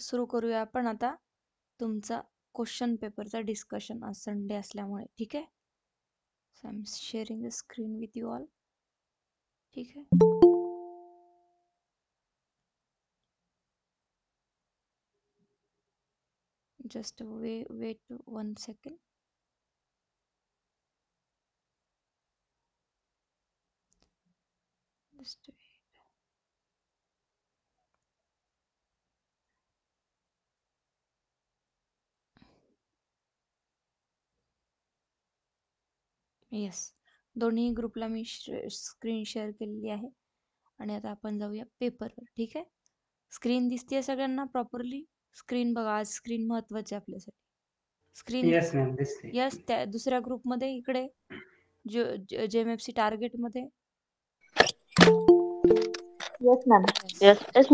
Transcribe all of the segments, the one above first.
सुरू करूया आपण आता तुमचा क्वेश्चन पेपरचा डिस्कशन आज संडे असल्यामुळे ठीक आहे so I am sharing the screen with you all ठीक आहे just way wait one second just yes दोन्ही ग्रुपला मी स्क्रीन शेअर केलेली आहे आणि आता आपण जाऊया पेपरवर ठीक आहे स्क्रीन दिसते सगळ्यांना प्रॉपरली स्क्रीन बघा आज स्क्रीन महत्वाची आपल्यासाठी स्क्रीन यस त्या दुसऱ्या ग्रुपमध्ये इकडे जे एम मध्ये सी टार्गेट मध्ये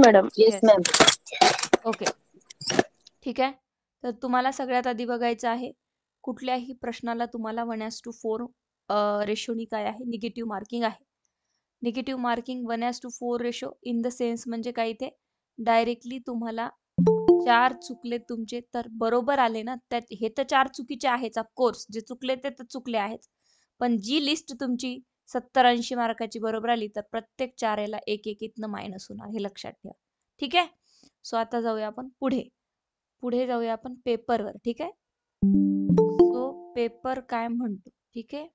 मॅडम ओके ठीक आहे तर तुम्हाला सगळ्यात आधी बघायचं आहे कुठल्याही प्रश्नाला तुम्हाला वन एस टू फोर रेशोनी काय आहे निगेटिव्ह मार्किंग आहे negative marking one as two four ratio in the sense म्हणजे काय ते डायरेक्टली तुम्हाला चार चुकले तुमचे तर बरोबर आले ना त्या हे तर चार चुकीचे आहेच ऑफकोर्स जे चुकले ते तर चुकले आहेत पण जी लिस्ट तुमची सत्तर ऐंशी मार्काची बरोबर आली तर प्रत्येक चारेला एक एक इथनं मायनस होणार हे लक्षात ठेवा ठीक आहे सो आता जाऊया आपण पुढे पुढे जाऊया आपण पेपरवर ठीक आहे सो पेपर काय म्हणतो ठीक आहे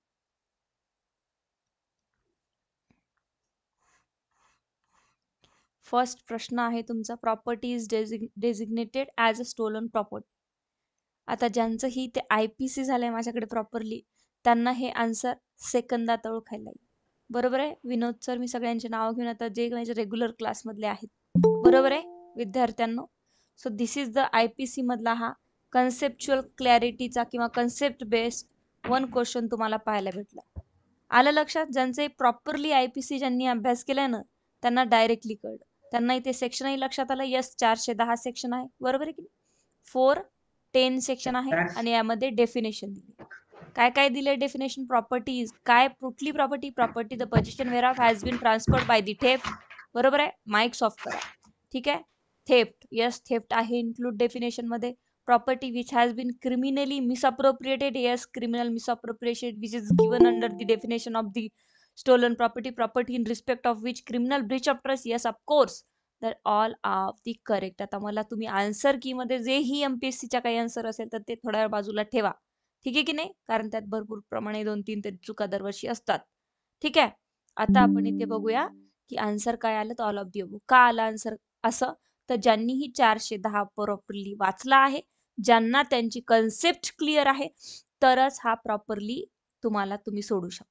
फर्स्ट प्रश्न आहे तुमचा प्रॉपर्टी इज डेझिग designated as a stolen property आता ज्यांचं ही ते आय पी सी झालं माझ्याकडे प्रॉपरली त्यांना हे आन्सर सेकंदात ओळखायला येईल बरोबर आहे विनोद सर मी सगळ्यांचे नावं घेऊन आता जे माझे रेग्युलर क्लासमधले आहेत बरोबर आहे विद्यार्थ्यांनो so this is the I P C मधला हा कन्सेप्च्युअल क्लॅरिटीचा किंवा कन्सेप्ट बेस्ड वन क्वेश्चन तुम्हाला पाहायला भेटला आलं लक्षात ज्यांचे प्रॉपरली आय पी सी ज्यांनी अभ्यास केलाय ना त्यांना डायरेक्टली कळलं त्यांना इथे सेक्शनही लक्षात आलं यस चारशे दहा सेक्शन आहे बरोबर आहे की फोर टेन सेक्शन आहे आणि यामध्ये डेफिनेशन दिली काय काय दिले डेफिनेशन प्रॉपर्टीज काय कुठली property property the position where of has been transferred by the theft बरोबर आहे माईक सॉफ्ट करा ठीक आहे थेफ्ट यस थेफ्ट आहे इन्क्लूड डेफिनेशन मध्ये property which has been criminally misappropriated yes criminal misappropriation which is given under the definition of the stolen property, property in respect of which criminal breach of trust, yes, of course. तर all of the correct आता मला तुम्ही answer की मध्ये जे M P S सीच्या काही answer असेल तर ते थोड्या बाजूला ठेवा ठीक आहे की नाही कारण त्यात भरपूर प्रमाणे दोन तीन तरी चुका दरवर्षी असतात ठीक आहे आता आपण इथे बघूया की आन्सर काय आलं तर ऑल ऑफ दी अबो का आलं आन्सर असं तर ही चारशे दहा प्रॉपरली वाचला आहे ज्यांना त्यांची कन्सेप्ट क्लिअर आहे तरच हा प्रॉपरली तुम्हाला तुम्ही सोडू शकता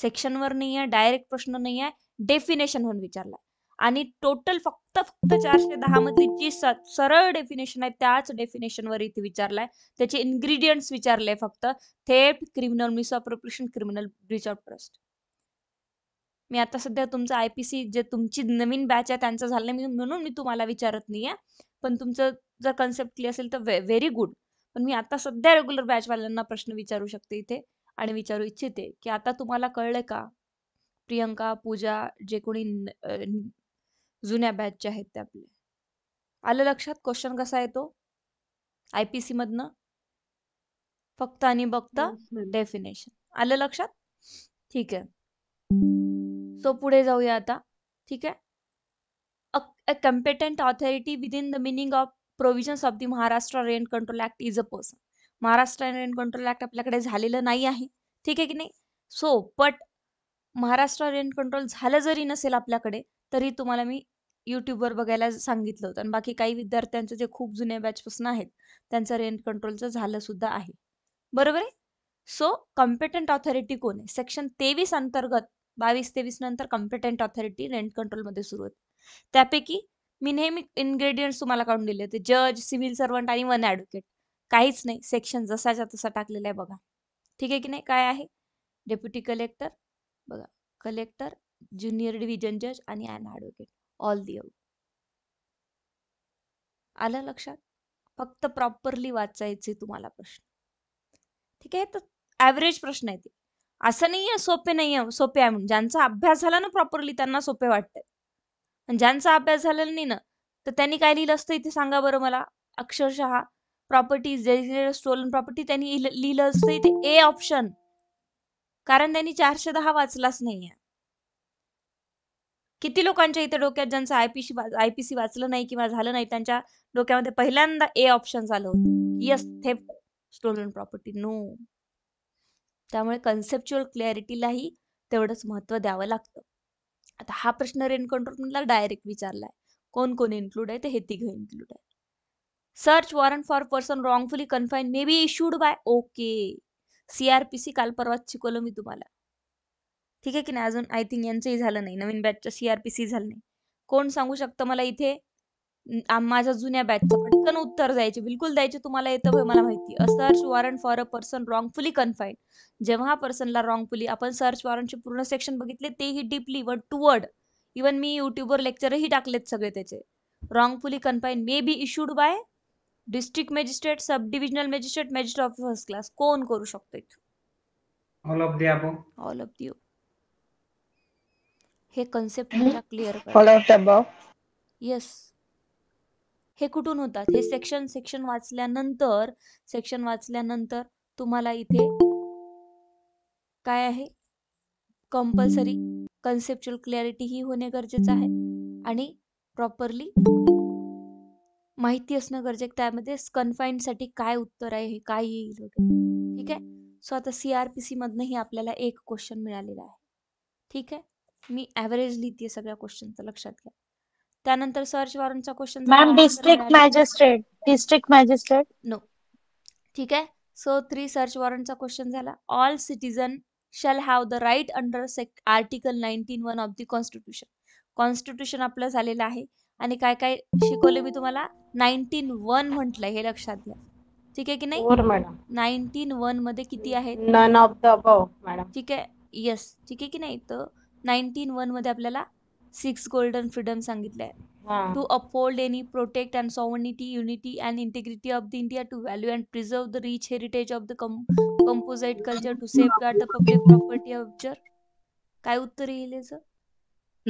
सेक्शनवर नाही आहे डायरेक्ट प्रश्न नाही आहे म्हणून विचारला आणि टोटल फक्त फक्त चारशे दहा मध्ये जी सरळ डेफिनेशन आहे त्याच डेफिनेशनवर इथे विचारलाय त्याचे इन्ग्रेडियंट्स विचारले फक्त थेट criminal misappropriation criminal breach of trust मी आता सध्या तुमचं आय पी सी जे तुमची नवीन बॅच आहे त्यांचं झालं मी म्हणून मी तुम्हाला विचारत नाही आहे पण तुमचं जर कन्सेप्ट क्लिअर असेल तर व्हेरी गुड पण मी आता सध्या रेग्युलर बॅचवाल्यांना प्रश्न विचारू शकते इथे आणि विचारू इच्छिते की आता तुम्हाला कळलं का प्रियंका पूजा जे कोणी जुन्या बॅचच्या आहेत ते आपले आलं लक्षात क्वेश्चन कसा येतो आय पी सी मधनं फक्त आणि फक्त डेफिनेशन आलं लक्षात ठीक आहे सो पुढे जाऊया आता ठीक आहे a competent authority with in the meaning of provisions of the Maharashtra rent control act is a person Maharashtra rent control act आपल्याकडे झालेलं नाही आहे ठीक आहे की नाही so but Maharashtra rent control झालं जरी नसेल आपल्याकडे तरी तुम्हाला मी यूट्यूबवर बघायला सांगितलं होतं आणि बाकी काही विद्यार्थ्यांचं जे खूप जुन्या बॅचपासून आहेत त्यांचं रेंट कंट्रोलचं झालं सुद्धा आहे बरोबर आहे सो कॉम्पिटंट ऑथॉरिटी कोण आहे सेक्शन तेवीस अंतर्गत बावीस तेवीस नंतर कॉम्पिटंट ऑथॉरिटी रेंट कंट्रोलमध्ये सुरू होते त्यापैकी मी नेहमी इन्ग्रेडियंट्स तुम्हाला काढून दिले होते जज सिव्हिल सर्वंट आणि वन ॲडव्होकेट काहीच नाही सेक्शन जसाच्या तसा टाकलेला आहे बघा ठीक आहे की नाही काय आहे डेप्युटी कलेक्टर बघा कलेक्टर ज्युनियर डिव्हिजन जज आणि अन ॲडव्होकेट ऑल दी अव आलं लक्षात फक्त प्रॉपरली वाचायचे तुम्हाला प्रश्न ठीक आहे तर ॲव्हरेज प्रश्न आहे ते असं नाही आहे सोपे नाही आहे सोपे आहे म्हणून ज्यांचा अभ्यास झाला ना प्रॉपरली त्यांना सोपे वाटत ज्यांचा अभ्यास झाला नाही ना तर त्यांनी काय लिहिलं असतं इथे सांगा बरं मला अक्षरशः प्रॉपर्टीज जे स्टोलन प्रॉपर्टी त्यांनी लिहिलं असतं इथे ए ऑप्शन कारण त्यांनी चारशे दहा वाचलाच नाहीये किती लोकांच्या इथे डोक्यात ज्यांचं आयपीसी आयपीसी वाचलं नाही किंवा झालं नाही त्यांच्या डोक्यामध्ये पहिल्यांदा ए ऑप्शन झालं होतं yes theft stolen property no त्यामुळे कन्सेप्च्युअल क्लॅरिटीलाही तेवढंच महत्त्व द्यावं लागतं आता हा प्रश्न रेन कंट्रोल डायरेक्ट विचारलाय कोण कोण इन्क्लूड आहे ते हे तिघे इन्क्लूड आहे search warrant for person wrongfully confine may be issued by okay CrPC काल परवाच शिकवलं मी तुम्हाला ठीक आहे की नाही अजून आय थिंक यांचंही झालं नाही नवीन बॅचचं सीआरपीसी झालं नाही कोण सांगू शकतं मला इथे माझ्या जुन्या बॅचचं पटकन उत्तर द्यायचे बिलकुल द्यायचे तुम्हाला येतं मला माहिती a search warrant for a person wrongfully confine जेव्हा पर्सनला रॉंगफुली आपण सर्च वॉरंटचे पूर्ण सेक्शन बघितले तेही deeply word to word even मी युट्यूबवर लेक्चरही टाकलेत सगळे त्याचे wrongfully confine may be issued by district magistrate sub divisional magistrate magistrate of first class कोण करू शकतो all of the all of the हे concept clear all of the yes हे कुठून होतात हे सेक्शन सेक्शन वाचल्यानंतर सेक्शन वाचल्यानंतर तुम्हाला इथे काय आहे कंपल्सरी कन्सेप्च्युअल क्लॅरिटी ही होणे गरजेचं आहे आणि प्रॉपरली माहिती असणं गरजेचं त्यामध्ये साठी काय उत्तर आहे हे काय येईल वगैरे ठीक आहे सो आता सी आर पी आपल्याला एक क्वेश्चन मिळालेला आहे ठीक आहे मी ॲव्हरेज लिहिते सगळ्या क्वेश्चनचं लक्षात घ्या त्यानंतर सर्च वॉरंटचा question ma'am district magistrate district magistrate no ठीक आहे सो थ्री सर्च वॉरंटचा क्वेश्चन झाला all citizen shall have the right under article nineteen one of the constitution constitution आपलं झालेलं आहे आणि काय काय शिकवले मी तुम्हाला नाईन्टीन वन म्हटलं हे लक्षात घ्या ठीक आहे की नाही नाईन्टीन वन मध्ये किती आहे ठीक आहे येस ठीक आहे की नाही तर नाईन्टीन वन मध्ये आपल्याला सिक्स गोल्डन फ्रीडम सांगितले to uphold any protect and sovereignty unity and integrity of the India to value and preserve the rich heritage of the composite culture to safeguard the public property of काय उत्तर येईल याचं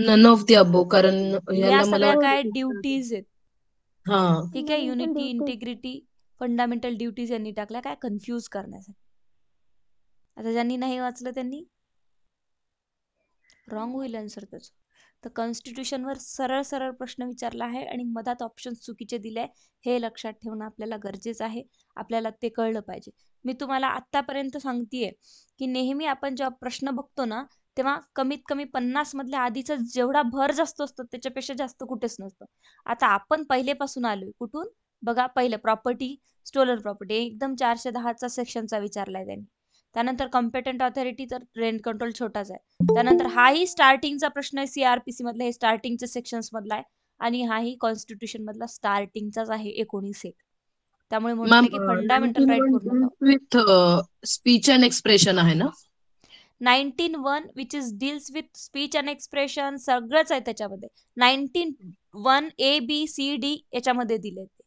none of अबो कारण मला सगळ्या काय duties आहेत हा ठीक आहे युनिटी इंटिग्रिटी फंडामेंटल ड्युटीज यांनी टाकल्या काय कन्फ्यूज करण्यासाठी आता ज्यांनी नाही वाचलं त्यांनी रॉंग होईल आन्सर त्याचं तर वर सरळ सरळ प्रश्न विचारला आहे आणि मधात ऑप्शन चुकीचे दिले हे लक्षात ठेवणं आपल्याला गरजेचं आहे आपल्याला ते कळलं पाहिजे मी तुम्हाला आतापर्यंत सांगतेय की नेहमी आपण जेव्हा प्रश्न बघतो ना तेव्हा कमीत कमी पन्नास मधल्या आधीचा जेवढा भर जास्त असतो त्याच्यापेक्षा जास्त कुठेच नसतं आता आपण पहिलेपासून आलोय कुठून बघा पहिलं प्रॉपर्टी स्टोलर प्रॉपर्टी एकदम चारशे दहाचा सेक्शनचा विचारलाय त्यांनी त्यानंतर कॉम्पिटंट ऑथॉरिटी तर रेंट कंट्रोल छोटाच आहे त्यानंतर हाही स्टार्टिंगचा प्रश्न आहे सीआरपीसी मधला हे स्टार्टिंगच्या सेक्शन्स मधला आहे आणि हाही कॉन्स्टिट्यूशन मधला स्टार्टिंगचाच आहे एकोणीस एक त्यामुळे fundamental right speech and expression आहे ना nineteen one which is deals with speech and expression सगळंच आहे त्याच्यामध्ये nineteen one A B C D याच्यामध्ये दिले ते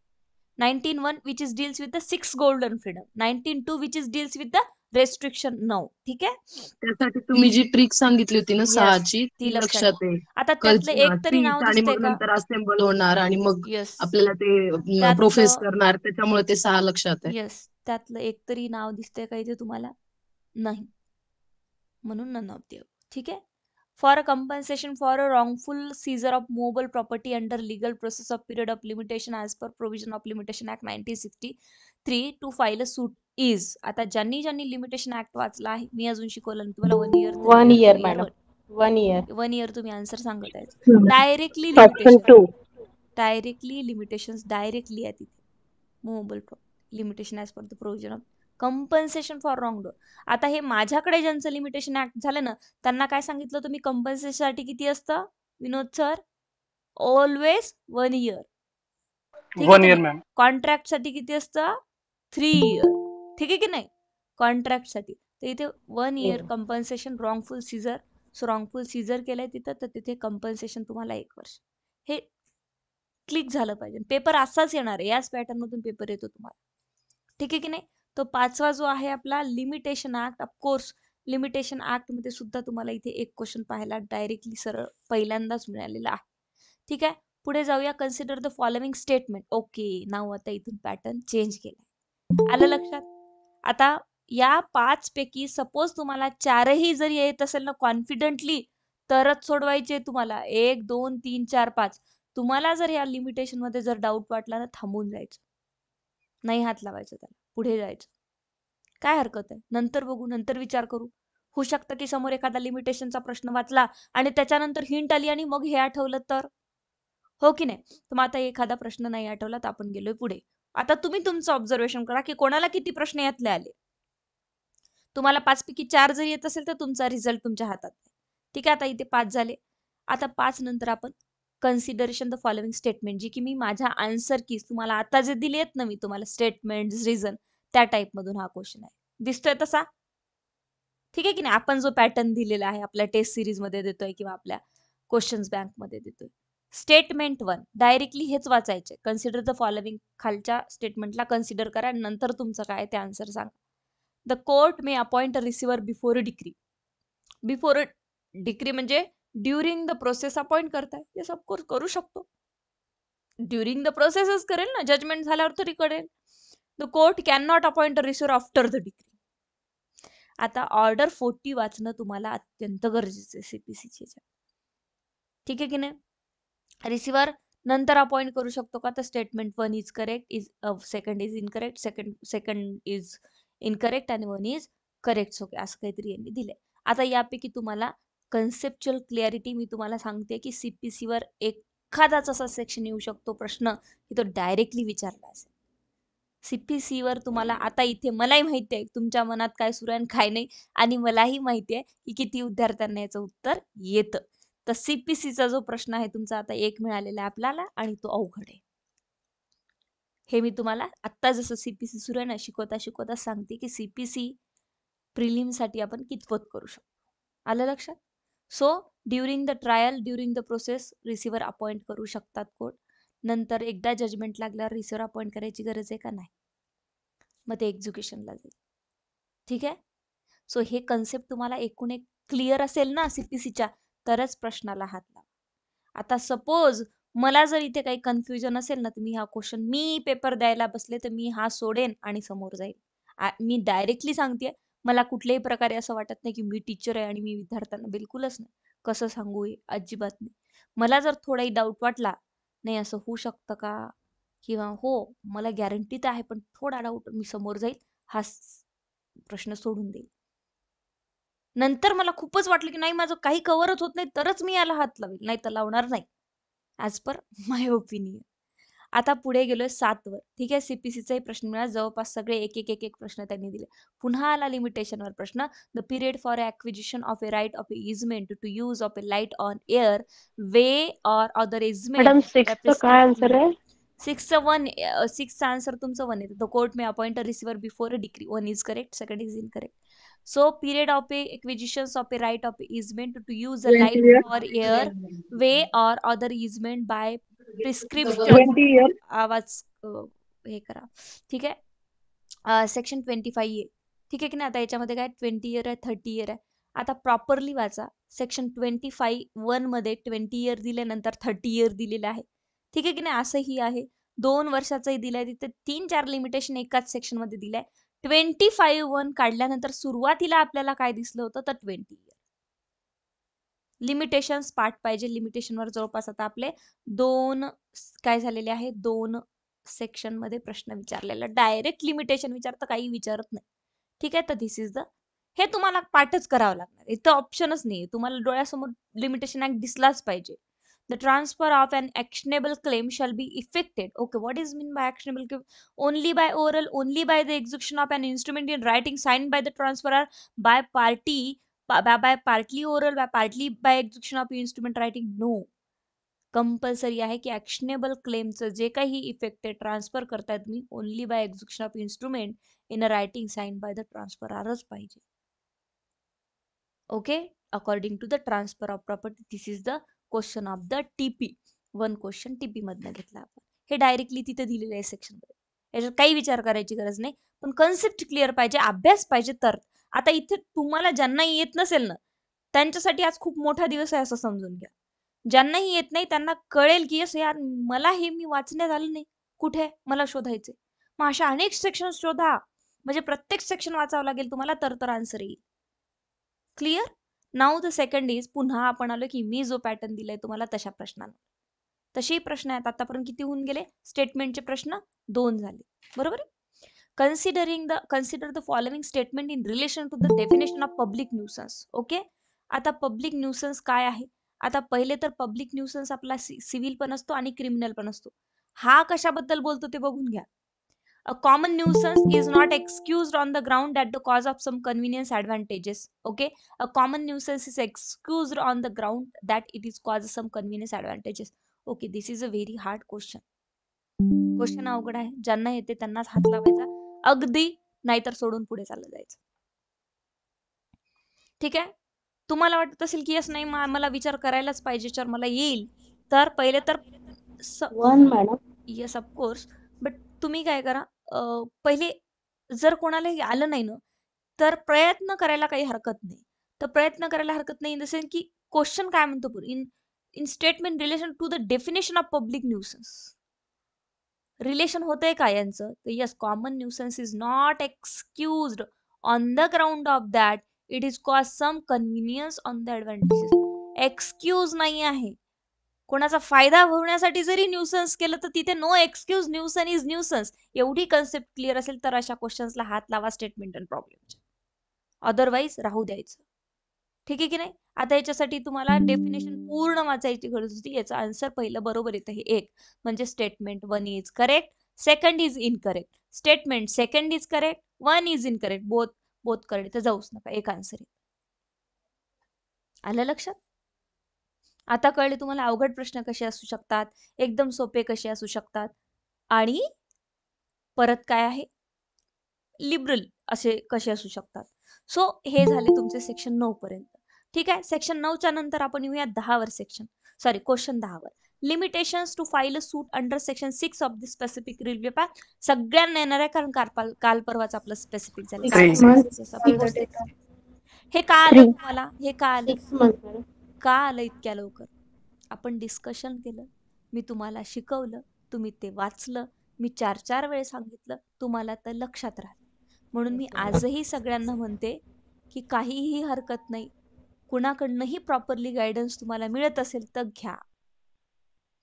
nineteen one which is deals with the six golden freedom nineteen two which is deals with the restriction नऊ ठीक आहे त्यासाठी तुम्ही जी ट्रिक सांगितली होती ना सहाची ती लक्षात आहे आता त्यातलं एक तरी नाव नंतर असेंबल होणार आणि मग आपल्याला ते प्रोफेस करणार त्याच्यामुळे ते सहा लक्षात आहे येस त्यातलं एक तरी नाव दिसतंय काही ते तुम्हाला नाही म्हणून नन ऑफ देव ठीक आहे for a compensation for a wrongful seizure of movable property under legal process of period of limitation as per provision of limitation act nineteen sixty three to file a suit is आता ज्यांनी ज्यांनी limitation act वाचला आहे मी अजून शिकवलं तुम्हाला one year one year one year one year तुम्ही answer सांगत आहे directly limitation directly limitation directly आहे तिथे mobile limitation as per the provision of compensation for wrong door आता हे माझ्याकडे ज्यांचं लिमिटेशन ऍक्ट झालं ना त्यांना काय सांगितलं तुम्ही कंपन्सेशनसाठी किती असतं Vinod sir always one year one year ma'am contract साठी किती असतं थ्री इयर ठीक आहे की नाही कॉन्ट्रॅक्ट साठी तर इथे one year compensation wrongful seizure so wrongful seizure केलंय तिथं तर तिथे कंपन्सेशन तुम्हाला एक वर्ष हे क्लिक झालं पाहिजे पेपर असाच येणार आहे याच पॅटर्न मधून पेपर येतो तुम्हाला ठीक आहे की नाही तो पाचवा जो आहे आपला लिमिटेशन ऍक्ट ऑफकोर्स लिमिटेशन मध्ये सुद्धा तुम्हाला इथे एक क्वेश्चन पाहायला डायरेक्टली सरळ पहिल्यांदाच मिळालेला आहे ठीक आहे पुढे जाऊया consider the following statement okay now आता इथून पॅटर्न चेंज केला आलं लक्षात आता या पाच पैकी सपोज तुम्हाला चारही जर येत असेल ना कॉन्फिडेंटली तरच सोडवायचे तुम्हाला एक दोन तीन चार पाच तुम्हाला जर या लिमिटेशन मध्ये जर डाऊट वाटला ना थांबून जायचं नाही हात लावायचं त्याला पुढे जायचं काय हरकत आहे नंतर बघू नंतर विचार करू होऊ शकतं की समोर एखादा लिमिटेशनचा प्रश्न वाचला आणि त्याच्यानंतर हिंट आली आणि मग हे आठवलं तर हो की नाही तर मग आता एखादा प्रश्न नाही आठवला तर आपण गेलोय पुढे आता तुम्ही तुमचं ऑब्झर्वेशन करा की कोणाला किती प्रश्न यातले आले तुम्हाला पैकी चार जरी येत असेल तर तुमचा रिझल्ट तुमच्या हातात ठीक आहे आता इथे पाच झाले आता पाच नंतर आपण कन्सिडरेशन द फॉलोइंग स्टेटमेंट जी की मी माझ्या आन्सर की तुम्हाला आता जे दिले आहेत ना मी तुम्हाला स्टेटमेंट रिझन त्या मधून हा क्वेश्चन आहे दिसतोय तसा ठीक आहे की नाही आपण जो पॅटर्न दिलेला आहे आपल्या टेस्ट सिरीजमध्ये देतोय किंवा आपल्या क्वेश्चन्स बँकमध्ये देतोय स्टेटमेंट वन डायरेक्टली हेच वाचायचे कन्सिडर द फॉलोविंग खालच्या स्टेटमेंटला कन्सिडर करा नंतर तुमचं काय ते आन्सर सांगा the court may appoint receiver before decree before decree म्हणजे ड्युरिंग द प्रोसेस अपॉइंट करताय येस ऑफकोर्स करू शकतो ड्युरिंग द प्रोसेसच करेल ना जजमेंट झाल्यावर तरी करेल the court can not appoint a receiver after the decree आता ऑर्डर फोर्टी वाचणं तुम्हाला अत्यंत गरजेचं आहे सीपीसीचे ठीक आहे की नाही रिसिव्हर नंतर अपॉइंट करू शकतो का तर statement one is correct is second is incorrect second second is incorrect आणि वन इज करेक्ट ओके असं काहीतरी यांनी दिलंय आता यापैकी तुम्हाला कन्सेप्च्युअल क्लिअरिटी मी तुम्हाला सांगते की सी पी सीवर एखादाच असा सेक्शन येऊ शकतो प्रश्न की तो डायरेक्टली विचारला असेल सी पी सीवर तुम्हाला आता इथे मलाही माहिती आहे तुमच्या मनात काय सुरू आहे काय नाही आणि मलाही माहिती आहे की किती विद्यार्थ्यांना याचं उत्तर येतं तर सी पी सीचा जो प्रश्न आहे तुमचा आता एक मिळालेला आहे आपल्याला आणि तो अवघड आहे हे मी तुम्हाला आत्ता जसं सी पी सी सुरू आहे ना शिकवता शिकवता सांगते की सी पी सी आपण कितपत करू शकतो आलं लक्षात so during the trial during the process receiver appoint करू शकतात कोर्ट नंतर एकदा जजमेंट लागल्यावर रिसिव्हर अपॉइंट करायची गरज आहे का नाही मग ते एक्झिक्युशनला जाईल ठीक आहे सो हे कन्सेप्ट तुम्हाला एकूण एक क्लिअर असेल ना सी पी सीच्या तरच प्रश्नाला हात लावा आता सपोज मला जर इथे काही कन्फ्युजन असेल ना तर मी हा क्वेश्चन मी पेपर द्यायला बसले तर मी हा सोडेन आणि समोर जाईल मी डायरेक्टली सांगते मला कुठल्याही प्रकारे असं वाटत नाही की मी टीचर आहे आणि मी विद्यार्थ्यांना बिलकुलच नाही कसं सांगू हे अजिबात नाही मला जर थोडाही डाऊट वाटला नाही असं होऊ शकतं का किंवा हो मला गॅरंटी तर आहे पण थोडा डाऊट मी समोर जाईल हा प्रश्न सोडून देईल नंतर मला खूपच वाटलं की नाही माझं काही कवरच होत नाही तरच मी याला हात लावेल नाही तर लावणार नाही ॲज पर माय ओपिनियन आता पुढे गेलो सातवर ठीक आहे सीपीसीचाही प्रश्न मिळाला जवळपास सगळे एक एक एक एक प्रश्न त्यांनी दिले पुन्हा आला लिमिटेशनवर प्रश्न the period for acquisition of a right of a easement to use of a light on air way or other easement सिक्सचं वन सिक्स आन्सर तुमचं वन येतं the court may appoint a receiver before a decree one is correct second is incorrect so period of acquisition of a right of easement to use a light air way or other easement by prescription आवाज हे करा ठीक आहे section twenty five A ठीक आहे की नाही आता याच्यामध्ये काय ट्वेंटी इयर आहे थर्टी इयर आहे आता प्रॉपरली वाचा सेक्शन ट्वेंटी फाईव्ह मध्ये ट्वेंटी इयर दिल्यानंतर थर्टी इयर दिलेलं आहे ठीक आहे की नाही असंही आहे दोन वर्षाचंही दिलंय तिथे तीन चार लिमिटेशन एकाच सेक्शनमध्ये दिलं आहे ट्वेंटी फाईव्ह वन काढल्यानंतर सुरुवातीला आपल्याला काय दिसलं होतं तर ट्वेंटी इयर लिमिटेशन्स पार्ट पाहिजे लिमिटेशनवर जवळपास आता आपले दोन काय झालेले आहे दोन सेक्शनमध्ये प्रश्न विचारलेला डायरेक्ट लिमिटेशन विचार काही विचारत नाही ठीक आहे तर धिस इज द हे तुम्हाला पाठच करावं लागणार इथं ऑप्शनच नाही तुम्हाला डोळ्यासमोर लिमिटेशन ऍक्ट दिसलाच पाहिजे the transfer of an actionable claim shall be effected okay what is mean by actionable claim only by oral only by the execution of an instrument in writing sign by the transfer by party by by partly partly by partly by by of instrument writing no compulsory आहे की actionable क्लेमचं जे काही effect ते transfer करतायत मी only by execution of instrument in a writing sign by the transfer आरच पाहिजे okay according to the transfer of property this is the question of the T P one question T P मधनं घेतला आपण हे directly तिथे दिलेलं आहे सेक्शनमध्ये याच्यात काही विचार करायची गरज नाही पण कन्सेप्ट क्लिअर पाहिजे अभ्यास पाहिजे तर आता इथे तुम्हाला ज्यांनाही येत नसेल ना त्यांच्यासाठी आज खूप मोठा दिवस आहे असं समजून घ्या ज्यांनाही येत नाही त्यांना कळेल की असं यार मला हे मी वाचण्यात आलं नाही कुठे मला शोधायचे मग अशा अनेक सेक्शन शोधा म्हणजे प्रत्येक सेक्शन वाचावं लागेल तुम्हाला तर तर आन्सर येईल clear now the second is पुन्हा आपण आलो की मी जो पॅटर्न दिलाय तुम्हाला तशा प्रश्नांवर तसेही प्रश्न आहेत आतापर्यंत किती होऊन गेले स्टेटमेंटचे प्रश्न दोन झाले बरोबर considering the consider the following statement in relation to the definition of public nuisance okay आता पब्लिक न्यूसन्स काय आहे आता पहिले तर पब्लिक न्यूसन्स आपला सिव्हिल पण असतो आणि क्रिमिनल पण असतो हा कशाबद्दल बोलतो ते बघून घ्या a common nuisance is not excuse on the ground at the cause of some convenience advantages okay a common nuisance is excuse on the ground that it is cause some convenience advantages okay this is a very hard question question अवघड आहे ज्यांना येते त्यांनाच हात लावायचा अगदी नाहीतर सोडून पुढे चाललं जायचं ठीक आहे तुम्हाला वाटत असेल की यस नाही मला विचार करायलाच पाहिजे तर मला येईल तर पहिले तर येस ऑफकोर्स बट तुम्ही काय करा पहिले जर कोणाला आलं नाही ना तर प्रयत्न करायला काही हरकत नाही तर प्रयत्न करायला हरकत नाही इन द सेन्स की क्वेश्चन काय म्हणतो in in statement relation to the definition of public nuisance relation होतंय का यांचं तर yes common nuisance is not excuse on the ground of that it is cause some convenience on the advantages excuse नाही आहे कोणाचा फायदा होण्यासाठी जरी न्यूसन्स केलं तर तिथे no excuse nuisance is nuisance एवढी कन्सेप्ट क्लिअर असेल तर अशा क्वेश्चन्सला हात लावा स्टेटमेंट अँड प्रॉब्लेमच्या अदरवाईज राहू द्यायचं ठीक आहे की नाही आता याच्यासाठी तुम्हाला डेफिनेशन पूर्ण वाचायची गरज होती याचा आन्सर पहिलं बरोबर येतं हे एक म्हणजे statement one is correct second is incorrect statement second is correct one is incorrect both both correct तर जाऊच नका एक आन्सर आलं लक्षात आता कळले तुम्हाला अवघड प्रश्न कसे असू शकतात एकदम सोपे कसे असू शकतात आणि परत काय आहे लिबरल असे कसे असू शकतात सो हे झाले तुमचे सेक्शन नऊ पर्यंत ठीक आहे सेक्शन नऊच्या नंतर आपण येऊया दहावर सेक्शन सॉरी क्वेश्चन दहावर limitation to file a suit under section six of the specific relief पॅक सगळ्यांना येणार आहे कारण काल परवाच आपलं स्पेसिफिक झालं हे का आलं तुम्हाला हे का आलं का आलं इतक्या लवकर आपण डिस्कशन केलं मी तुम्हाला शिकवलं तुम्ही ते वाचलं मी चार चार वेळ सांगितलं तुम्हाला तर लक्षात राहत म्हणून मी आजही सगळ्यांना म्हणते की काहीही हरकत नाही कुणाकडनंही प्रॉपरली गायडन्स तुम्हाला मिळत असेल तर घ्या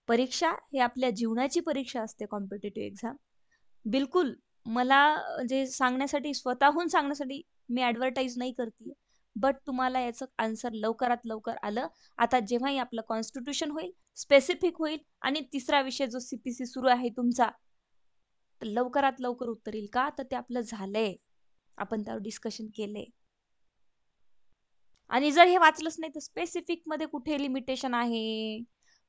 परीक्षा हे आपल्या जीवनाची परीक्षा असते कॉम्पिटेटिव्ह एक्झाम बिलकुल मला जे सांगण्यासाठी स्वतःहून सांगण्यासाठी मी ॲडव्हर्टाईज नाही करते बट तुम्हाला याचं आन्सर लवकरात लवकर आलं आता जेव्हाही आपलं कॉन्स्टिट्युशन होईल स्पेसिफिक होईल आणि तिसरा विषय जो सीपीसी सुरू आहे तुमचा लवकरात लवकर उत्तर येईल का तर ते आपलं झालंय आपण त्यावर डिस्कशन केलंय आणि जर हे वाचलंच नाही तर स्पेसिफिक मध्ये कुठे लिमिटेशन आहे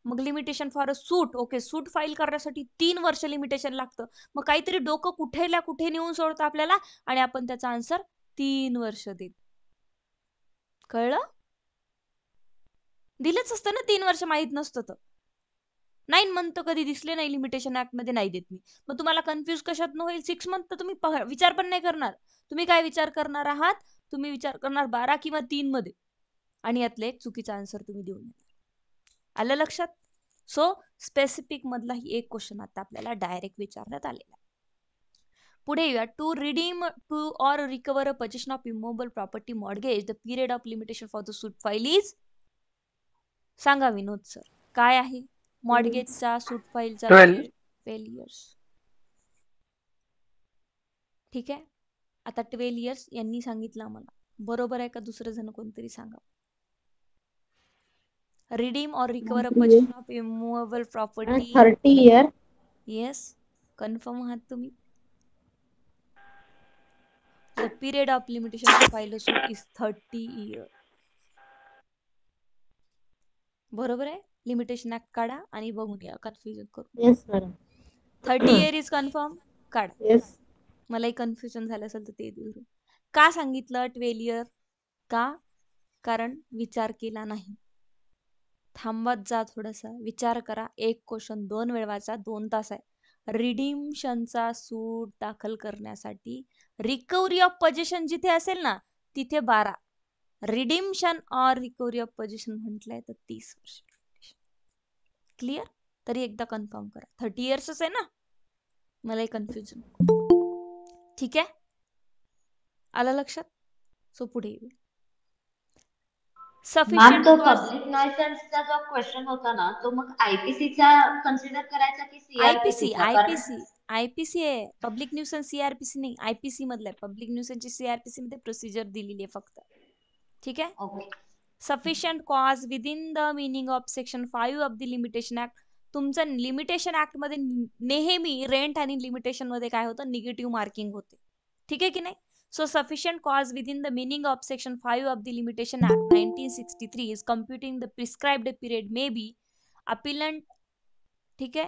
मग limitation for a suit okay suit file करण्यासाठी तीन वर्ष लिमिटेशन लागतं मग काहीतरी डोकं कुठेला कुठे नेऊन सोडतं आपल्याला आणि आपण त्याचा आन्सर तीन वर्ष देत कळलं दिलंच असतं ना तीन वर्ष माहीत नसतं तर नाईन मंथ कधी दिसले नाही लिमिटेशन ऍक्ट मध्ये नाही देत मी मग तुम्हाला कन्फ्युज कशात न होईल सिक्स मंथ तर तुम्ही विचार पण नाही करणार तुम्ही काय विचार करणार आहात तुम्ही विचार करणार बारा किंवा तीन मध्ये आणि यातले एक चुकीचा आन्सर तुम्ही देऊन आलं लक्षात सो स्पेसिफिक मधला ही एक क्वेश्चन आता आपल्याला डायरेक्ट विचारण्यात आलेला पुढे येऊया to redeem to or recover a possession of immovable property mortgage the period of limitation for the suit file is सांगा विनोद सर काय आहे मॉडगेजचा सूट फाईलचा इयर्स ठीक आहे आता ट्वेल्व इयर्स यांनी सांगितलं आम्हाला बरोबर आहे का दुसरं जण कोणतरी सांगा redeem or recover a position of immovable property thirty year yes confirm आहात तुम्ही the period of limitation file suit is thirty year बरोबर आहे लिमिटेशन ऍक्ट काढा आणि बघून घ्या कन्फ्युजन करून थर्टी इयर इज कन्फर्म काढा मलाही कन्फ्युजन झालं असेल तर ते दूर का सांगितलं ट्वेल्व इयर का कारण विचार केला नाही थांबत जा थोडासा विचार करा एक क्वेश्चन दोन वेळ वाचा दोन तास आहे रिडिमशनचा सूट दाखल करण्यासाठी रिकव्हरी ऑफ पोझिशन जिथे असेल ना तिथे बारा redemption or recovery of possession म्हटलंय तर तीस वर्ष क्लिअर तरी एकदा कन्फर्म करा थर्टी इयर्सच आहे ना मलाही कन्फ्युजन ठीक आहे आला लक्षात सो पुढे येऊ सफिशियंट पब्लिक नॉयसन्सचा जो क्वेश्चन होता ना तो मग आयपीसीचा कन्सिडर करायचा की आयपीसी आयपीसी आयपीसी आहे पब्लिक न्यूसन सीआरपीसी नाही आयपीसी मधला आहे पब्लिक न्यूसनची सीआरपीसी मध्ये प्रोसिजर दिलेली आहे फक्त ठीक आहे sufficient cause with in the meaning of section five of the limitation act तुमचं लिमिटेशन ऍक्टमध्ये नेहमी रेंट आणि लिमिटेशनमध्ये काय होतं निगेटिव्ह मार्किंग होते ठीक आहे की नाही so sufficient cause with in the meaning of section five of the limitation act nineteen sixty three is computing the prescribed period may be appellant ठीक आहे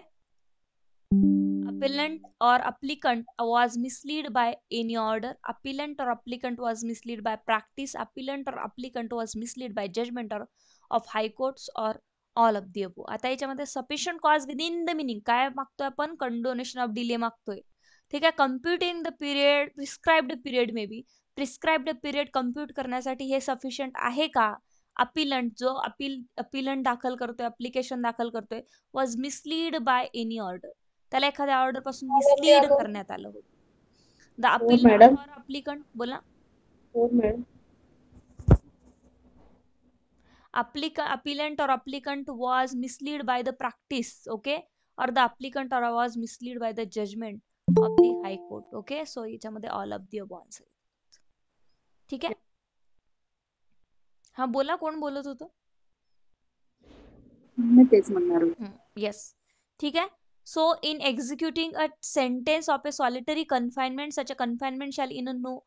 appellant or applicant was misled by any order appellant or applicant was misled by practice appellant or applicant was misled by judgment or of high courts or all of the above आता याच्यामध्ये sufficient cause with in the meaning काय मागतोय आपण condonation of delay मागतोय ठीक आहे computing the period prescribed period may be prescribed period compute करण्यासाठी हे सफिशियंट आहे का अपिलंट जो अपील अपिलंट दाखल करतोय अप्लिकेशन दाखल करतोय was mislead by any order त्याला एखाद्या ऑर्डर पासून मिसलीड हो, करण्यात आलं होतं द अपील अप्लिकंट बोला appellant or applicant was mislead by the practice okay or the applicant or was mislead by the judgment of the high okay so याच्यामध्ये all of the answer ठीक आहे हा बोला कोण बोलत होतं तेच म्हणणार येस ठीक आहे so in executing a sentence of a solitary confinement, such a confinement shall in a no,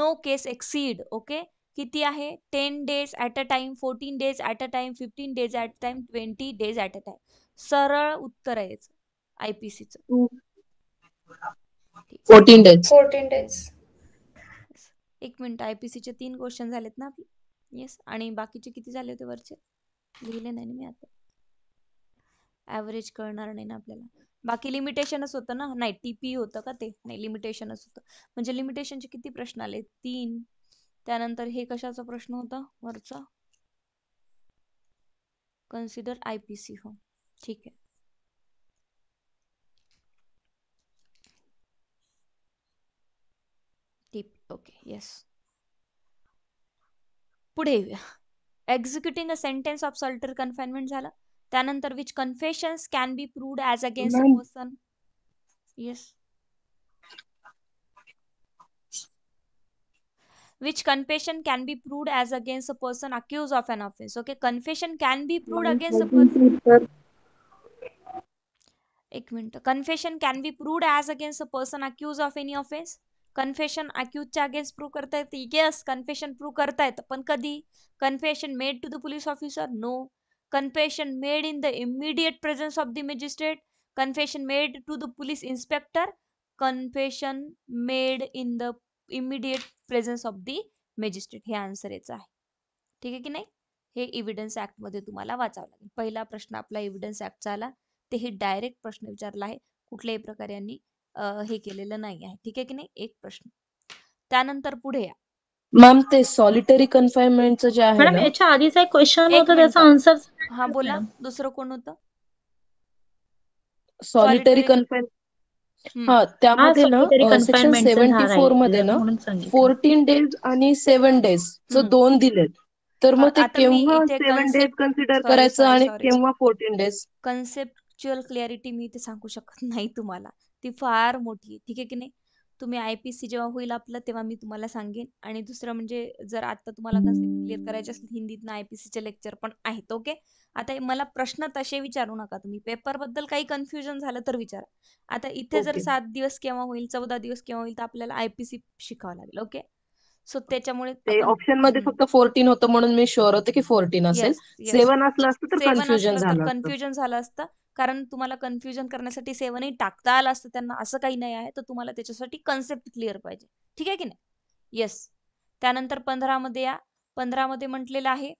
no case exceed, okay? किती आहे ten days at a time fourteen days at a time fifteen days at a time twenty days at a time सरळ उत्तर आहे I P सीचं fourteen days fourteen days एक minute I P तीन question झालेत ना आपले येस आणि बाकीचे किती झाले होते वरचे लिहिले नाही मी आता ॲव्हरेज कळणार नाही ना आपल्याला बाकी लिमिटेशनच होतं ना नाही टीपी पी होतं का ते नाही लिमिटेशनच होतं म्हणजे लिमिटेशनचे किती प्रश्न आले तीन त्यानंतर हे कशाचा प्रश्न होता वरचा कन्सिडर आय पी सी हो ठीक आहे ओके येस पुढे येऊया executing a sentence of solitary confinement झाला त्यानंतर which confessions can be proved as against person yes which confession can be proved as against a person accused of an offence okay confession can be proved against a person एक minute confession can be proved as against a person accused of any offence confession च्या against prove करता येते yes confession prove करता येतं पण कधी confession made to the police officer no confession made in the immediate presence of the magistrate, confession made to the police inspector, confession made in the immediate presence of the magistrate. हे answer याचं आहे ठीक आहे की नाही हे evidence ॲक्टमध्ये तुम्हाला वाचावं लागेल पहिला प्रश्न आपला इव्हिडन्स ॲक्टचा आला तेही डायरेक्ट प्रश्न विचारला आहे कुठल्याही प्रकारे यांनी हे केलेलं नाही आहे ठीक आहे की नाही एक प्रश्न त्यानंतर पुढे या मॅम ते सॉलिटरी कन्फाइनमेंटचं जे आहे मॅडम याच्या आधीचा एक क्वेश्चन होता त्याचा आन्सर हा बोला दुसरं कोण होतं सॉलिटरी कन्फाइन हा त्यामध्ये ना सेक्शन सेव्हन्टी फोर मध्ये ना फोर्टीन डेज आणि सेव्हन डेज जो दोन दिलेत तर मग ते केव्हा सेव्हन डेज कन्सिडर करायचं आणि केव्हा फोर्टीन डेज कन्सेप्च्युअल क्लॅरिटी मी ते सांगू शकत नाही तुम्हाला ती फार मोठी आहे ठीक आहे की नाही तुम्ही आय पी सी जेव्हा होईल आपलं तेव्हा मी तुम्हाला सांगेन आणि दुसरं म्हणजे जर आता तुम्हाला कन्सेप्ट क्लिअर करायचे असेल हिंदीत आय पी सीचे लेक्चर पण आहेत ओके आता मला प्रश्न तसे विचारू नका तुम्ही बद्दल काही कन्फ्युजन झालं तर विचारा आता इथे जर सात दिवस केव्हा होईल चौदा दिवस केव्हा होईल तर आपल्याला आय पी सी शिकावं लागेल ओके सो त्याच्यामुळे ऑप्शन मध्ये फक्त फोर्टीन होतं म्हणून मी शुअर होते की फोर्टीन असेल सेव्हन असलं असतं तर कन्फ्युजन झालं असतं कारण तुम्हाला कन्फ्युजन करण्यासाठी सेवनही टाकता आलं असतं त्यांना असं काही नाही आहे तर तुम्हाला त्याच्यासाठी कन्सेप्ट क्लिअर पाहिजे ठीक आहे की नाही येस त्यानंतर पंधरामध्ये या पंधरामध्ये म्हटलेलं आहे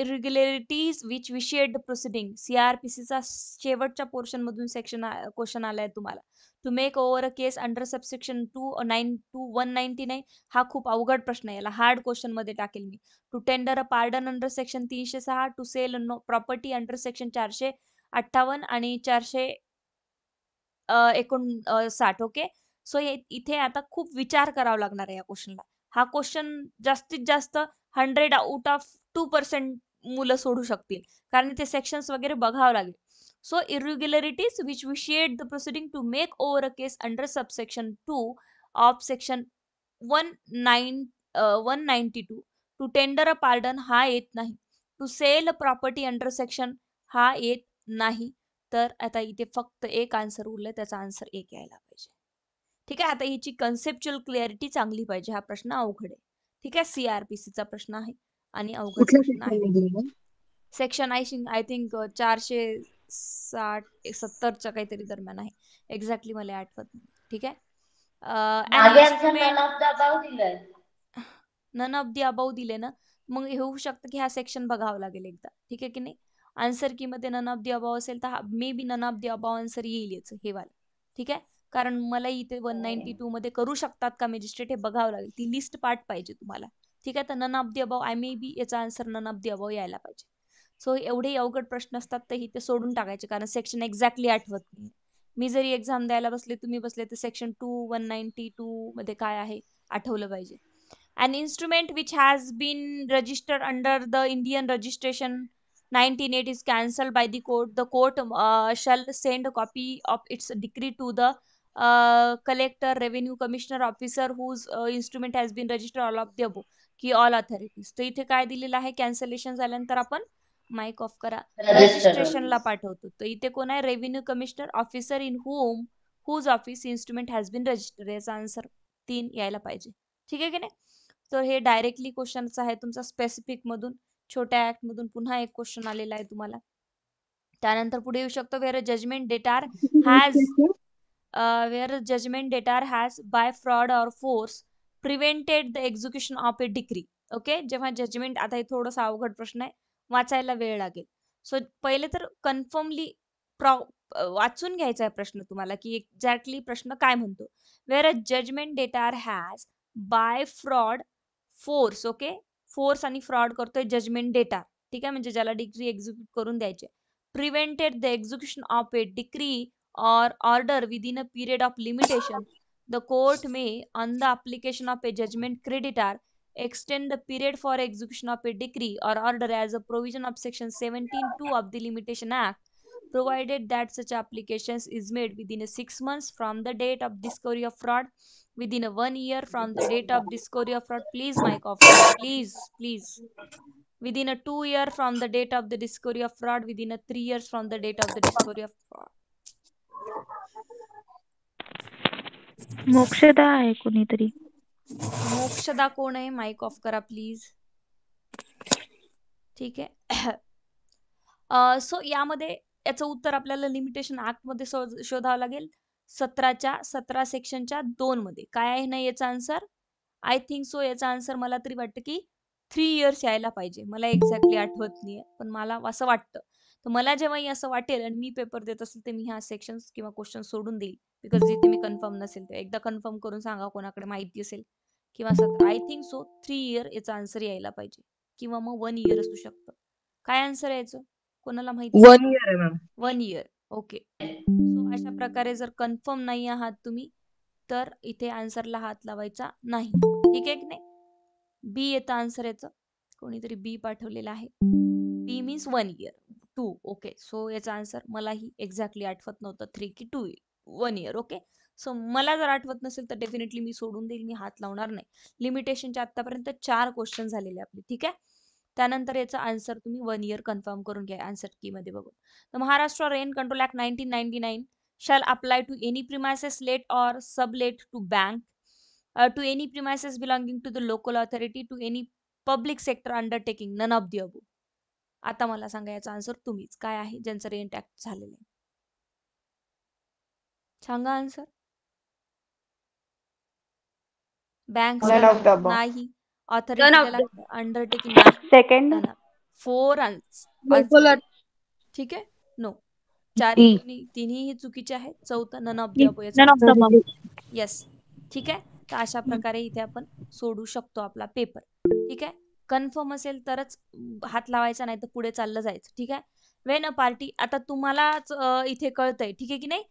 irregularities which vitiate proceeding C R P सीचा शेवटच्या पोर्शनमधून सेक्शन क्वेश्चन आला आहे तुम्हाला to make over a case under subsection two nine two one ninety nine हा खूप अवघड प्रश्न आहे याला हार्ड क्वेश्चन मध्ये टाकेल मी to tender a pardon under section तीनशे सहा to sell property under section चारशे अठ्ठावन्न आणि चारशे एकोण साठ ओके सो इथे आता खूप विचार करावा लागणार आहे या क्वेश्चनला हा क्वेश्चन जास्तीत जास्त hundred out of two percent मुलं सोडू शकतील कारण ते सेक्शन्स वगैरे बघावं लागेल so irregularities which vitiate the proceeding to make over a case under subsection two of section one nine one ninety two to tender a pardon हा येत नाही to sell property under section हा येत नाही तर आता इथे फक्त एक आन्सर उरलं त्याचा आन्सर एक यायला पाहिजे ठीक आहे आता याची कन्सेप्च्युअल क्लॅरिटी चांगली पाहिजे हा प्रश्न अवघड आहे ठीक आहे सीआरपीसीचा प्रश्न आहे आणि अवघड प्रश्न आहे सेक्शन आय आय थिंक चारशे साठ सत्तरच्या काहीतरी दरम्यान आहे एक्झॅक्टली मला आठवत ठीक आहे नन ऑफ दी अबाऊ दिले ना मग होऊ शकतं की हा सेक्शन बघावं लागेल एकदा ठीक आहे की नाही आन्सर की मध्ये नन ऑफ दी अबाव असेल तर may be none of the above answer येईलच हे वाल ठीक आहे कारण मला इथे वन नाईन्टी मध्ये करू शकतात का मॅजिस्ट्रेट हे बघावं लागेल ती लिस्ट पार्ट पाहिजे तुम्हाला ठीक आहे तर none of the above I may be याचा answer none of the above यायला पाहिजे सो एवढे अवघड प्रश्न असतात तर इथे सोडून टाकायचे कारण सेक्शन एक्झॅक्टली आठवत नाही मी जरी एक्झाम द्यायला बसले तुम्ही बसले तर सेक्शन टू वन नाईन्टी मध्ये काय आहे आठवलं पाहिजे and instrument which has been registered under the Indian registration 19 it is cancelled by the court the court uh, shall send a copy of its decree to the uh, collector revenue commissioner officer whose uh, instrument has been registered all of the above की all authorities तर इथे काय दिलेलं आहे cancellation झाल्यानंतर आपण mic of करा रजिस्ट्रेशनला पाठवतो तर इथे कोण आहे revenue commissioner officer in whom whose office instrument has been register याचा आन्सर तीन यायला पाहिजे ठीक आहे की नाही तर हे डायरेक्टली क्वेश्चनच आहे तुमचा स्पेसिफिक मधून छोट्या ऍक्ट मधून पुन्हा एक क्वेश्चन आलेला आहे तुम्हाला त्यानंतर पुढे येऊ शकतो where judgment debtor has where judgment debtor has by fraud or force prevented the execution of a decree okay जेव्हा जजमेंट आता हे थोडासा अवघड प्रश्न आहे वाचायला वेळ लागेल सो पहिले तर कन्फर्मली प्रॉ वाचून घ्यायचा आहे प्रश्न तुम्हाला की एक्झॅक्टली प्रश्न काय म्हणतो where a judgment debtor has by fraud force okay force आणि फ्रॉड करतोय जजमेंट डेटा ठीक आहे म्हणजे ज्याला डिक्री एक्झिक्यूट करून द्यायचे prevented the execution of a decree or order within a period of limitation the court may on the application of a judgment creditor extend the period for execution of a decree or order as a provision of section seventeen two of the limitation act provided that such applications is made within six months from the date of discovery of fraud within a one year from the date of discovery of fraud please mike please please within a two year from the date of the discovery of fraud within a three years from the date of the discovery of fraud Mokshada आहे कोणीतरी मोक्षदा कोण आहे mic of करा please. ठीक आहे so यामध्ये याचं उत्तर आपल्याला लिमिटेशन ऍक्ट मध्ये शोधावं लागेल सतराच्या सतरा सेक्शनच्या मध्ये काय आहे ना याचा आन्सर आय थिंक सो याचा आन्सर मला तरी वाटतं की थ्री इयर्स यायला पाहिजे मला एक्झॅक्टली आठवत नाही पण मला असं वाटतं तर मला जेव्हाही असं वाटेल आणि मी पेपर देत असेल ते मी ह्या सेक्शन किंवा क्वेश्चन सोडून देईल बिकॉज जिथे मी कन्फर्म नसेल ते एकदा कन्फर्म करून सांगा कोणाकडे माहिती असेल किंवा सतरा I think so three year याचा आन्सर यायला पाहिजे किंवा मग वन इयर असू शकतं काय आन्सर यायचं कोणाला माहिती वन इयर आहे ma'am one year okay so अशा प्रकारे जर कन्फर्म नाही आहात तुम्ही तर इथे आन्सरला हात लावायचा नाही ठीक आहे की नाही बी येतं आन्सर याचं कोणीतरी बी पाठवलेलं आहे B means one year two okay so याचा आन्सर मलाही एक्झॅक्टली आठवत नव्हतं थ्री की two one year okay so मला जर आठवत नसेल तर डेफिनेटली मी सोडून देईल मी हात लावणार नाही लिमिटेशनच्या आतापर्यंत चार क्वेश्चन झालेले आपले ठीक आहे त्यानंतर याचा आन्सर तुम्ही वन इयर कन्फर्म करून घ्या आन्सर कीमध्ये बघून तर Maharashtra rent control act nineteen ninety nine shall apply to any premises let or sublet to bank to any premises belonging to the local authority to any public sector undertaking none of the above आता मला सांगा याचा answer तुम्हीच काय आहे ज्यांचं rain act झालेलं आहे सांगा आन्सर बँक नाही अंडरटेकिंग सेकंड फोर ठीक आहे नो चार तिन्ही ही चुकीचे आहेत चौथा नन ऑफ येस ठीक आहे तर अशा प्रकारे इथे आपण सोडू शकतो आपला पेपर ठीक आहे कन्फर्म असेल तरच हात लावायचा नाही तर पुढे चाललं जायचं ठीक आहे वेन अ पार्टी आता तुम्हालाच इथे कळतंय ठीक आहे की नाही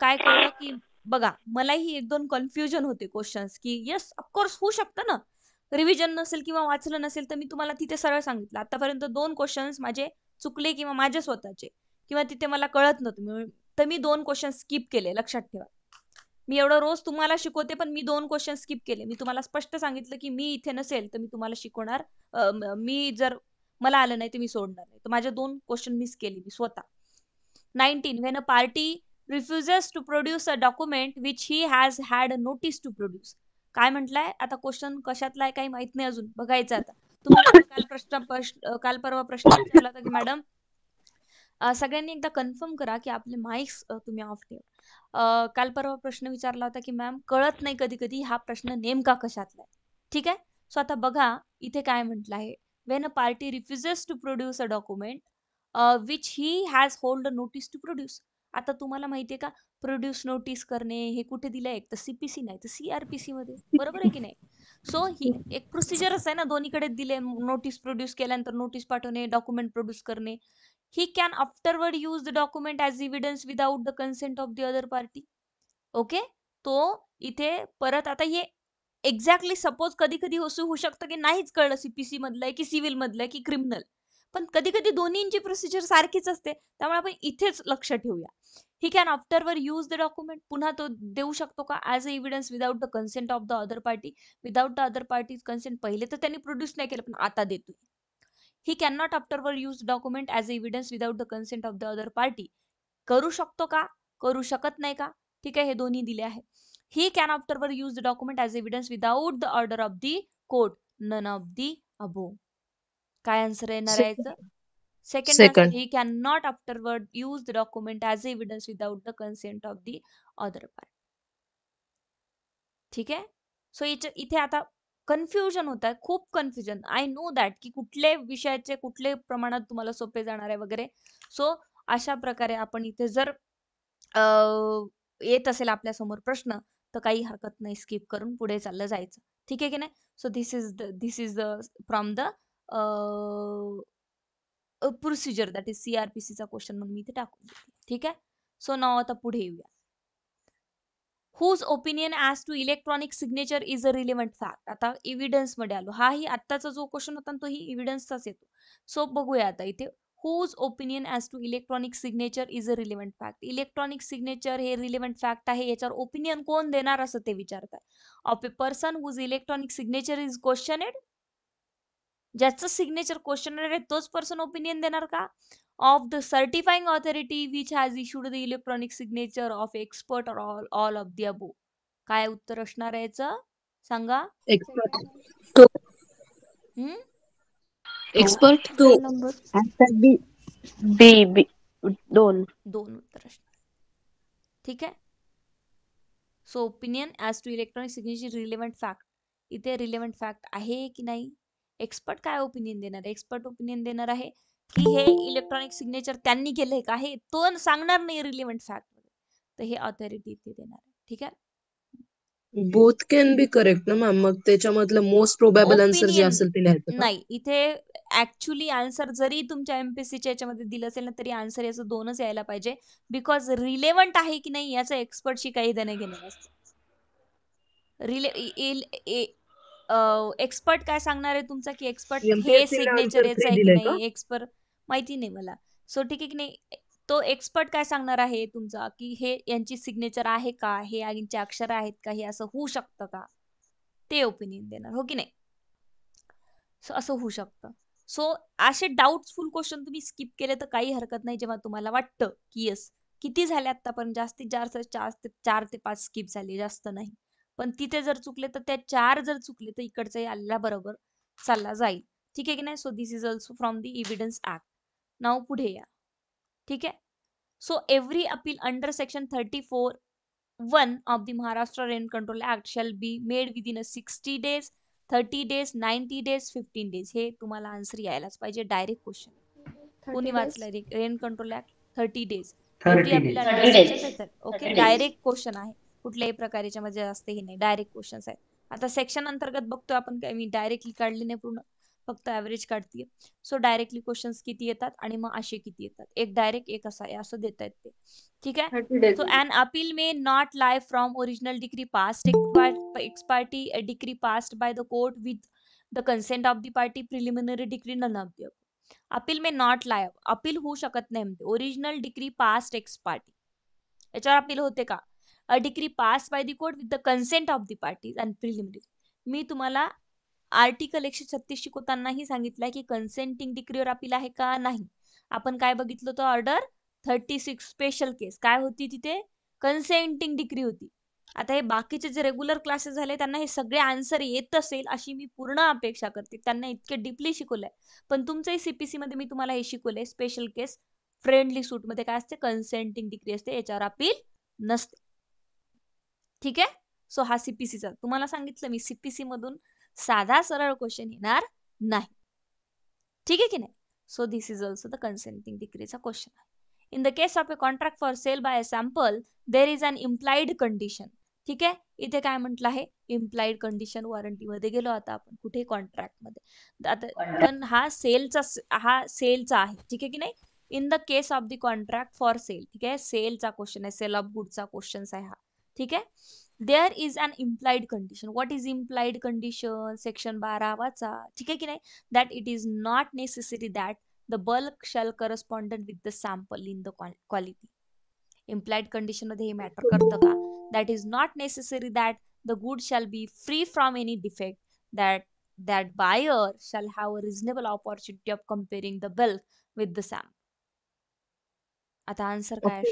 काय कळलं की बघा मलाही एक दोन कन्फ्युजन होते क्वेश्चन्स की येस अफकोर्स होऊ शकतं ना रिव्हिजन नसेल किंवा वाचलं नसेल तर मी तुम्हाला तिथे सरळ सांगितलं आतापर्यंत दोन क्वेश्चन्स माझे चुकले किंवा माझ्या स्वतःचे किंवा तिथे मला कळत नव्हतं तर मी दोन क्वेश्चन स्किप केले लक्षात ठेवा मी एवढं रोज तुम्हाला शिकवते पण मी दोन क्वेश्चन स्किप केले मी तुम्हाला स्पष्ट सांगितलं की मी इथे नसेल तर मी तुम्हाला शिकवणार मी जर मला आलं नाही तर मी सोडणार नाही तर माझे दोन क्वेश्चन मिस केले मी स्वतः nineteen when a party refuses to produce a document which he has had notice to produce काय म्हटलाय आता क्वेश्चन कशातला आहे काही माहित नाही अजून बघायचं आता तुम्हाला काल प्रश्न परवा प्रश्न विचारला होता की मॅडम सगळ्यांनी एकदा कन्फर्म करा की आपले माईक्स तुम्ही ऑफ ठेव काल परवा प्रश्न विचारला होता की मॅम कळत नाही कधी कधी हा प्रश्न नेमका कशातला आहे ठीक आहे सो आता बघा इथे काय म्हटलं आहे when a party refuses to produce a document which he has hold a notice to produce आता तुम्हाला माहितीये का प्रोड्यूस नोटीस करणे हे कुठे दिले तर सीपीसी नाही तर सीआरपीसी मध्ये बरोबर आहे की नाही सो ही एक प्रोसिजरच आहे ना दोन्हीकडे दिले नोटीस प्रोड्यूस केल्यानंतर नोटीस पाठवणे डॉक्युमेंट प्रोड्यूस करणे he can afterward use the document as evidence without the consent of the other party okay तो इथे परत आता हे एक्झॅक्टली सपोज कधी कधी होऊ शकतं की नाहीच कळलं सीपीसी मधलं की सिव्हिल मधलं की क्रिमिनल पण कधी कधी दोन्हींची प्रोसिजर सारखीच असते त्यामुळे आपण इथेच लक्ष ठेवूया ही कॅन वर यूज द डॉक्युमेंट पुन्हा तो देऊ शकतो का as a evidence without the consent of the other party without the other party consent पहिले तर त्यांनी प्रोड्यूस नाही केलं पण आता देतो ही कॅन नॉट वर use document as a evidence without the consent of the other party करू शकतो का करू शकत नाही का ठीक आहे हे दोन्ही दिले आहे he can afterward use the document as evidence without the order of the court none of the above काय आन्सर येणार आहे second he can not afterward use the document as evidence without the consent of the other part ठीक आहे so इथे इथे आता confusion होत आहे खूप कन्फ्युजन आय नो दॅट की कुठले विषयाचे कुठले प्रमाणात तुम्हाला सोपे जाणार आहे वगैरे सो अशा प्रकारे आपण इथे जर येत असेल आपल्या समोर प्रश्न तर काही हरकत नाही स्किप करून पुढे चाललं जायचं ठीक आहे की नाही so this is the this is the from the procedure that is सीआरपीसीचा क्वेश्चन मग मी इथे टाकून ठीक आहे. सो नाव आता पुढे येऊया. Whose opinion as to electronic signature is a relevant fact. आता मध्ये आलो. हा ही आत्ताचा जो क्वेश्चन होता ना तोही इव्हिडन्सचाच येतो. सो बघूया आता इथे whose opinion as to electronic signature is a relevant fact. Electronic signature हे रिलेव्हंट फॅक्ट आहे याच्यावर ओपिनियन कोण देणार असं ते विचारतात आहे. Of a person whose electronic signature is questioned ज्याचं सिग्नेचर क्वेश्चन आहे तोच पर्सन ओपिनियन देणार का of the certifying authority which has issued the electronic signature of expert or all all of the above काय उत्तर असणार आहे याचं सांगा एक्सपर्ट एक्सपर्ट बी बी दोन दोन उत्तर असणार ठीक आहे so opinion as to electronic signature relevant fact इथे रिलेव्हंट फॅक्ट आहे की नाही एक्सपर्ट काय ओपिनियन देणार एक्सपर्ट ओपिनियन देणार आहे की हे इलेक्ट्रॉनिक सिग्नेचर त्यांनी केलंय का आहे तो सांगणार नाही रिलिव्हंट फॅक्ट मध्ये तर हे ऑथॉरिटी ते देणार ठीक आहे बोथ कॅन बी करेक्ट ना मॅम मग त्याच्यामधलं मोस्ट प्रोबेबल आन्सर जे असेल ते लिहायचं नाही इथे ऍक्च्युली आन्सर जरी तुमच्या च्या याच्यामध्ये दिलं असेल ना तरी आन्सर याचं दोनच यायला पाहिजे बिकॉज रिलेव्हंट आहे की नाही याचं एक्सपर्टशी काही देणं घेणं असतं रिले एक्सपर्ट काय सांगणार आहे तुमचा की एक्सपर्ट हे सिग्नेचर आहे की नाही एक्सपर्ट माहिती नाही मला सो ठीक आहे की नाही तो एक्सपर्ट काय सांगणार आहे तुमचा की हे यांची सिग्नेचर आहे का हे यांचे अक्षर आहेत का हे असं होऊ शकतं का ते ओपिनियन देणार हो की नाही सो असं होऊ शकतं सो असे डाऊटफुल क्वेश्चन तुम्ही स्किप केले तर काही हरकत नाही जेव्हा तुम्हाला वाटतं की यस किती झाले आतापर्यंत जास्तीत जास्त चार ते चार ते पाच स्किप झाले जास्त नाही पण तिथे जर चुकले तर त्या चार जर चुकले तर इकडचा आल्ला बरोबर चालला जाईल ठीक आहे की नाही so this is also from the evidence act नाव पुढे या ठीक आहे so every appeal under section thirty four one of the Maharashtra rent control act shall be made within a sixty days thirty days ninety days fifteen days हे तुम्हाला answer यायलाच पाहिजे direct question कोणी वाचलंय rent control act thirty days thirty okay direct question आहे कुठल्याही प्रकारच्या म्हणजे जास्त हे नाही डायरेक्ट क्वेश्चन्स आहेत आता सेक्शन अंतर्गत बघतो आपण काय मी डायरेक्टली काढली नाही पूर्ण फक्त ॲव्हरेज काढते सो डायरेक्टली क्वेश्चन्स किती येतात आणि मग असे किती येतात एक डायरेक्ट एक असा आहे असं देत आहेत ते ठीक आहे so an appeal may not lie from original decree passed ex parte decree passed by the court with the consent of the party preliminary decree न of appeal may not lie appeal होऊ शकत नाही original decree passed ex parte याच्यावर appeal होते का a decree pass by the court with the consent of the parties and preliminary मी तुम्हाला article एकशे छत्तीस शिकवतानाही सांगितलं की कन्सेंटिंग डिग्रीवर अपील आहे का नाही आपण काय बघितलं तर order thirty six special case काय होती तिथे कन्सेंटिंग डिग्री होती आता हे बाकीचे जे रेग्युलर क्लासेस झाले त्यांना हे सगळे आन्सर येत असेल अशी मी पूर्ण अपेक्षा करते त्यांना इतके डीपली शिकवलंय पण तुमचंही सीपीसी मध्ये मी तुम्हाला हे शिकवलंय स्पेशल केस फ्रेंडली सूट मध्ये काय असते कन्सेंटिंग डिग्री असते याच्यावर अपील नसते ठीक आहे सो हा सीपीसीचा तुम्हाला सांगितलं मी सीपीसी मधून साधा सरळ क्वेश्चन येणार नाही ठीक आहे की नाही so this is also the consenting डिग्रीचा question in the case of a contract for sale by a sample there is an implied condition ठीक आहे इथे काय म्हटलं आहे इम्प्लाइड कंडिशन वॉरंटीमध्ये गेलो आता आपण कुठे कॉन्ट्रॅक्टमध्ये आता पण हा सेलचा हा सेलचा आहे ठीक आहे की नाही in the case of the contract for sale ठीक आहे सेलचा क्वेश्चन आहे सेल ऑफ गुडचा क्वेश्चन आहे हा ठीक आहे there is an implied condition what is implied condition section बारा वाचा ठीक आहे की नाही that it is not necessary that the bulk shall correspondent with the sample in the quality implied condition मध्ये हे मॅटर करतं का that is not necessary that the good shall be free from any defect that that buyer shall have a reasonable opportunity of comparing the bulk with the sample आता answer काय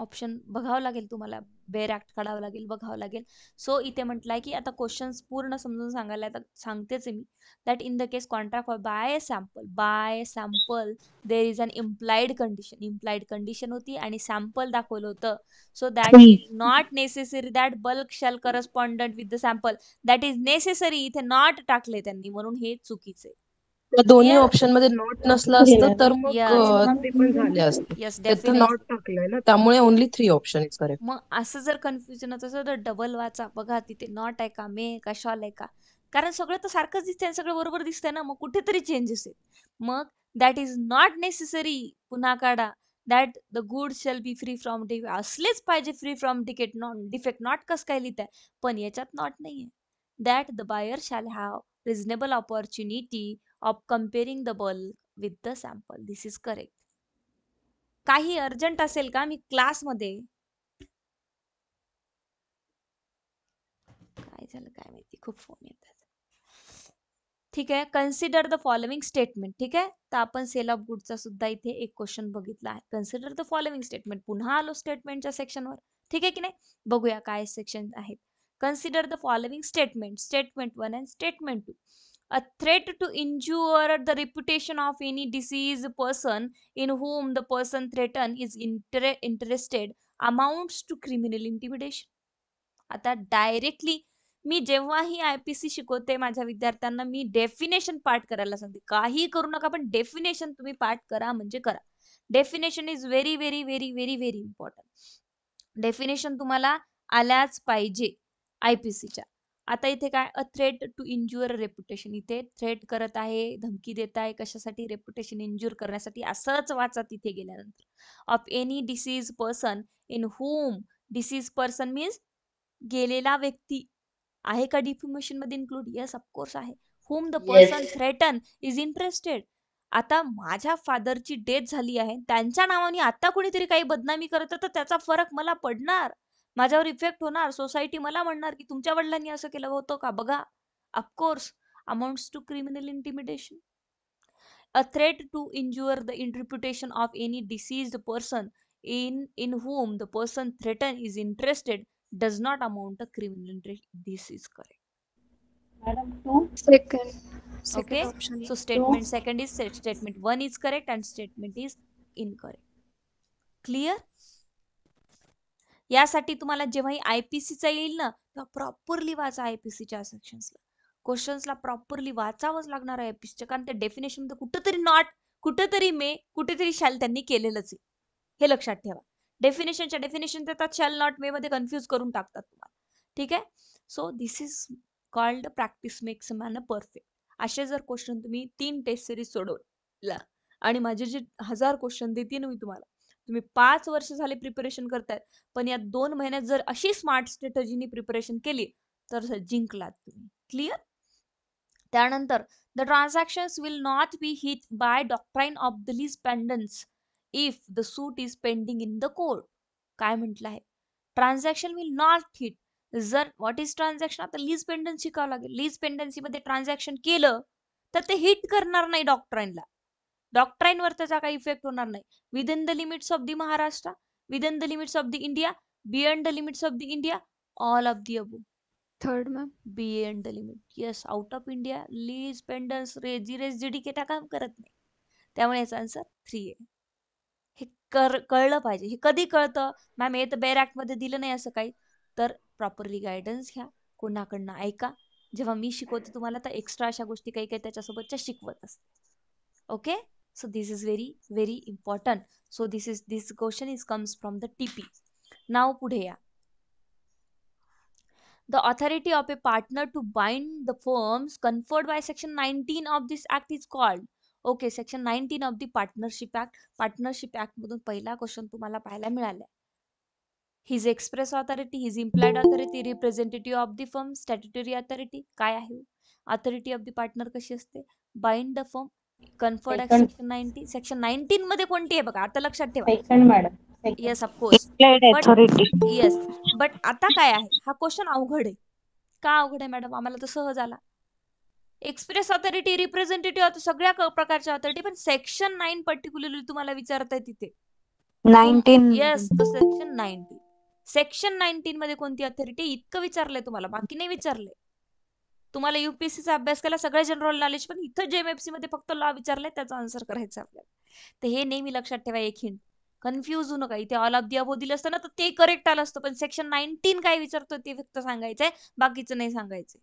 option बघावं लागेल तुम्हाला बेर act काढावं लागेल बघावं लागेल so इथे म्हटलंय की आता क्वेश्चन्स पूर्ण समजून सांगायला आता सांगतेच मी that in the case contract for by sample by sample there is an implied condition implied condition होती आणि सॅम्पल दाखवलं होतं so that is not necessary that bulk shall correspondent with the sample that is necessary इथे not टाकले त्यांनी म्हणून हे चुकीचे त्या दोन्ही ऑप्शन मध्ये नॉट नसलं असतं तर मग ते झाले असते नॉट टाकलंय ना त्यामुळे ओनली थ्री ऑप्शन इज मग असं जर कन्फ्युजन होत तर डबल वाचा बघा तिथे नॉट आहे का मे का शॉल आहे का कारण सगळं तर सारखंच दिसतंय सगळं बरोबर दिसतंय ना मग कुठेतरी चेंजेस आहेत मग दॅट इज नॉट नेसेसरी पुन्हा काढा that the good shall be free from defect असलेच पाहिजे free from defect not defect not कस काय लिहित पण याच्यात नॉट नाहीये that the buyer shall have reasonable opportunity of comparing the bulk with the sample. This is correct. काही urgent असेल का मी मध्ये काय झालं काय माहिती खूप फोन येतात ठीक आहे कन्सिडर द फॉलोइंग स्टेटमेंट ठीक आहे तर आपण सेल ऑफ गुडचा सुद्धा इथे एक क्वेश्चन बघितला आहे कन्सिडर द फॉलोइंग स्टेटमेंट पुन्हा आलो स्टेटमेंटच्या सेक्शनवर ठीक आहे की नाही बघूया काय सेक्शन आहेत consider the following statement statement one and statement two a threat to injure the reputation of any diseased person in whom the person threatened is inter interested amounts to criminal intimidation. आता directly मी जेव्हाही I P C शिकवते माझ्या विद्यार्थ्यांना मी definition पाठ करायला सांगते काही करू नका पण डेफिनेशन तुम्ही पाठ करा म्हणजे करा definition is very very very very very important definition तुम्हाला आल्याच पाहिजे आय पी सीच्या आता इथे काय a threat to injure reputation इथे थ्रेट करत आहे धमकी देत आहे कशासाठी रेप्युटेशन इंज्युअर करण्यासाठी असंच वाचा तिथे गेल्यानंतर of any deceased person in whom deceased person means गेलेला व्यक्ती आहे का डिफॉर्मेशन मध्ये इन्क्लूड येस ऑफकोर्स आहे whom the person threaten is interested आता माझ्या फादरची डेथ झाली आहे त्यांच्या नावाने आता कुणीतरी काही बदनामी करत तर त्याचा फरक मला पडणार माझ्यावर इफेक्ट होणार, सोसायटी मला म्हणणार की तुमच्या वडिलांनी असं केलं होतं का? बघा. Of course to criminal intimidation. A threat to injure the reputation of any deceased person in in whom the person threaten is interested does not amount a criminal this is correct. Madam two second second statement one is correct and statement is statement one clear यासाठी तुम्हाला जेव्हाही I P सीचा येईल ना तेव्हा properly वाचा I P सीच्या सेक्शन्सला क्वेश्चन्सला properly वाचावंच लागणार आहे आय कारण त्या डेफिनेशन कुठंतरी नॉट कुठंतरी मे कुठेतरी शाल त्यांनी केलेलंच आहे हे लक्षात ठेवा डेफिनेशनच्या डेफिनेशन देतात शॅल नॉट मे मध्ये कन्फ्यूज करून टाकतात तुम्हाला ठीक आहे so this is called practice makes man a perfect असे जर क्वेश्चन तुम्ही तीन टेस्ट सिरीज सोडवला आणि माझे जे हजार क्वेश्चन देते ना मी तुम्हाला तुम्ही पाच वर्ष झाले प्रिपरेशन करतायत पण या दोन महिन्यात जर अशी स्मार्ट स्ट्रॅटजीनी प्रिपरेशन केली तर जिंकलात तुम्ही क्लिअर त्यानंतर the transaction will not be hit by doctrine of the lis pendens if the suit is pending in the court काय म्हटलं आहे ट्रान्झॅक्शन विल नॉट हिट जर व्हॉट इज ट्रान्झॅक्शन आता लीज पेंडन्स शिकावं लागेल लीज पेंडन्सीमध्ये ट्रान्झॅक्शन केलं तर ते हिट करणार नाही डॉक्ट्राईनला डॉक्ट्राईनवर त्याचा काही इफेक्ट होणार नाही within the limits of the Maharashtra within the limits of the India beyond the limits of the India all of the above third ma'am beyond the limit yes out of India लीज पेंडन्स रेजी रेस जीडीके केटा काम करत नाही त्यामुळे याचा आन्सर थ्री आहे हे कर कळलं पाहिजे हे कधी कळतं मॅम हे तर मध्ये दिलं नाही असं काही तर प्रॉपरली गायडन्स घ्या कोणाकडनं ऐका जेव्हा मी शिकवते तुम्हाला तर एक्स्ट्रा अशा गोष्टी काही काही त्याच्यासोबतच्या शिकवत असते okay so this is very very important so this is this question is comes from the tp now pudhe ya the authority of a partner to bind the firms conferred by section 19 of this act is called okay section nineteen of the partnership act partnership मधून पहिला question तुम्हाला पाहायला मिळाला his express authority his implied authority representative of the firm statutory authority काय आहे authority of the partner कशी असते bind the firm comfort section nineteen section nineteen मध्ये कोणती आहे बघा आता लक्षात ठेवा येस ऑफकोर्स येस बट आता काय आहे हा क्वेश्चन अवघड आहे का अवघड आहे मॅडम आम्हाला तो सहज आला एक्सप्रेस ऑथॉरिटी रिप्रेझेंटेटिव्ह सगळ्या प्रकारच्या ऑथॉरिटी पण सेक्शन नाईन पर्टिक्युलरली तुम्हाला विचारत आहे तिथे नाईन्टीन येस तो सेक्शन नाईन्टीन सेक्शन नाईन्टीन मध्ये कोणती ऑथॉरिटी इतकं विचारलंय तुम्हाला बाकी नाही विचारलंय तुम्हाला युपीएससीचा अभ्यास केला सगळ्या जनरल नॉलेज पण इथं जे एमएफसी मध्ये फक्त लॉ विचारलाय त्याचा आन्सर करायचा आपल्याला तर हे नेहमी लक्षात ठेवा एक हिंट कन्फ्यूज होऊ नका इथे ऑल ऑफ अबो दिलं असतं ना तर ते करेक्ट आलं असतं पण सेक्शन नाईन्टीन काय विचारतो ते फक्त सांगायचंय बाकीचं नाही सांगायचं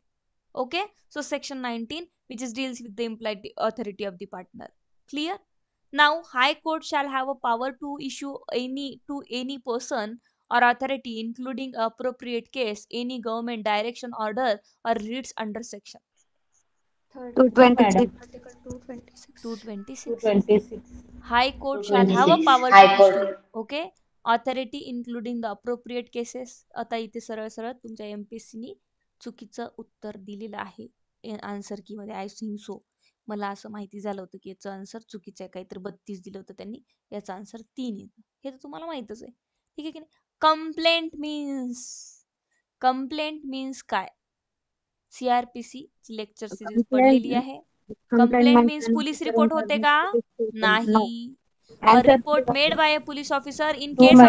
okay so section nineteen which is deals with the implied authority of the partner clear now high court shall have a power to issue any to any person or authority including appropriate case any government direction order or reads under section 226 226 high court shall have a power high to issue okay authority including the appropriate cases आता इथे सरळ सरळ तुमच्या एमपीसीनी चुकीचं उत्तर दिलेलं आहे answer की मध्ये आय थिंक सो मला असं माहिती झालं होतं की याचं आन्सर चुकीचं आहे काहीतरी बत्तीस दिलं होतं त्यांनी याचं आन्सर तीन येतं हे तर तुम्हाला माहितच आहे ठीक आहे की नाही कंप्लेंट मीन्स कंप्लेंट मीन्स काय सीआरपीसी लेक्चर सिरीज पडलेली आहे कंप्लेंट मीन्स पोलीस रिपोर्ट होते का नाही report made by a officer in case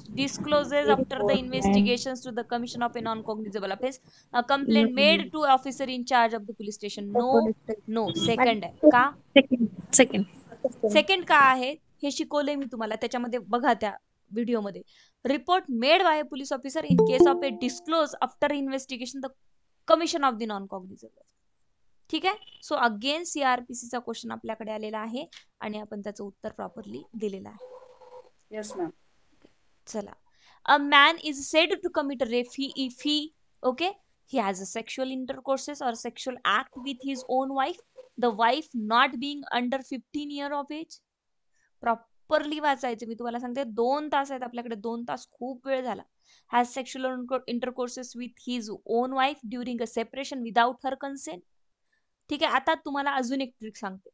of discloses after the investigation to the commission of a non cognizable affairs a complaint made to officer in charge of the police station no no second आहे का second second का आहे हे शिकवले मी तुम्हाला त्याच्यामध्ये बघा त्या व्हिडिओमध्ये report made by a officer in case of a a after investigation the commission of the non non ठीक आहे सो अगेन सीआरपीसीचा क्वेश्चन आपल्याकडे आलेला आहे आणि आपण त्याचं उत्तर प्रॉपरली दिलेलं आहे यस मॅम चला a man is said to commit rape he if he okay he has a sexual intercourses or sexual act with his own wife the wife not being under fifteen year of age properly वाचायचे मी तुम्हाला सांगते दोन तास आहेत आपल्याकडे दोन तास खूप वेळ झाला has sexual intercourses with his own wife during a separation without her consent ठीक आहे आता तुम्हाला अजून एक ट्रिक सांगते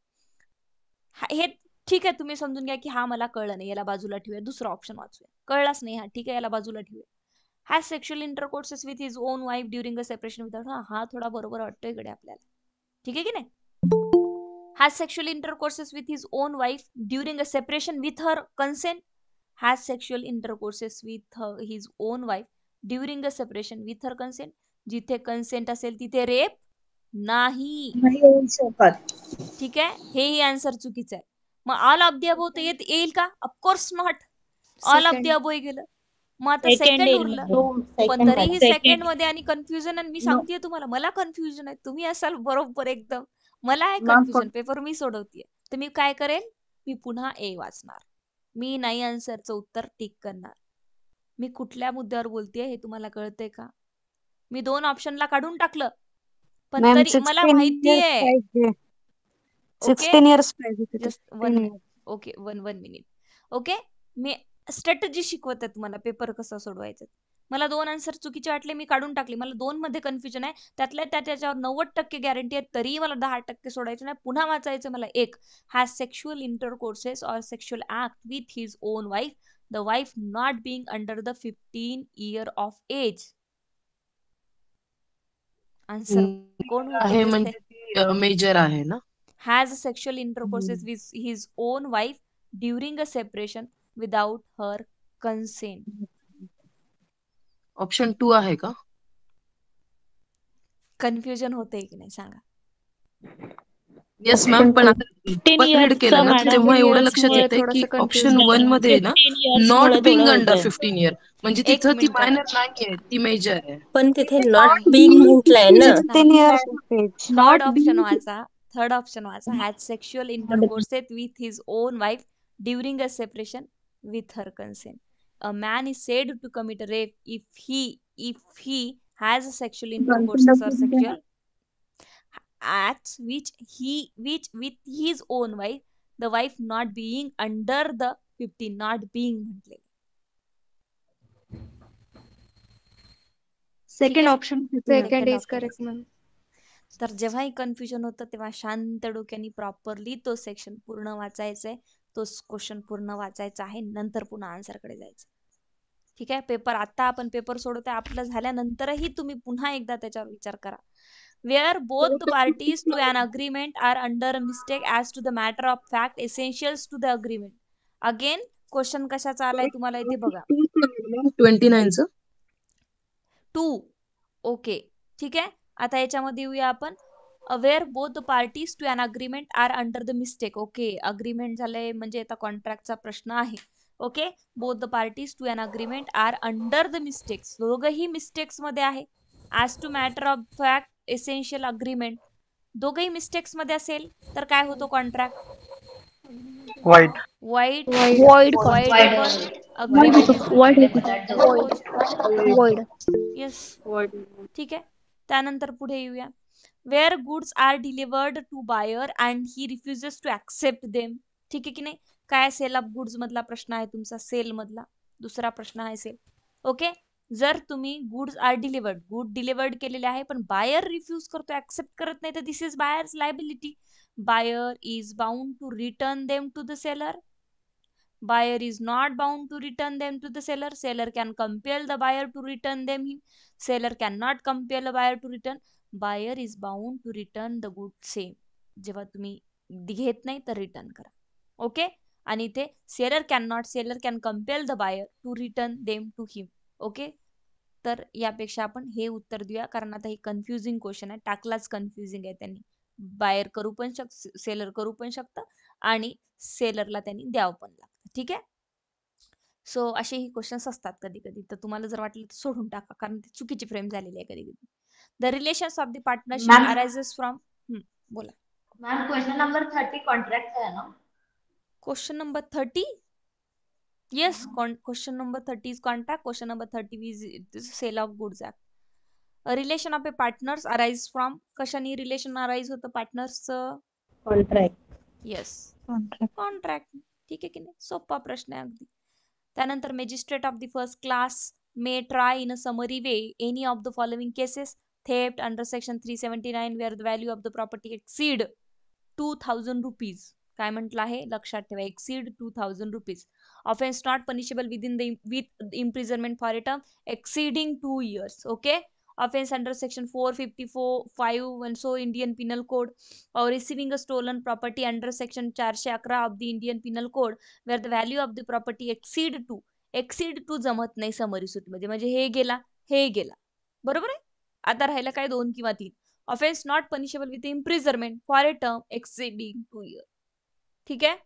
हे ठीक आहे तुम्ही समजून घ्या की हा मला कळलं नाही याला बाजूला ठेवूया दुसरा ऑप्शन वाचूया कळलाच नाही हा ठीक आहे याला बाजूला ठेवूया has sexual intercourses with his own wife during a separation without हा थोडा बरोबर वाटतोय इकडे आपल्याला ठीक आहे की नाही has sexual intercourses with his own wife during a separation with her consent has sexual intercourses with his own wife wife during separation separation with her जिथे कन्सेंट असेल तिथे रेप नाही ठीक आहे हेही आन्सर चुकीचं आहे मग ऑल ऑफ अबो तर येत येईल का of course not all of above गेलं मग आता सेकंड उरलं हो, पण तरीही सेकंड मध्ये आणि कन्फ्युजन आणि मी सांगते तुम्हाला मला कन्फ्युजन आहे तुम्ही असाल बरोबर एकदम मला आहे कन्फ्युजन पेपर मी सोडवतीये तर मी काय करेल मी पुन्हा ए वाचणार मी नाही आन्सरचं उत्तर टिक करणार मी कुठल्या मुद्द्यावर बोलतेय हे तुम्हाला कळतंय का मी दोन ऑप्शनला काढून टाकलं पण तरी मला माहितीये okay one one minute okay मी स्ट्रॅटजी शिकवत तुम्हाला पेपर कसा सोडवायचा मला दोन आन्सर चुकीचे वाटले मी काढून टाकले मला दोन मध्ये कन्फ्युजन आहे त्यातल्या त्या त्याच्यावर नव्वद टक्के गॅरंटी आहे तरीही मला दहा टक्के सोडायचं नाही पुन्हा वाचायचं मला एक हा sexual intercourses or sexual act with his own wife the wife not being under the fifteen year of age answer कोण आहे म्हणजे मेजर आहे ना sexual intercourses with his own wife during a separation without her consent option two आहे का confusion होते की नाही सांगा येस मॅम पण केलं ना तेव्हा एवढं लक्षात येतं की ऑप्शन वन मध्ये ना not being under fifteen year म्हणजे तिथं ती मायनर नाही ती मेजर आहे पण तिथे नॉट बिंग म्हटलंय ना नॉट ऑप्शन वाचा थर्ड ऑप्शन वाचा has sexual intercourse with his own wife during a separation with her consent a man is said to commit rape if he if he has a sexual intercourse or sexual acts which he which with his own wife the wife not being under the 15 not being म्हटले second option second is correct ma'am तर जेव्हाही confusion होतं तेव्हा शांत डोक्याने properly तो section पूर्ण वाचायचा आहे तो क्वेश्चन पूर्ण वाचायचा आहे नंतर पुन्हा आन्सरकडे जायचं ठीक आहे पेपर आता आपण पेपर सोडवतोय आपलं झाल्यानंतरही तुम्ही पुन्हा एकदा त्याच्यावर विचार करा where both parties to an agreement are under mistake as to the matter of fact essential to the agreement again question कशाचा आलाय तुम्हाला इथे बघा ट्वेंटी नाईन टू ओके ठीक आहे आता याच्यामध्ये येऊया आपण where both parties to an agreement are under the mistake okay agreement झालंय म्हणजे आता कॉन्ट्रॅक्टचा प्रश्न आहे okay both the parties to an agreement are under the mistakes दोग ही मिस्टेक्स मध्य है as to matter of fact essential agreement दोग ही मिस्टेक्स मध्य काय होतो कॉन्ट्रॅक्ट वाईट वाईट वाईट वाईट ठीक आहे त्यानंतर goods are delivered to buyer and he refuses to accept them ठीक है कि नहीं काय सेल ऑफ गुड्स मधला प्रश्न आहे तुमचा सेल मधला दुसरा प्रश्न आहे सेल ओके जर तुम्ही goods are delivered good delivered केलेले आहे पण बायर रिफ्यूज करतो ऍक्सेप्ट करत नाही तर this is buyer liability buyer is bound to return them to the seller is not bound to return them to the seller seller can compare the buyer to return them him seller can not compare the buyer to return buyer is bound to return the good same जेव्हा तुम्ही घेत नाही तर return करा okay आणि इथे seller can not seller can compel the buyer to return them to him okay तर यापेक्षा आपण हे उत्तर देऊया कारण आता हे कन्फ्युजिंग क्वेश्चन आहे टाकलाच कन्फ्युजिंग आहे त्यांनी बायर करू पण शक सेलर करू पण शकतं आणि सेलरला त्यांनी द्यावं पण लागतं ठीक आहे सो असे ही क्वेश्चन्स असतात कधी कधी तर तुम्हाला जर वाटलं तर सोडून टाका कारण चुकीची फ्रेम झालेली आहे कधी कधी the relation of the partnership arises from बोला ma'am question number thirty contract आहे ना question number thirty yes question number 30 is contract. Question number 30 is sale of goods act. Relation of a partners arise from कशाने relation arise होतं partners contract yes contract ठीक आहे की नाही सोपा प्रश्न आहे अगदी त्यानंतर magistrate of the first class may try in a summary way any of the following cases theft under section three seventy nine where the value of the property exceed two thousand rupees काय म्हटलं आहे लक्षात ठेवा exceed two thousand rupees offence not punishable with in the with imprisonment for a term exceeding two years okay for under section 454 5 so Indian penal code और receiving a stolen property under section चारशे अकरा of the Indian penal code where the value of the property exceed two exceed two जमत नाही summary सूटमध्ये म्हणजे हे गेला हे गेला बरोबर आहे आता राहिलं काय दोन किंवा तीन offence not punishable with imprisonment for a term exceeding two year ठीक आहे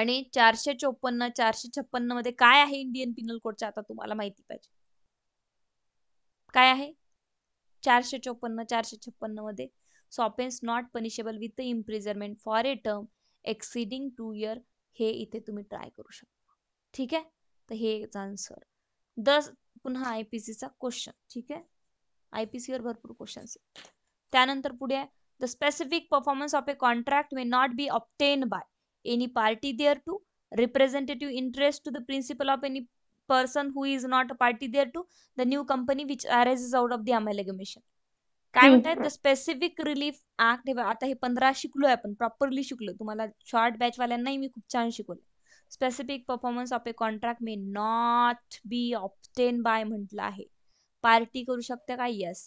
आणि चारशे चोपन्न चारशे छप्पन्न मध्ये काय आहे इंडियन पिनल कोडच्या आता तुम्हाला माहिती पाहिजे काय आहे चारशे चोपन्न चारशे छप्पन्न मध्ये offence not punishable with imprisonment for a term exceeding two year हे इथे तुम्ही ट्राय करू शकता ठीक आहे तर हे आन्सर दस पुन्हा आय पी क्वेश्चन ठीक आहे आय पी भरपूर क्वेश्चन्स त्यानंतर पुढे the specific performance of a contract may not be obtained by any party thereto, representative interest to the principal of any person who is not a party thereto, the new company which arises out of the amalgamation. काय म्हणतात the specific relief act हे आता हे पंधरा शिकलोय आपण properly शिकलो तुम्हाला शॉर्ट बॅच वाल्यांनाही मी खूप छान शिकवलं specific performance of a contract may not be obtained by म्हटलं आहे पार्टी करू शकते का yes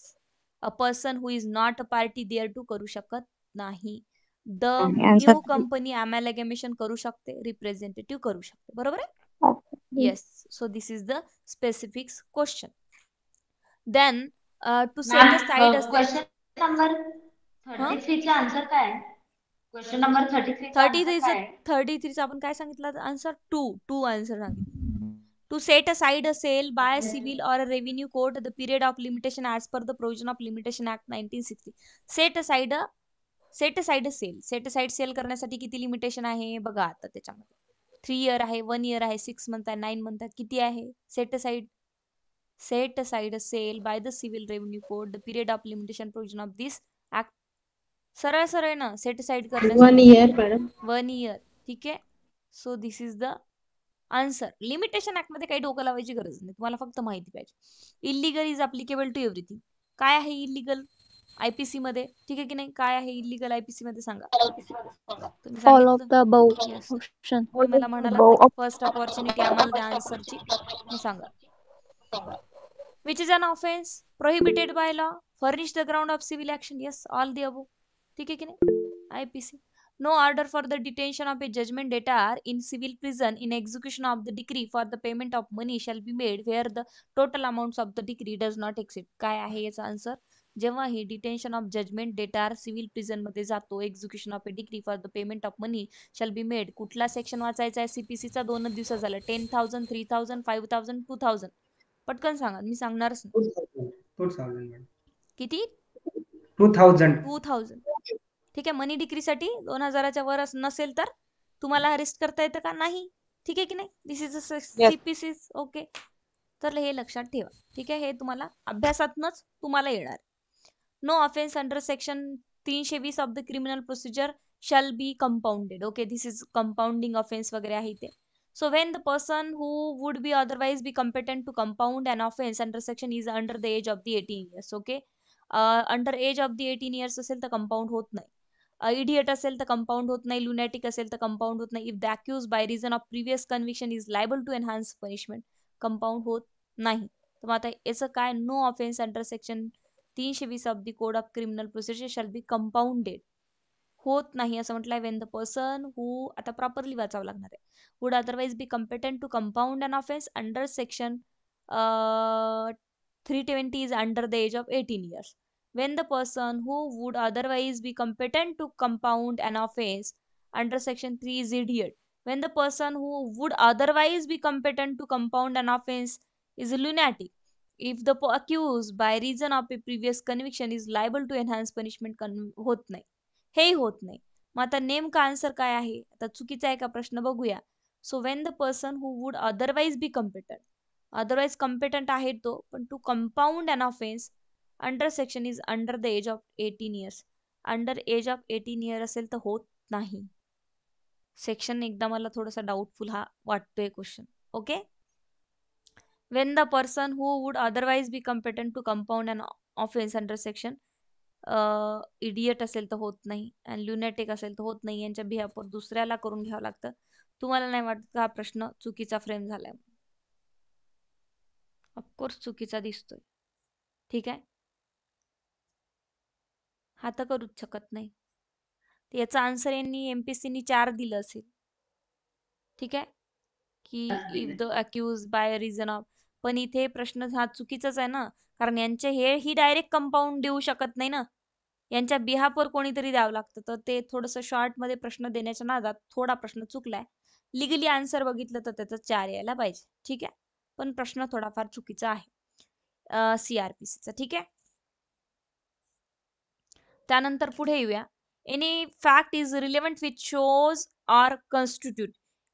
a person who is not a party thereto करू शकत नाही द न्यू कंपनी अमॅलगेमेशन करू शकते रिप्रेझेंटेटिव्ह करू शकते बरोबर आहे yes so this is the specifics question then to set the side असते क्वेश्चन नंबर थर्टी थ्रीचा काय question number thirty three thirty answer आपण काय सांगितलं आन्सर टू टू आन्सर सांगितलं to set aside a sale by civil or a revenue court the period of limitation as per the provision of limitation act nineteen sixty set aside set side sale set side sale करण्यासाठी किती limitation आहे बघा आता त्याच्यामध्ये three year आहे one year आहे six month आहे nine month आहे किती आहे set side set side sale by the civil code the period of limitation limitation of this act सरळ सरळ ना सेट साइड करण्यासाठी वन इयर वन इयर ठीक आहे so this is the answer limitation act मध्ये काही डोकं लावायची गरज नाही तुम्हाला फक्त माहिती पाहिजे illegal is applicable to everything काय आहे इलिगल आयपीसी मध्ये ठीक आहे की नाही काय आहे इलिगल आयपीसी मध्ये सांगा मला सांगाल first opportunity which is an offence prohibited by law the ground of civil action all above ठीक आहे की नाही the IPC no order for the detention of a judgment debtor in civil prison in execution decree for the payment of money shall be made the total amount of the decree does not accept काय आहे याचा answer जेव्हा ही detention of judgment debtor civil मध्ये जातो execution of a decree for the payment of money shall be made कुठला section वाचायचा आहे सीपीसीचा दोनच दिवस झाला ten thousand three thousand five thousand two thousand पटकन सांगा मी सांगणारच किती टू थाउजंड टू थाउजंड ठीक आहे मनी डिग्री साठी दोन हजाराच्या वर नसेल तर तुम्हाला अरेस्ट करता येतं का नाही ठीक आहे की नाही दिस इज सीपीसी ओके तर हे लक्षात ठेवा ठीक आहे हे तुम्हाला अभ्यासातनच तुम्हाला येणार नो ऑफेन्स अंडर सेक्शन तीनशे वीस of the criminal procedure shall be compounded okay this is compounding offence वगैरे आहे ते so when the person who would be otherwise be competent to compound and offence under section is under under the age of the 18 years okay uh, under age of the असेल तर compound होत नाही idiot असेल तर compound होत नाही लुनॅटिक असेल तर कंपाऊंड होत नाही if the accused by reason of previous conviction is liable to enhance punishment compound होत नाही तर मग आता याचं काय नो ऑफेन्स अंडर सेक्शन तीनशे वीस of the code of criminal procedure shall be compounded होत नाही असं म्हटलंय वेन द पर्सन हू आता प्रॉपरली वाचावं लागणार आहे would otherwise be competent to compound an offence under section three twenty is under the age of eighteen years when the person who would otherwise be competent to compound an offence under section three is idiot when the person who would otherwise be competent to compound an offence is lunatic if the accused by reason of a previous conviction is liable to enhance punishment होत नाही हेही होत नाही मग आता नेमका answer काय आहे आता चुकीचा आहे का प्रश्न बघूया so when the person who would otherwise be competent otherwise competent आहे तो पण to compound and offence under section is under the age of eighteen years under age of eighteen year असेल तर होत नाही सेक्शन एकदा मला थोडासा डाऊटफुल हा वाटतोय question okay when the person who would otherwise be competent to compound an offense under section uh, idiot असेल तर होत नाही आणि lunatic असेल तर होत नाही यांच्या बिहापोर दुसऱ्याला करून घ्यावं लागतं तुम्हाला नाही वाटत हा प्रश्न चुकीचा फ्रेम झालाय ऑफकोर्स चुकीचा दिसतोय ठीक आहे हा तर करूच शकत नाही याचा आन्सर यांनी एमपीसीनी चार दिलं असेल ठीक आहे की if the accused by reason of पण इथे प्रश्न हा चुकीचाच आहे ना कारण यांचे हे ही डायरेक्ट कंपाऊंड देऊ शकत नाही ना यांच्या बिहापवर कोणीतरी द्यावं लागतं तर ते शॉर्ट मध्ये प्रश्न देण्याच्या नादात थोडा प्रश्न चुकलाय लिगली आन्सर बघितलं तर त्याचा चार यायला पाहिजे ठीक आहे पण प्रश्न थोडाफार चुकीचा आहे सीआरपीसीचा ठीक आहे त्यानंतर पुढे येऊया any fact is relevant which shows or constitute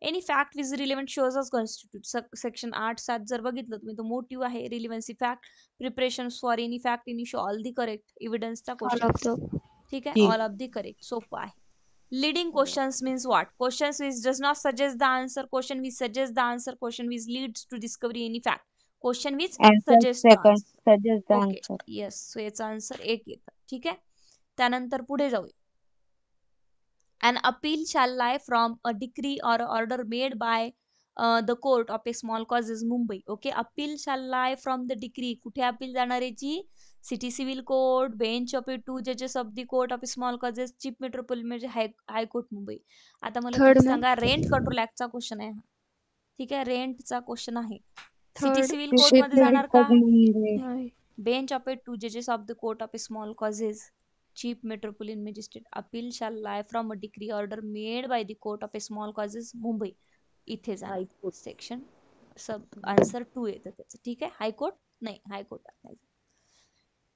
any fact which relevant shows or constitute section आठ सात जर बघितलं तुम्ही तो मोटिव्ह आहे relevancy fact preparation for any fact in show all the correct इव्हिडन्सचा क्वेश्चन ठीक आहे ऑल ऑफ दी करेक्ट सोपं आहे leading questions means what questions which does not suggest the answer question which suggest the answer question which leads to discovery any fact question which suggest suggest yes so याचं answer एक येतं ठीक आहे त्यानंतर पुढे जाऊया An appeal shall lie from a decree or order made by uh, the court of a small cause is Mumbai. Okay, appeal shall lie from the decree. Kuthe appeal janare ji? City Civil Court, bench of a two judges of the court of a small cause is Chief Metropolitan High, High Court Mumbai. Ata mala kuthe sanga rent control act cha question hai. ठीक आहे रेंटचा question आहे city civil court मध्ये जाणार का bench of a two जजेस of the court of a small causes chief metropolitan magistrate appeal shall lie from a decree order made by the court of a small causes Mumbai इथे जा high court section सब answer 2 येतो त्याचं ठीक आहे high court नाही high court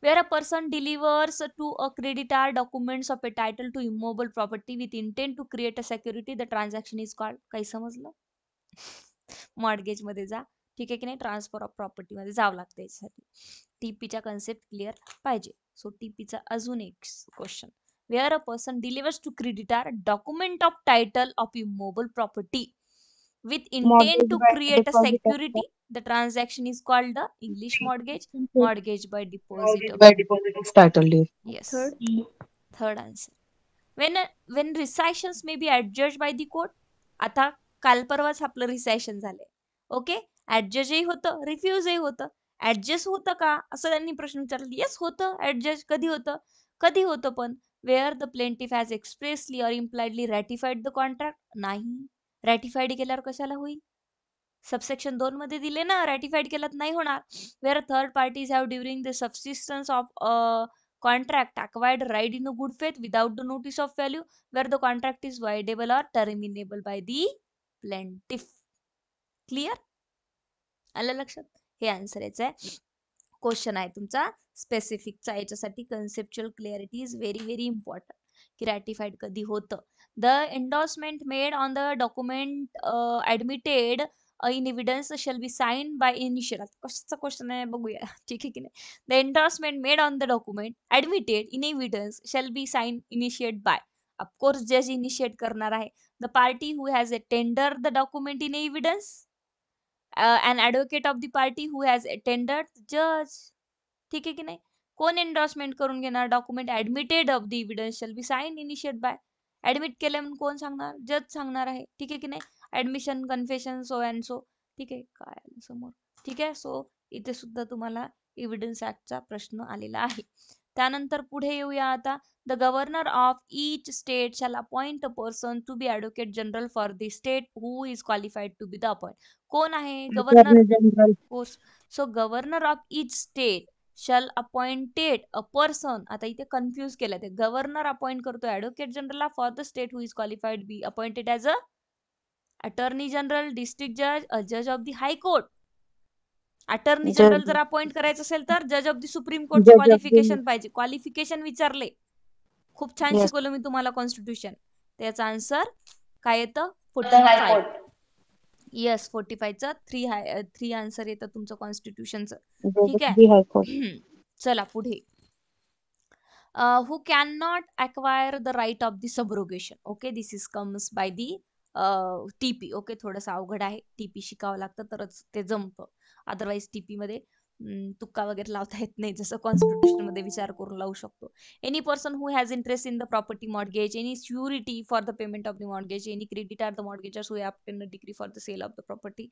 where a person delivers to a creditor documents of a title to immovable property with intent to create a security the transaction is called काही समजलं mortgage मध्ये जा ठीक आहे की नाही ट्रान्सफर ऑफ प्रॉपर्टी मध्ये जावं लागतं टीपीचा कन्सेप्ट क्लिअर पाहिजे सो टीपीचा चा अजून एक question where a person delivers to creditor document of title of immovable property with intent to create a security the transaction is called the English mortgage mortgage by deposit title third answer when when rescission may be adjust by the court आता काल परवाच आपलं रिसायशन झालंय okay ऍडजस्टही होतं रिफ्युजही होतं adjust होतं का? असं त्यांनी प्रश्न विचारला. "येस, होतं. ऍडजस्ट कधी होतं? कधी होतं पण. Where the plaintiff has expressly or impliedly ratified the contract" नाही. रॅटिफाईड केल्यावर कशाला होईल? सबसेक्शन दोन मध्ये दिले ना, रॅटिफाईड केला नाही होणार. "Where third parties have during the subsistence of a contract acquired right in good faith without the notice of value, where the contract is voidable or terminable by the plaintiff." Clear? आलं लक्षात? हे answer याचं आहे question आहे तुमचा स्पेसिफिकचा याच्यासाठी conceptual clarity is very very important की रॅटिफाईड कधी होतं the endorsement made on the document admitted in evidence shall be sign by initial कशाचा क्वेश्चन आहे बघूया ठीक आहे की नाही the endorsement made on the document admitted in evidence shall be sign initiate by of course जज इनिशिएट करणार आहे the party who has a tender the document in evidence an advocate of the party party has attended the जज. ठीक आहे की नाही? कोण endorsement करून घेणार? Document admitted of the evidence shall be sign initiate by. Admit केले म्हणून कोण सांगणार? जज सांगणार आहे. ठीक आहे की नाही? Admission confession, so and so. ठीक आहे. काय समोर? ठीक आहे. सो इथे सुद्धा तुम्हाला एव्हिडन्स चा प्रश्न आलेला आहे. त्यानंतर पुढे येऊया आता the governor of each state शाल appoint a person to be advocate general for the state who is qualified to be the appoint कोण आहे governor general so governor of each state shall appointed a person आता इथे confuse केलं ते governor appoint करतो advocate जनरलला for the state who is qualified be appointed as a attorney general district जज अ जज of the high court attorney general जर appoint करायचं असेल तर जज of the supreme court qualification पाहिजे क्वालिफिकेशन विचारले खूप छान शिकवलं मी तुम्हाला कॉन्स्टिट्यूशन त्याचा आन्सर काय येतं फोर्टी फाय येस फोर्टी फायचं थ्री हाय थ्री आन्सर येतं तुमचं कॉन्स्टिट्यूशनचं ठीक आहे चला पुढे who can not acquire the right of the subrogation okay this is comes by the TP okay थोडंसं अवघड आहे टीपी शिकावं लागतं तरच ते जमतं अदरवाईज टीपी मध्ये तुक्का वगैरे लावता येत नाही जसं कॉन्स्टिट्युशन मध्ये विचार करून लावू शकतो any person who has interest in the property mortgage any surety for the payment of the mortgage any creditor the mortgagors so obtain decree for the sale of the property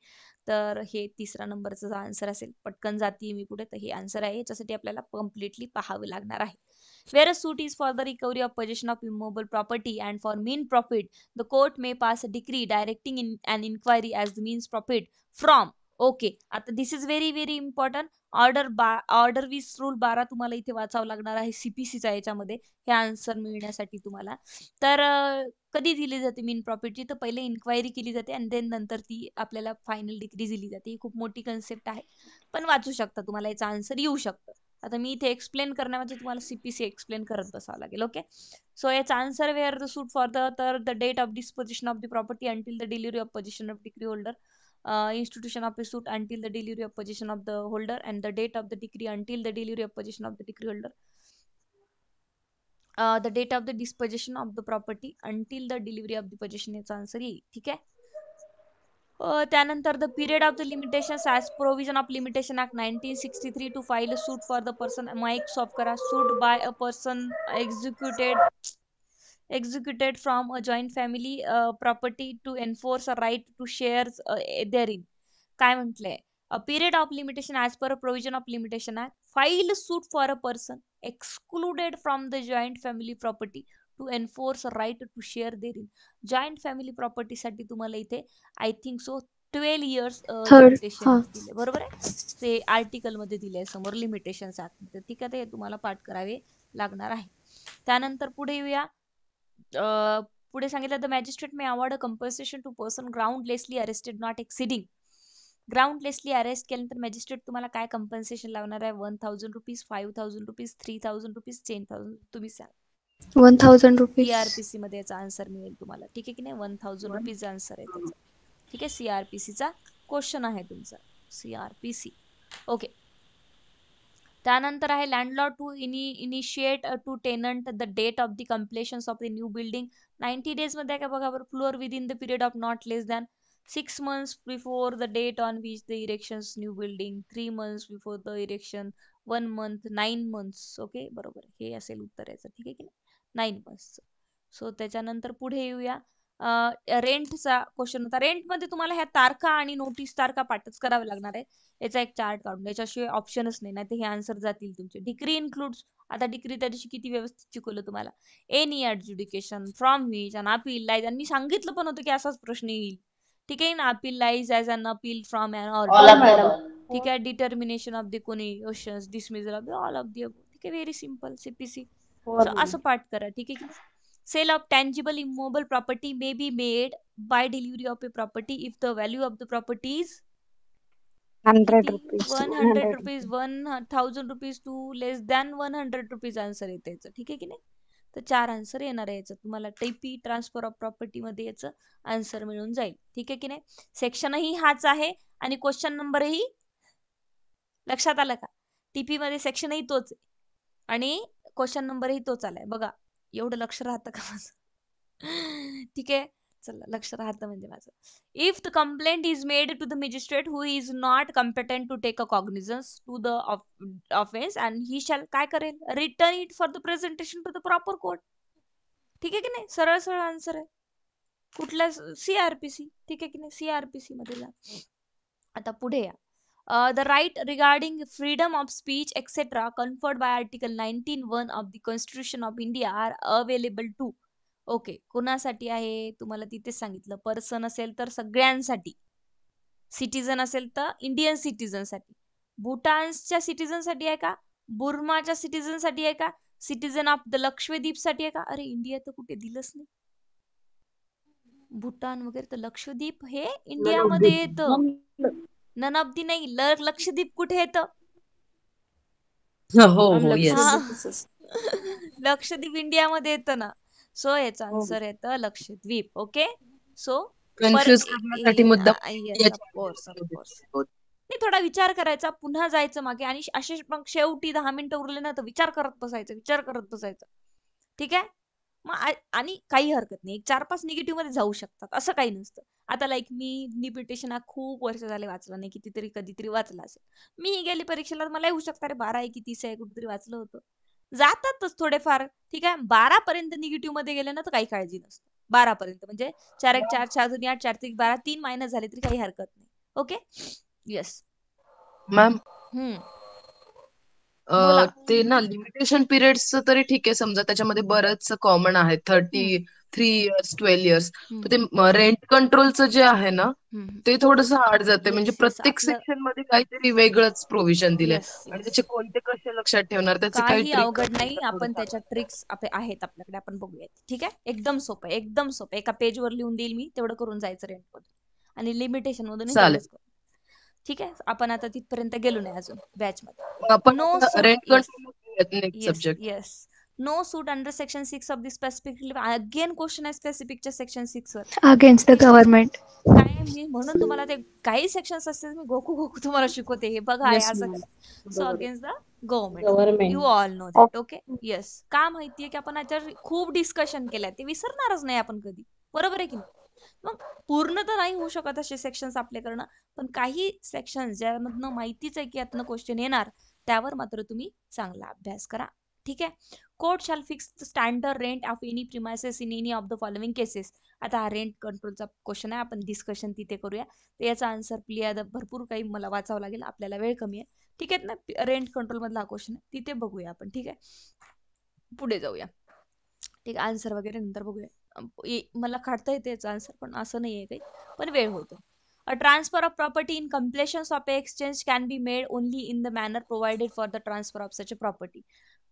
तर हे तिसरा नंबरचा answer असेल पटकन जाते मी कुठे तर हे आन्सर आहे याच्यासाठी आपल्याला कम्प्लिटली पाहावं लागणार आहे a suit is for the recovery of possession of immovable property and for मेन profit the court may pass pass a directing directing an inquiry as the means profit from okay आता this is very very important order order वीस rule बारा तुम्हाला इथे वाचावं लागणार आहे सीपीसीचा याच्यामध्ये हे आन्सर मिळण्यासाठी तुम्हाला तर कधी दिली जाते मेन प्रॉपर्टी तर पहिले इन्क्वायरी केली जाते आणि देन नंतर ती आपल्याला फायनल डिग्री दिली जाते ही खूप मोठी कन्सेप्ट आहे पण वाचू शकता तुम्हाला याचा आन्सर येऊ शकतं आता मी इथे एक्सप्लेन करण्यामध्ये तुम्हाला सीपीसी एक्सप्लेन करत बसावं लागेल ओके सो याचा answer where the suit for the तर the date of disposition of the property until the delivery of possession of decree holder uh, institution of a suit until the delivery of possession of the holder and the date of the decree until the delivery of possession of the decree holder uh, the date of the dispossession of the property until the delivery of the possession is answer येईल ठीक आहे त्यानंतर the period of the limitation as provision of limitation act nineteen sixty three to file a suit for the person mic सॉफ करा suit by a person executed executed from a joint family uh, property to enforce a right to shares uh, eh, therein काय म्हटलंय a period of limitation as per a provision of limitation act file suit for a person excluded from the joint family property to enforce right to share in joint family प्रॉपर्टीसाठी तुम्हाला इथे I think so twelve years दिले बरोबर आहे ते article मध्ये दिले समोर लिमिटेशन ठीक आहे ते तुम्हाला पाठ करावे लागणार आहे त्यानंतर पुढे येऊया पुढे सांगितलं the magistrate may award a compensation to person groundlessly arrested not exceeding groundlessly arrest केल्यानंतर मॅजिस्ट्रेट तुम्हाला काय कम्पन्सेशन लावणार आहे one thousand rupees five thousand rupees three thousand rupees ten thousand तुम्ही सांग वन थाउजंड रुपीज सीआरपीसी मध्ये याचा answer मिळेल तुम्हाला ठीक आहे की नाही वन थाउजंड रुपीज आन्सर आहे त्याचा ठीक आहे सीआरपीसीचा क्वेश्चन आहे तुमचा सीआरपीसी ओके त्यानंतर आहे lord to initiate to tenant the date of the completion of the new building ninety मध्ये काय बघा बरं floor with in the period of not less than six months before the date on which the erections new building three months before the erection one month nine months okay बरोबर हे असेल उत्तर याचं ठीक आहे की नाही नाईन मंथ्स सो त्याच्यानंतर पुढे येऊया रेंटचा क्वेश्चन होता रेंटमध्ये तुम्हाला ह्या तारखा आणि नोटीस तारखा पाठच करावे लागणार आहे याचा एक चार्ट काढून याच्याशिवाय ऑप्शनच नाही नाही हे आन्सर जातील तुमचे डिग्री इन्क्लूड आता डिग्री त्या दिवशी किती व्यवस्थित शिकवलं तुम्हाला any adjudication from which an appeal lies आणि मी सांगितलं पण होतं की असाच प्रश्न येईल ठीक आहे ना appeal lies as an appeal from an or ठीक आहे डिटर्मिनेशन ऑफ द कोणी question dismissal of the all of the ठीक आहे व्हेरी सिम्पल सीपीसी असं पाठ करा ठीक आहे की Sale of tangible immovable property may be made by delivery of a property if the value of the property is 100 rupees 100 rupees 1000 rupees to less than 100 rupees answer येते याचं ठीक आहे की नाही तर चार आन्सर येणार आहे याचं तुम्हाला टेपी ट्रान्सफर ऑफ प्रॉपर्टी मध्ये याचं आन्सर मिळून जाईल ठीक आहे की नाही सेक्शनही हाच आहे आणि क्वेश्चन नंबरही लक्षात आलं का मध्ये सेक्शनही तोच आहे आणि क्वेश्चन नंबरही तोच आलाय बघा एवढं लक्ष राहतं का माझं ठीक आहे चला लक्ष राहतं म्हणजे माझं if the complaint is made to the magistrate who is not competent to take a cognizance to the offence and he shall काय करेल return it for the presentation to the proper court ठीक आहे की नाही सरळ सरळ answer आहे कुठल्या सीआरपीसी ठीक आहे की नाही सीआरपीसी मध्ये आता पुढे या the right regarding freedom of speech et cetera conferred by article nineteen one of the constitution of India are available to okay कोणासाठी आहे तुम्हाला तिथे सांगितलं पर्सन असेल तर सगळ्यांसाठी सिटीजन असेल तर इंडियन सिटीजनसाठी भूटानच्या सिटीजनसाठी आहे का बुर्माच्या सिटीजनसाठी आहे का सिटीजन ऑफ द साठी आहे का अरे इंडिया तर कुठे दिलंच नाही भूटान वगैरे तर लक्षद्वीप हे इंडियामध्ये येतं ननाबदी नाही लर लक्षद्वीप कुठे येत हो, हो, लक्षद्वीप इंडिया मध्ये लक्षद्वीप इंडियामध्ये येतं ना सो याचा आन्सर येत लक्षद्वीप ओके सो मुद्दा थोडा विचार करायचा पुन्हा जायचं मागे आणि असे मग शेवटी दहा मिनिटं उरले ना तर विचार करत बसायचं विचार करत बसायचं ठीक आहे मग आणि काही हरकत नाही चार पाच निगेटिव्ह मध्ये जाऊ शकतात असं काही नसतं आता लाईक मी निपिटेशन हा खूप वर्ष झाले वाचला नाही कितीतरी कधीतरी वाचला असेल मी गेली परीक्षेला मला येऊ शकता रे बारा आहे की तीस आहे कुठेतरी वाचलं होतं जातातच थोडेफार ठीक आहे बारा पर्यंत निगेटिव्ह मध्ये गेले ना तर काही काळजी नसते बारा पर्यंत म्हणजे चार एक चार चार दोन आठ चार तीन बारा तीन मायनस झाले तरी काही हरकत नाही ओके येस मॅम ते ना लिमिटेशन पिरियड्स तरी ठीक आहे समजा त्याच्यामध्ये बरंच कॉमन आहे thirty three years twelve years ते रेंट कंट्रोलचं जे आहे ना ते थोडस हार्ड जाते म्हणजे प्रत्येक सेक्शन मध्ये काहीतरी वेगळंच प्रोव्हिजन दिलंय आणि त्याचे कोणते कसे लक्षात ठेवणार त्याचं काही अवघड नाही आपण त्याच्या ट्रिक्स आहेत आपल्याकडे आपण बघूयात ठीक आहे एकदम सोपं एकदम सोपं एका पेजवर लिहून देईल मी तेवढं करून जायचं रेंट मधून आणि लिमिटेशन मधून चालेल ठीक आहे आपण आता तिथपर्यंत गेलो नाही अजून बॅच मध्ये आपण rent control yes no suit under section six of the specific again question आहे स्पेसिफिकच्या सेक्शन सिक्स वर अगेन्स्ट द गव्हर्नमेंट काय मी म्हणून तुम्हाला ते काही सेक्शन्स असतात मी गोकू गोकू तुम्हाला शिकवते हे बघा असं so against the government you all know that okay yes का माहितीये की आपण याच्यावर खूप डिस्कशन केलंय ते विसरणारच नाही आपण कधी बरोबर आहे की मग पूर्ण तर नाही होऊ शकत असे सेक्शन्स आपल्याकडनं पण काही सेक्शन ज्यामधनं माहितीच आहे की यातनं क्वेश्चन येणार त्यावर मात्र तुम्ही चांगला अभ्यास करा ठीक आहे court shall fix standard rent of any premises in any of the following cases आता हा रेंट कंट्रोलचा क्वेश्चन आहे आपण डिस्कशन तिथे करूया तर याचा आन्सर प्लिया भरपूर काही मला वाचावं लागेल आपल्याला वेळ कमी आहे ठीक आहे ना रेंट कंट्रोलमधला हा क्वेश्चन आहे तिथे बघूया आपण ठीक आहे पुढे जाऊया ठीक आहे आन्सर वगैरे नंतर बघूया मला काढता येते याचा आन्सर पण असं नाही आहे काही पण वेळ होतो a transfer of property in completion of exchange can be made only in the manner provided for the transfer of such a property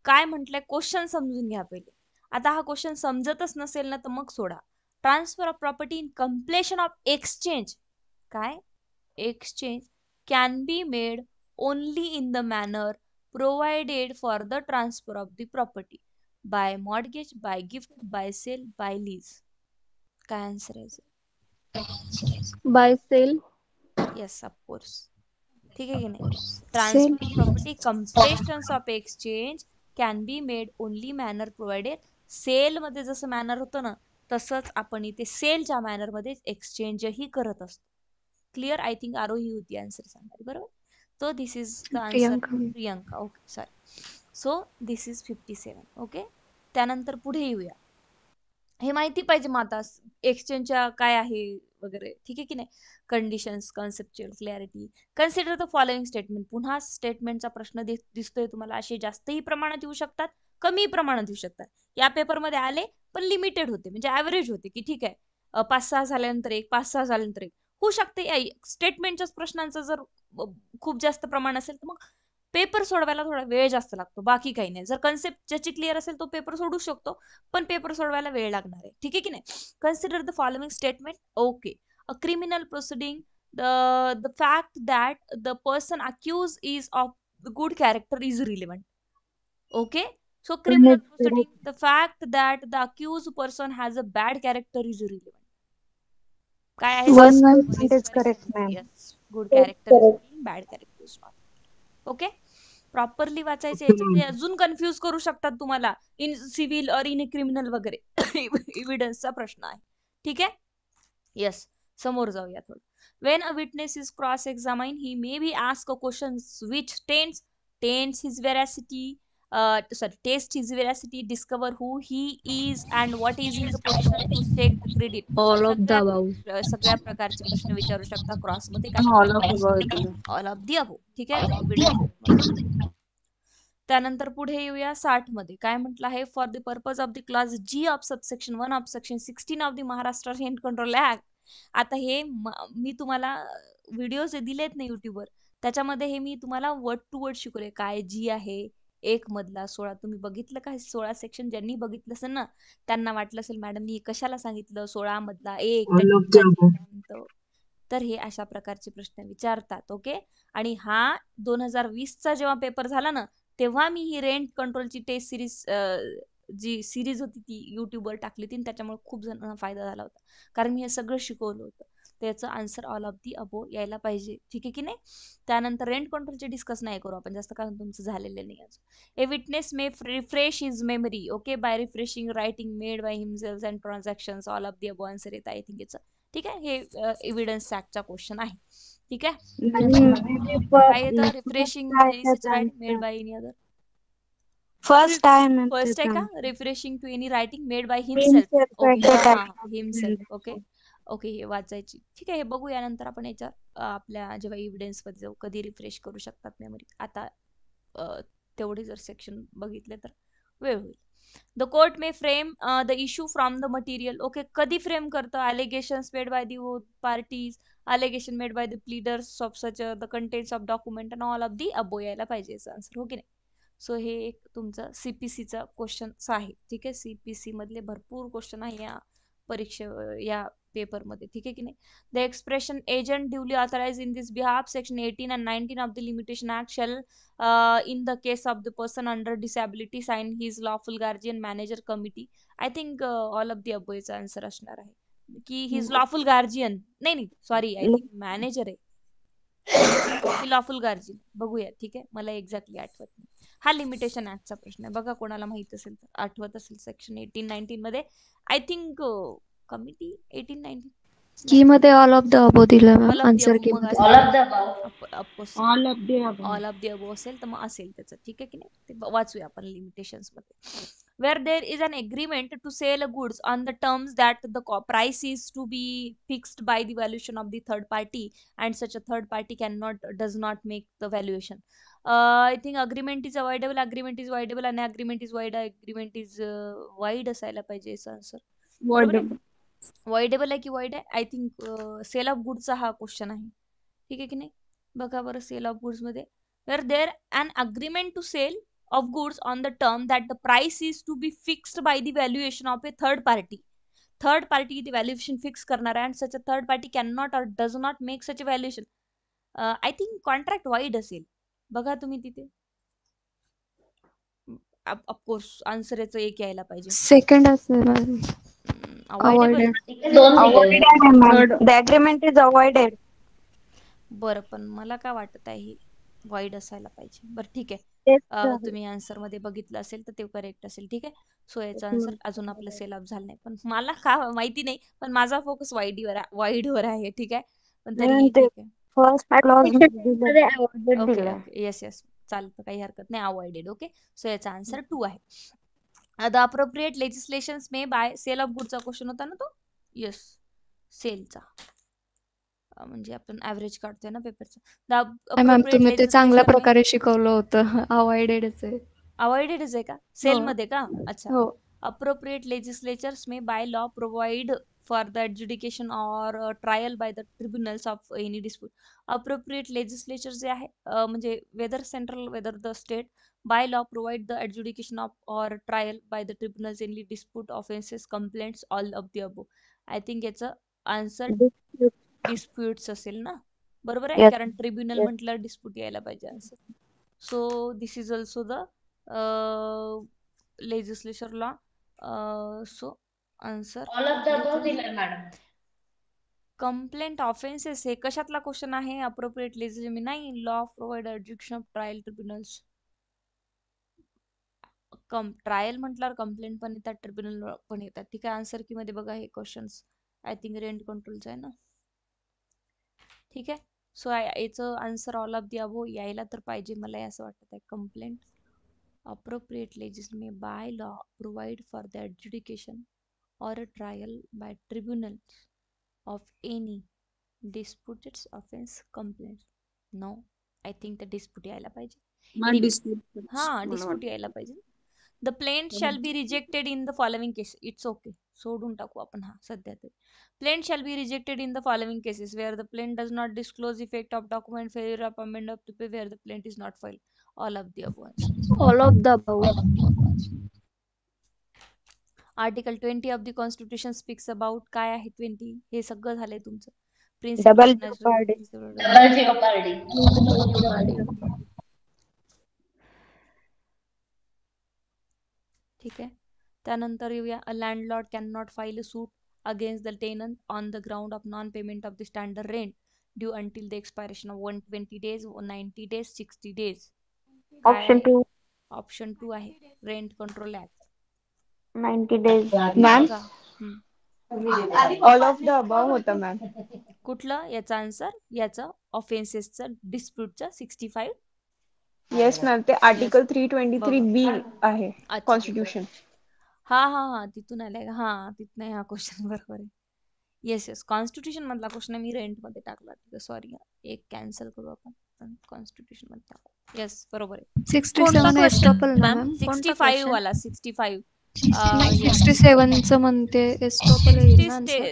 काय म्हटलंय क्वेश्चन समजून घ्या पहिले आता हा क्वेश्चन समजतच नसेल ना तर मग सोडा transfer of property in completion of exchange काय exchange can be made only in the manner provided for the transfer of the property by mortgage by gift by sale by lease काय answer आहे by sale yes of course ठीक आहे की नाही transfer property completions of exchange can be made only manner sale सेलमध्ये जसं manner होतं ना तसंच आपण इथे सेलच्या मॅनरमध्ये एक्सचेंजही करत असतो क्लिअर आय थिंक आरो ही होती आन्सर सांगायची बरोबर तो this is the Priyanka okay sorry so this is fifty seven okay त्यानंतर पुढे येऊया हे माहिती पाहिजे मग आता एक्सचेंजच्या काय आहे वगैरे ठीक आहे की नाही conditions conceptual clarity consider the following statement पुन्हा स्टेटमेंटचा प्रश्न दिसतोय तुम्हाला असे जास्तही प्रमाणात येऊ शकतात कमी प्रमाणात येऊ शकतात या पेपरमध्ये आले पण लिमिटेड होते म्हणजे ॲव्हरेज होते की ठीक आहे पाच सहा झाल्यानंतर एक पाच सहा झाल्यानंतर एक होऊ शकते स्टेटमेंटच्याच प्रश्नांचा जर खूप जास्त प्रमाण असेल तर मग पेपर सोडवायला थोडा वेळ जास्त लागतो बाकी काही नाही जर कन्सेप्ट ज्याची क्लिअर असेल तो पेपर सोडू शकतो पण पेपर सोडवायला वेळ लागणार आहे ठीक आहे की नाही consider the following statement okay a criminal proceeding the the fact that the person accuse is of the good character is relevant okay so criminal proceeding the fact that the accuse person has a bad character is relevant काय आहे good character bad character okay properly वाचायचे अजून confuse करू शकतात तुम्हाला in civil और in criminal वगैरे इव्हिडन्सचा प्रश्न आहे ठीक आहे येस समोर जाऊया थोडं when a witness is cross examine he may be ask a which tends tends his veracity sorry test is veracity discover who he is and what is his position to take the credit all of सगळ्या प्रकारचे प्रश्न विचारू शकता cross मध्ये all of all of the ठीक आहे त्यानंतर पुढे येऊया साठ मध्ये काय म्हटलं आहे for the purpose of the class G of subsection one of section sixteen of the Maharashtra हेन कंट्रोल ऍक्ट आता हे मी तुम्हाला व्हिडिओज दिलेत ना युट्यूबवर त्याच्यामध्ये हे मी तुम्हाला वर्ड टू वर्ड शिकवले काय जी आहे एक मधला सोळा तुम्ही बघितलं का सोळा सेक्शन ज्यांनी बघितलं असेल ना त्यांना वाटलं असेल मॅडम मी कशाला सांगितलं सोळा मधला एक हो, तर हे अशा प्रकारचे प्रश्न विचारतात ओके आणि हा दोन हजार चा जेव्हा पेपर झाला ना तेव्हा मी ही रेंट कंट्रोलची टेस्ट सिरीज जी सिरीज होती ती युट्यूबवर टाकली होती त्याच्यामुळे खूप जणांना फायदा झाला होता कारण मी हे सगळं शिकवलं होतं त्याचं answer all of the above यायला पाहिजे ठीक आहे की नाही त्यानंतर रेंट कंट्रोलचे डिस्कस नाही करू आपण जास्त कारण तुमचं झालेलं नाही अजून a witness may refresh is memory okay by refreshing writing made by himself and transaction all of the above answer येत आय थिंक याचं ठीक आहे हे एव्हिडन्स सॅकचा क्वेश्चन आहे ठीक आहे काय येतं refreshing made by any other first time first आहे का refreshing to any writing made by himself himself okay okay हे वाचायची ठीक आहे हे बघूया नंतर आपण याच्या आपल्या जेव्हा इव्हिडन्समध्ये जाऊ कधी रिफ्रेश करू शकतात मेमरी आता तेवढे जर सेक्शन बघितले तर वेळ होईल the court may frame the issue from the material okay कधी फ्रेम करतं allegation made by the parties allegation made by the pleaders of such the contents of document and all of the above यायला पाहिजे याचा answer हो की नाही so हे एक तुमचं सीपीसीचा क्वेश्चन आहे ठीक आहे सीपीसी मधले भरपूर क्वेश्चन आहे या परीक्षे या पेपर मध्ये ठीक आहे की नाही the expression agent duly authorise in this behalf section eighteen and nineteen of the limitation act shall in the case of the person under disability sign his lawful guardian manager committee I think all of the अबोयचा answer असणार आहे की his lawful guardian नाही नाही sorry I think manager आहे lawful guardian बघूया ठीक आहे मला एक्झॅक्टली आठवत नाही हा लिमिटेशन ऍक्टचा प्रश्न आहे बघा कोणाला माहित असेल आठवत असेल सेक्शन एटीन नाईन्टीन मध्ये I think committee eighteen ninety की मध्ये ऑल ऑफ दिला ऑल ऑफ द अबो असेल तर मग असेल त्याचं ठीक आहे की नाही ते वाचूया आपण लिमिटेशन मध्ये where there is an agreement to sell goods on the terms that the price is to be fixed by the valuation of the third party and such a third party can not does not make the valuation I think agreement is avoidable agreement is voidable an agreement is void agreement is void असायला पाहिजे असं answer voidable आहे की void आहे I think sale of गुड्सचा हा question आहे ठीक आहे की नाही बघा बरं सेल ऑफ गुड्स मध्ये तर there and agreement to sell of goods on the term that the price is to be fixed by the valuation of a third party third party ती व्हॅल्युएशन फिक्स करणार आहे and such a third party can not or does not make such a valuation I think contract void असेल बघा तुम्ही तिथे of course answer याचं एक यायला पाहिजे सेकंड असेल अवॉइडेड इज अवॉइडेड बर पण मला काय वाटत आहे वाईड असायला पाहिजे बर ठीक आहे तुम्ही आन्सर मध्ये बघितलं असेल तर ते करेक्ट असेल ठीक आहे सो याचा आन्सर अजून आपलं सेल अप झालं नाही पण मला का माहिती नाही पण माझा फोकस वाईडीवर वाईडवर आहे ठीक आहे पण तरी येस येस चालतं काही हरकत नाही अवॉइडेड ओके सो याचा आन्सर टू आहे the appropriate legislation may by sale of चा क्वेश्चन होता ना तो येस सेलचा uh, म्हणजे आपण ऍव्हरेज काढतोय ना पेपरचा तुम्ही ते चांगल्या प्रकारे शिकवलं होतं अवॉइडेड आहे अवॉइडेडच आहे का सेलमध्ये हो. का अच्छा हो appropriate legislatures may by law provide for the adjudication or uh, trial by the tribunals of any dispute. Appropriate legislature जे आहे uh, म्हणजे whether central whether the state by law provide the adjudication of or trial by the tribunals any dispute offenses complaints all of the above. I think it's a answer disputes असेल ना बरोबर आहे कारण tribunal म्हटलं dispute यायला पाहिजे answer so this is also the legislature law so answer all of the above दिलाय madam complaint offences हे कशातला क्वेश्चन आहे अप्रोप्रिएट मी नाही law provider adjudication of trial tribunals cum trial म्हटल्यावर कंप्लेंट पण येतात ट्रिब्युनल पण येतात ठीक आहे आन्सर की मध्ये बघा हे क्वेश्चन्स आय थिंक रेंट कंट्रोलचं आहे ना ठीक आहे सो याचं answer all of the above यायला तर पाहिजे मला असं वाटत आहे कंप्लेंट अप्रोप्रिएट लेजिस्मे by law provide for the adjudication or a trial by tribunal of any disputed offense complaint no i think the dispute yayla paije ha dispute yayla paije the plaint shall be rejected in the following cases. it's okay सोडून टाकू आपण हा सध्या तरी plaint shall be rejected in the following cases where the plaint does not disclose effect of document failure of amend of to pay where the plaint is not file all of the above all of the above article twenty of the constitution speaks about काय आहे twenty हे सगळं झालंय तुमचं principal ठीक आहे त्यानंतर येऊया a lord can not file a suit against the tenant on the ground of non payment of the standard rent due until the expiration of one twenty days ninety days sixty days option two option two आहे rent control act ninety days ma'am all of the above होतं ma'am कुठलं याचा आन्सर याचं ऑफेन्सेसचं डिस्प्यूटचं sixty five yes ma'am ते article three twenty three B आहे कॉन्स्टिट्युशन कॉन्स्टिट्यूशन हा हा हा तिथून आलाय का हा तिथून हा क्वेश्चन बरोबर आहे येस येस कॉन्स्टिट्यूशन मधला क्वेश्चन मी रेंट मध्ये टाकला सॉरी एक कॅन्सल करू आपण कॉन्स्टिट्यूशन मध्ये टाकू येस बरोबर आहे सिक्स्टी फाईव्ह वाला सिक्स्टी फाईव्ह सिक्स्टी च म्हणते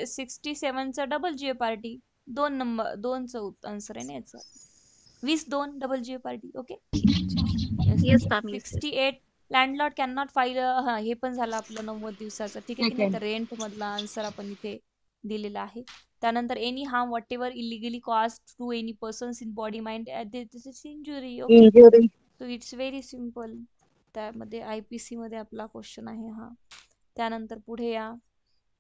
सिक्स्टी च डबल जी पार्टी दोन नंबर चौथ आन्सर आहे ना याचं वीस दोन double G party okay sixty eight landlord can not file हा हे पण झालं आपलं नव्वद दिवसाचं ठीक आहे तर रेंट मधला आन्सर आपण इथे दिलेला आहे त्यानंतर any harm what illegally cost to any persons in body mind injury okay so it's very simple त्यामध्ये आय पी सीमध्ये आपला क्वेश्चन आहे हा त्यानंतर पुढे या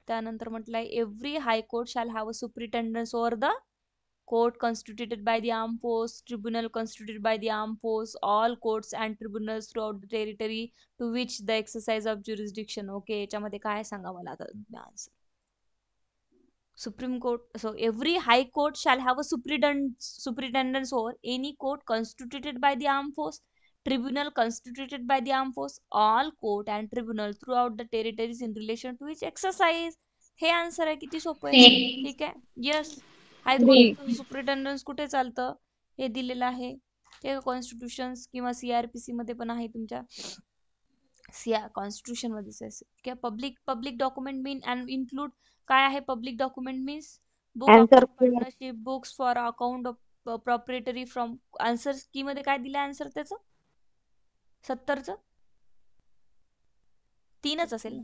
त्यानंतर म्हटलं आहे every court shall have a superintendence over the court constituted by the arm force tribunal constituted by the arm force all courts and tribunals through the territory to which the exercise of jurisdiction okay याच्यामध्ये काय सांगा मला आता supreme court so every high court shall have a superintend superintendence over any court constituted by the arm force tribunal constituted by the armed force all court and tribunal throughout the territories in relation to which exercise हे answer आहे किती सोपं आहे ठीक आहे yes high court सुप्रिटेंडन्स कुठे चालतं हे दिलेलं आहे ते कॉन्स्टिट्यूशन किंवा सीआरपीसी मध्ये पण आहे तुमच्या सिया कॉन्स्टिट्यूशन मध्ये public public document mean and include काय आहे public document means book partnership books for account of proprietary from answer की मध्ये काय दिलं आन्सर त्याचं सत्तरच तीनच असेल ना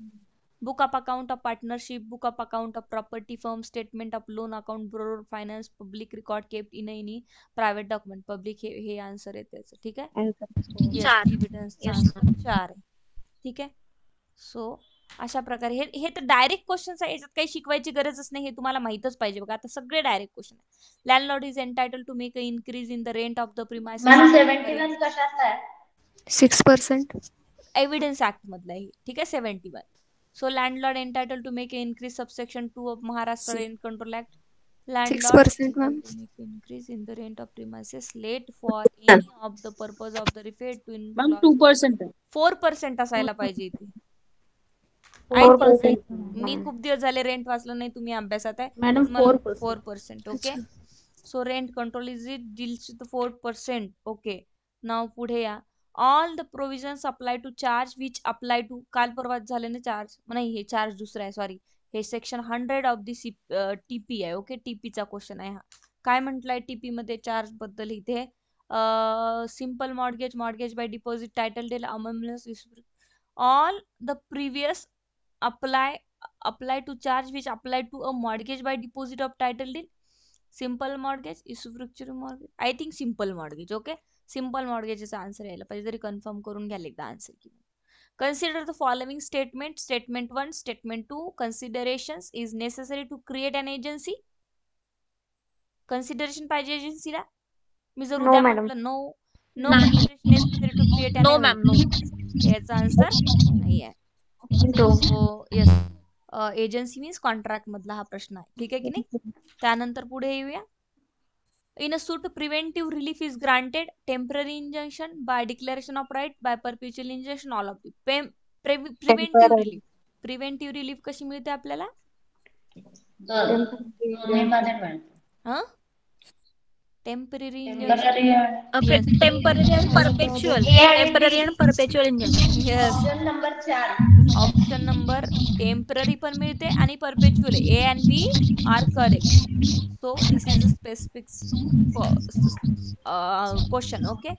book of account of partnership book of account of property firm statement of loan account ब्रोर finance public record kept in any private document public हे आन्सर आहे त्याचं ठीक आहे चार ठीक आहे सो अशा प्रकारे हे हे तर डायरेक्ट क्वेश्चन्स आहे याच्यात काही शिकवायची गरजच नाही हे तुम्हाला माहितच पाहिजे बघा आता सगळे डायरेक्ट क्वेश्चन आहे lord is entitled to make a increase in the rent of the आहे सिक्स पर्सेंट एव्हिडन्स ऍक्ट मधला आहे ठीक आहे seventy one so lord entitled to make increase subsection two of Maharashtra rent control act increase in the rent of premises let for the purpose the the of the refit two percent four percent असायला पाहिजे इथे मी खूप दिवस झाले rent वाचलं नाही तुम्ही अभ्यासात आहे madam four percent okay so rent control is it deals with four percent okay now पुढे या all the provision apply to charge which apply to काल परवा झाले ना चार्ज नाही हे चार्ज दुसरं आहे सॉरी हे section hundred of the TP आहे ओके टीपीचा क्वेश्चन आहे हा काय म्हटलंय टीपी मध्ये चार्ज बद्दल इथे simple mortgage mortgage by deposit title deal all the previous apply apply to charge which apply to a mortgage by deposit of title deal simple mortgage usufructuary mortgage I think simple mortgage okay simple मॉडगेजचा answer यायला पाहिजे तरी confirm करून घ्याल एकदा answer की consider the following statement statement 1 statement 2 considerations is necessary to create an agency consideration पाहिजे एजन्सीला मी जर उद्या म्हटलं no no necessary to create no याचा आन्सर नाही आहे यस एजन्सी मीन्स कॉन्ट्रॅक्ट मधला हा प्रश्न आहे ठीक आहे की नाही त्यानंतर पुढे येऊया in a suit preventive relief is granted temporary injunction by declaration of right by perpetual injunction all of the preventive relief preventive relief कशी मिळते आपल्याला temporary temporary and perpetual temporary and perpetual injunction number चार temporary पण मिळते आणि perpetual A and B are correct so this is a specific question okay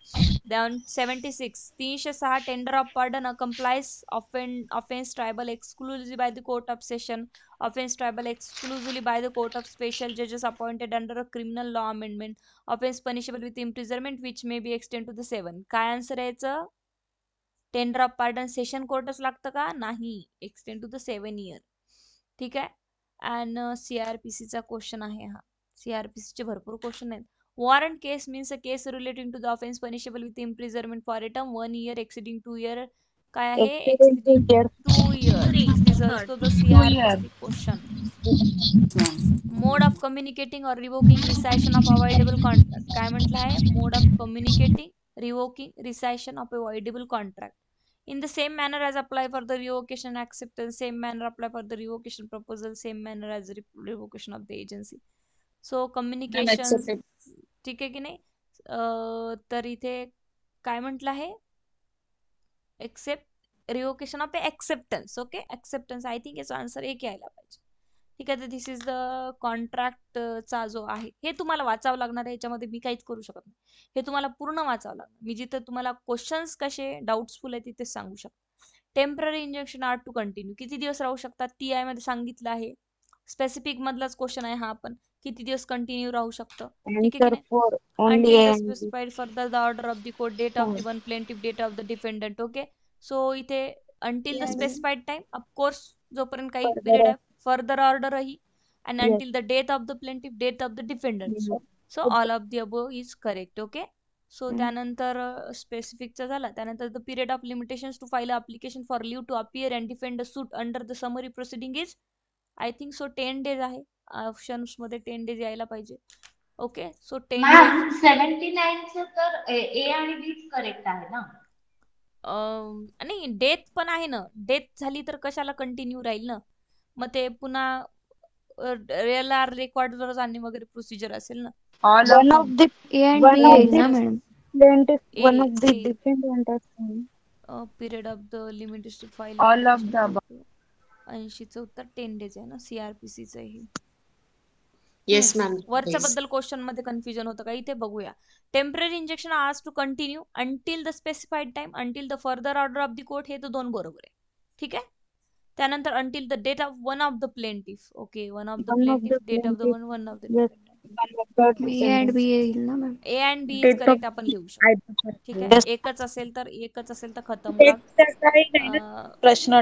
then seventy six तीनशे सहा tender of pardon accomplice offence offence tribal exclusive by the court of session offence triable exclusively by the court of special जजेस appointed under a criminal law amendment offence punishable with imprisonment which may be extend to the seven काय answer यायचं ten drop pardon session कोर्टच लागतं का नाही extend to the seven year ठीक आहे and चा क्वेश्चन आहे हा सीआरपीसीचे भरपूर क्वेश्चन आहेत warrant case means a case relating to the offence punishable with imprisonment for a term one year exceeding two year काय आहे two year question mode of communicating or revoking rescission of a voidable contract काय म्हटलं आहे mode of communicating revoking rescission of a voidable contract in the same manner as apply for the revocation acceptance same manner apply for the revocation proposal same manner as revocation of the agency So communication ठीक आहे की नाही तर इथे काय म्हटलं आहे accept revocation of acceptance okay acceptance I think याचा आन्सर एक यायला पाहिजे ठीक आहे तर दिस इज द चा जो आहे हे तुम्हाला वाचावं लागणार आहे याच्यामध्ये मी काहीच करू शकत नाही हे तुम्हाला पूर्ण वाचावं लागणार मी जिथे तुम्हाला क्वेश्चन्स कसे डाऊट्सफुल आहे तिथे सांगू शकतो temporary injunction are to continue किती दिवस राहू शकतात टी आय मध्ये सांगितलं आहे स्पेसिफिक मधलाच क्वेश्चन आहे हा आपण किती दिवस कंटिन्यू राहू शकतो ठीक the order of the date of the one plaintiff date of the okay so इथे until the specified time of course जोपर्यंत काही पिरियड आहे further order rahi and Yes. until the death of the plaintiff, date of the defendants. बरोबर. So all of the above is correct. Okay. So mm-hmm. त्यानंतर स्पेसिफिकचा झाला त्यानंतर the period of limitations to file application for leave to appear and defend suit under the summary proceeding is I think so ten days आहे options मध्ये ten days यायला पाहिजे okay so ten days ma'am seventy नाईनचं तर A आणि बी correct आहे ना अं, नाही डेथ पण आहे ना डेथ झाली तर कशाला कंटिन्यू राहील ना मग ते पुन्हा एल आर रेकॉर्डवर आणि वगैरे प्रोसिजर असेल ना one of the one of the period of the limited file all of the चं उत्तर टेन डेज आहे ना सीआरपीसीचं हे येस मॅम वरच्या बद्दल क्वेश्चन मध्ये कन्फ्युजन होतं का इथे बघूया टेम्पररी इंजेक्शन आज to continue until the specified time until the further order of the court हे तर दोन बरोबर आहे ठीक आहे त्यानंतर until the date of one of the plaintiff okay one of the plaintiff date of the one one of the A and B is correct आपण लिहू शकतो ठीक आहे एकच असेल तर एकच असेल तर खतम प्रश्न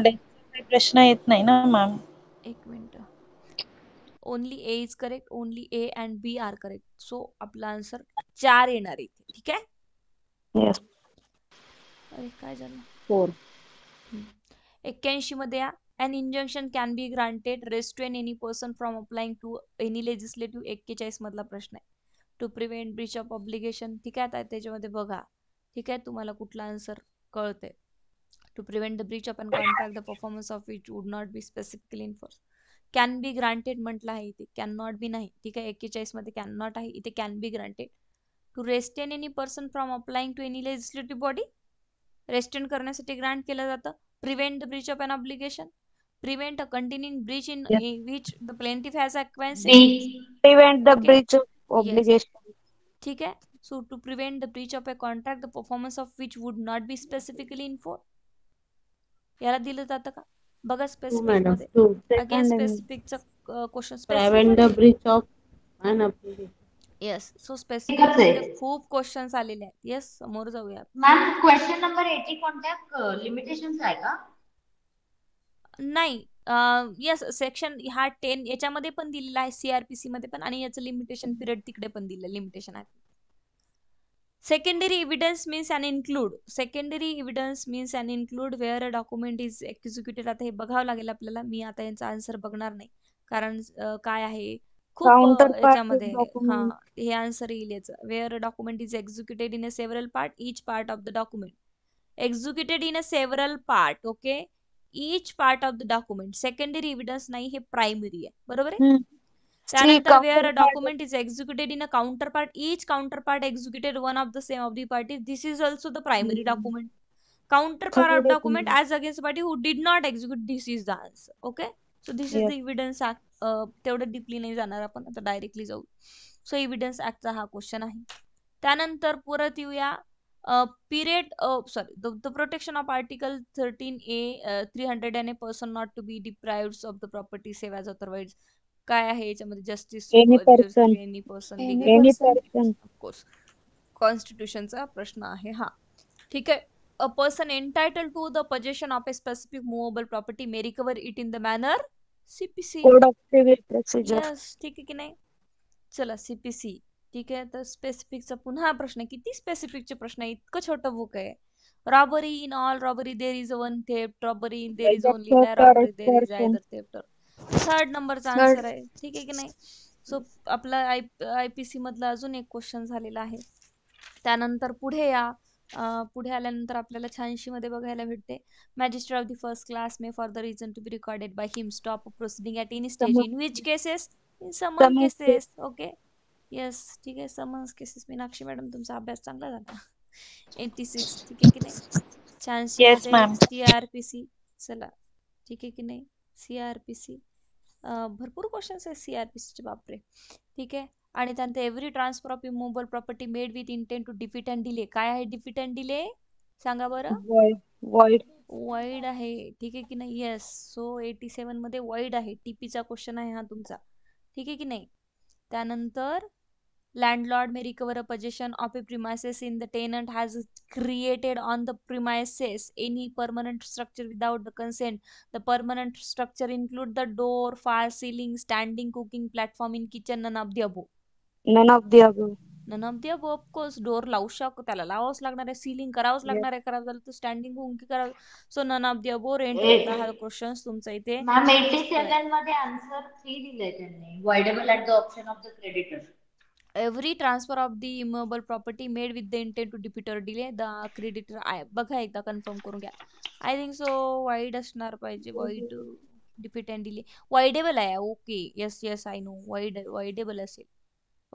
प्रश्न येत नाही ना मॅम एक minute only A is correct only A and B are correct so आपला आन्सर चार येणार आहे ठीक आहे अरे काय झालं एक्क्याऐंशी मध्ये या an injunction can be granted restrain any person from applying to any legislative एक्केचाळीस मधला प्रश्न आहे to prevent breach of obligation ठीक आहे आता त्याच्यामध्ये बघा ठीक आहे तुम्हाला कुठला आन्सर कळते to prevent the breach of and contract the performance of which would not be specifically enforce can be granted म्हटलं आहे इथे कॅन नॉट बी नाही ठीक आहे एक्केचाळीस मध्ये कॅन नॉट आहे इथे can be granted to restrain any person from applying to any legislative body restrain करण्यासाठी ग्रांट केलं जातं prevent the breach of an obligation prevent a continuing breach in Yes. in which the plaintiff has acquiesced in. prevent the Okay. breach of obligation. ठीक है to prevent the breach of a contract the performance of which would not be specifically in इन्फोर्ड याला दिलं जातं का बघा specific मध्ये again question prevent the breach of an obligation. Yes so specific खूप questions आलेले आहेत येस समोर जाऊया मॅम क्वेश्चन नंबर एटी कोणत्या लिमिटेशन आहे का नाही येस सेक्शन हा टेन याच्यामध्ये पण दिलेला आहे सीआरपीसी मध्ये पण आणि याचं लिमिटेशन पिरियड तिकडे पण दिलं लिमिटेशन आहे secondary evidence means and include secondary evidence means and include where a document is executed आता हे बघावं लागेल आपल्याला मी आता यांचा आन्सर बघणार नाही कारण काय आहे खूप याच्यामध्ये हा हे आन्सर येईल याचं where a document is executed in a several part each part of the document executed in a several part okay each part of the document secondary evidence नाही हे प्रायमरी आहे बरोबर आहे त्यानंतर where document is executed in a counterpart each counterpart executed one of the same of the party this is also the primary document counterpart of document as against party who did not execute this is the answer okay so this is the evidence act तेवढं deeply नाही जाणार आपण आता directly जाऊ so evidence ऍक्टचा हा question आहे त्यानंतर परत येऊया period sorry the protection of article thirteen A three hundred 300 A person not to be be of the property save as otherwise काय आहे याच्यामध्ये justice any person any person of course कॉन्स्टिट्यूशनचा प्रश्न आहे हा ठीक आहे a person entitle to the possession of a specific movable property may recover it in the manner CPC ठीक आहे की नाही चला सीपीसी ठीक आहे तर स्पेसिफिकचा पुन्हा प्रश्न किती स्पेसिफिकचे प्रश्न आहे इतकं छोटं बुक आहे robbery in all robbery there is one theft robbery in there is only robbery there is either theft third नंबरचा आन्सर आहे ठीक आहे की नाही सो आपला आय आय पी सी मधला अजून एक क्वेश्चन झालेला आहे त्यानंतर पुढे या पुढे आल्यानंतर आपल्याला शहाऐंशी मध्ये बघायला भेटते magistrate of the first class may for the reason to be recorded by him stop proceeding at any stage in which cases in some cases okay yes ठीक आहे समन्स केसेस मीनाक्षी मॅडम तुमचा अभ्यास चांगला झाला एटी सिक्स ठीक आहे की नाही सीआरपीसी सी चला ठीक आहे की नाही सी भरपूर क्वेश्चन्स आहेत सीआरपीसी आर बापरे ठीक आहे आणि त्यानंतर every transfer of immovable property made with intent to defeat and delay काय आहे डिफिट अँड डिले सांगा बरं वाईड आहे ठीक आहे की नाही येस सो एटी सेवन मध्ये वाईड आहे टीपीचा क्वेश्चन आहे हा तुमचा ठीक आहे की नाही त्यानंतर landlord may recover a possession of a premises in the tenant has created on the premises any permanent structure without the consent the permanent structure include the door far ceiling standing cooking platform in kitchen none of the above none of the above none of the above of course door लावू शक त्याला लावावंच लागणार आहे ceiling करावंच लागणार आहे करावं तू स्टँडिंग कुकिंग करावं so none of the above rent हा क्वेश्चन तुमचा इथे सेव्हन मध्ये आन्सर सी दिलाय त्यांनी option of the creditor every transfer of the immovable property made with the intent to defeat delay the creditor I बघा एकदा confirm करून घ्या आय थिंक सो वाईड असणार पाहिजे void defeat and delay voidable आहे okay yes yes I know void voidable असेल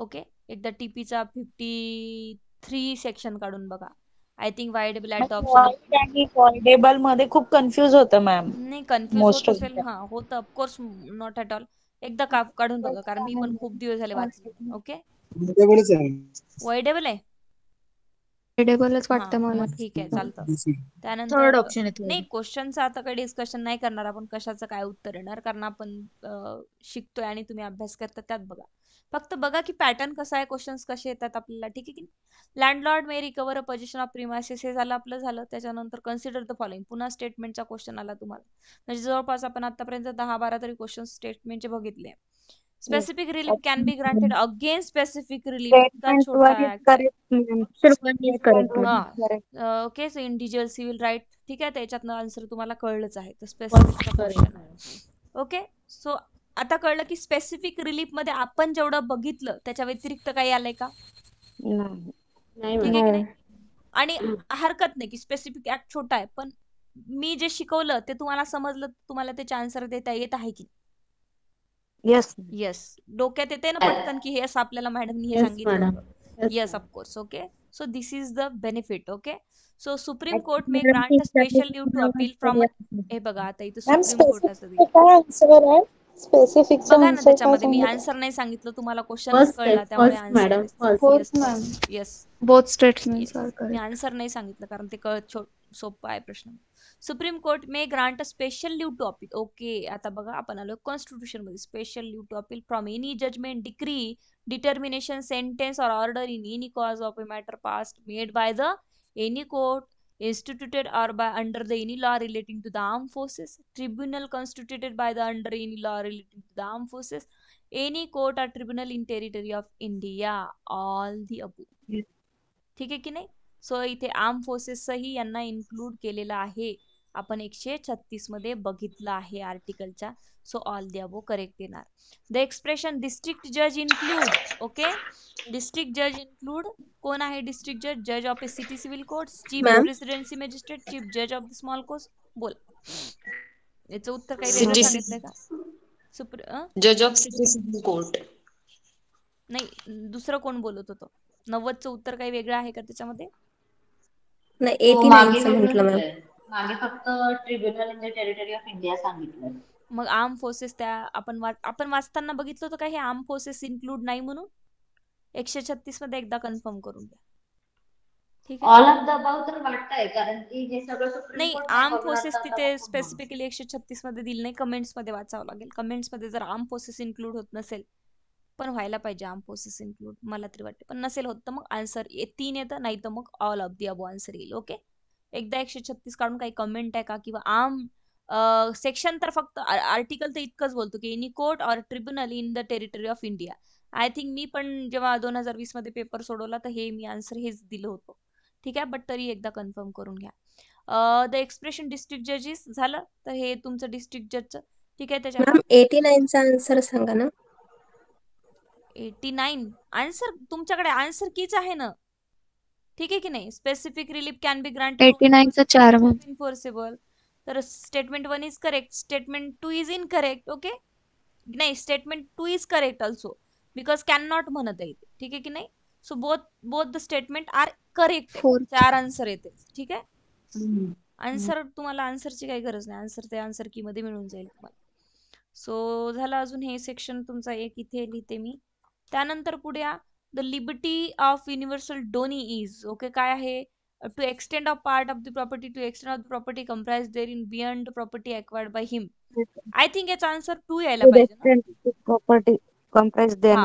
okay एकदा टीपीचा फिफ्टी थ्री सेक्शन काढून बघा I think voidable at option voidable मध्ये खूप कन्फ्युज होतं मॅम नाही कन्फ्यूज होत असेल हा होतं ऑफकोर्स नॉट ॲट ऑल एकदा काप काढून बघा कारण मी पण खूप दिवस झाले वाचले ओके वयडेबलच आहे आहे वयडेबलच वाटतं मला ठीक आहे चालतं त्यानंतर ऑप्शन नाही क्वेश्चनचं आता काही डिस्कशन नाही करणार आपण कशाचं काय उत्तर येणार कारण आपण शिकतोय आणि तुम्ही अभ्यास करता त्यात बघा फक्त बघा की पॅटर्न कसा आहे क्वेश्चन्स कसे येतात आपल्याला ठीक आहे की landlord may recover a position of premises हे झालं आपलं झालं त्याच्यानंतर कन्सिडर द फॉलोइंग पुन्हा स्टेटमेंटचा क्वेश्चन आला तुम्हाला म्हणजे जवळपास आपण आतापर्यंत दहा बारा तरी क्वेश्चन स्टेटमेंटचे बघितले specific relief can be granted again specific relief okay so individual civil right ठीक आहे त्याच्यातनं आन्सर तुम्हाला कळलंच आहे तर स्पेसिफिक ओके सो आता कळलं की स्पेसिफिक रिलीफ मध्ये आपण जेवढं बघितलं त्याच्या व्यतिरिक्त काही आलंय का ठीक आहे नाही आणि हरकत नाही की स्पेसिफिक ऍक्ट छोटा आहे पण मी जे शिकवलं ते तुम्हाला समजलं तुम्हाला त्याचे आन्सर देता येत आहे की येस येस डोक्यात येते ना पटकन की येस आपल्याला मॅडमनी हे सांगितलं yes of course okay so this is the benefit okay so Supreme Court may grant special due to appeal from हे बघा आता इथे सुप्रीम कोर्टाचं स्पेसिफिक बघा ना त्याच्यामध्ये मी आन्सर नाही सांगितलं तुम्हाला क्वेश्चन कळला त्यामुळे आन्सर येस बोथ स्टेटमेंट्स मी आन्सर नाही सांगितलं कारण ते कळत सोपा आहे प्रश्न Supreme Court may grant special leave to appeal okay आता बघा आपण आलो कॉन्स्टिट्यूशन मध्ये special leave to appeal from any judgment decree determination sentence or order in any cause of a matter passed made by the any court instituted or by under the any law relating to the armed forces, tribunal constituted by the under any law relating to the armed forces, any court or tribunal in territory of India, all the above. ठीक आहे की नाही so इथे arm फोर्सेसही यांना include केलेलं आहे आपण एकशे मध्ये बघितलं आहे आर्टिकलच्या so all the above correct येणार द एक्सप्रेशन डिस्ट्रिक्ट जज इन्क्लूड ओके डिस्ट्रिक्ट जज इन्क्लूड कोण आहे डिस्ट्रिक्ट जज जज of city civil court chief presidency magistrate chief जज ऑफ द स्मॉल कोर्ट बोल याचं उत्तर काही वेगळं का जज ऑफ सिटी सिव्हिल कोर्ट नाही दुसरं कोण बोलत होतो नव्वदचं उत्तर काही वेगळं आहे का त्याच्यामध्ये नाही एटी हो, मॅम मागे फक्त tribunal in the territory of India सांगितलं मग आर्म फोर्सेस त्या आपण आपण वाचताना बघितलं होतं का हे आर्म फोर्सेस इन्क्लूड नाही म्हणून एकशे छत्तीस मध्ये एकदा कन्फर्म करून द्या आहे ऑल ऑफ द अबाव तर वाटतंय कारण की जे सगळं नाही आर्म फोर्सेस तिथे स्पेसिफिकली एकशे छत्तीस मध्ये दिलं नाही कमेंट्स मध्ये वाचावं लागेल कमेंट्स मध्ये जर आर्म फोर्सेस इन्क्लूड होत नसेल पण व्हायला पाहिजे आर्म फोर्सेस इन्क्लूड मला तरी वाटते पण नसेल होत तर मग आन्सर तीन येतं नाही तर मग all of the above answer येईल ओके एकदा एकशे छत्तीस काढून काही कमेंट आहे का किंवा आम सेक्शन तर फक्त आर्टिकल तर इतकंच बोलतो की any court or tribunal in the territory of India I think मी पण जेव्हा दोन हजार वीस मध्ये पेपर सोडवला तर हे मी आन्सर हेच दिलं होतं ठीक आहे बट तरी एकदा कन्फर्म करून घ्या द एक्सप्रेशन डिस्ट्रिक्ट जजेस झालं तर हे तुमचं डिस्ट्रिक्ट जजचं ठीक आहे त्याच्या एटी नाईनचा आन्सर सांगा ना एटी नाईन आन्सर तुमच्याकडे आन्सर कीच आहे ना ठीक आहे की नाही specific relief can be granted चार तर statement one is correct statement two is incorrect okay नाही statement two is correct also because can not म्हणत आहे ठीक आहे की नाही so both both the statement are correct चार आन्सर येते ठीक आहे आन्सर तुम्हाला आन्सरची काही गरज नाही आन्सर ते आन्सर की मध्ये मिळून जाईल तुम्हाला सो झालं अजून हे सेक्शन तुमचा एक इथे लिहिते मी त्यानंतर पुढे the liberty of universal donee is okay काय आहे to extend a part of the property to extend of the property comprise therein beyond property acquired by him I think याचा आन्सर टू यायला पाहिजे property comprise there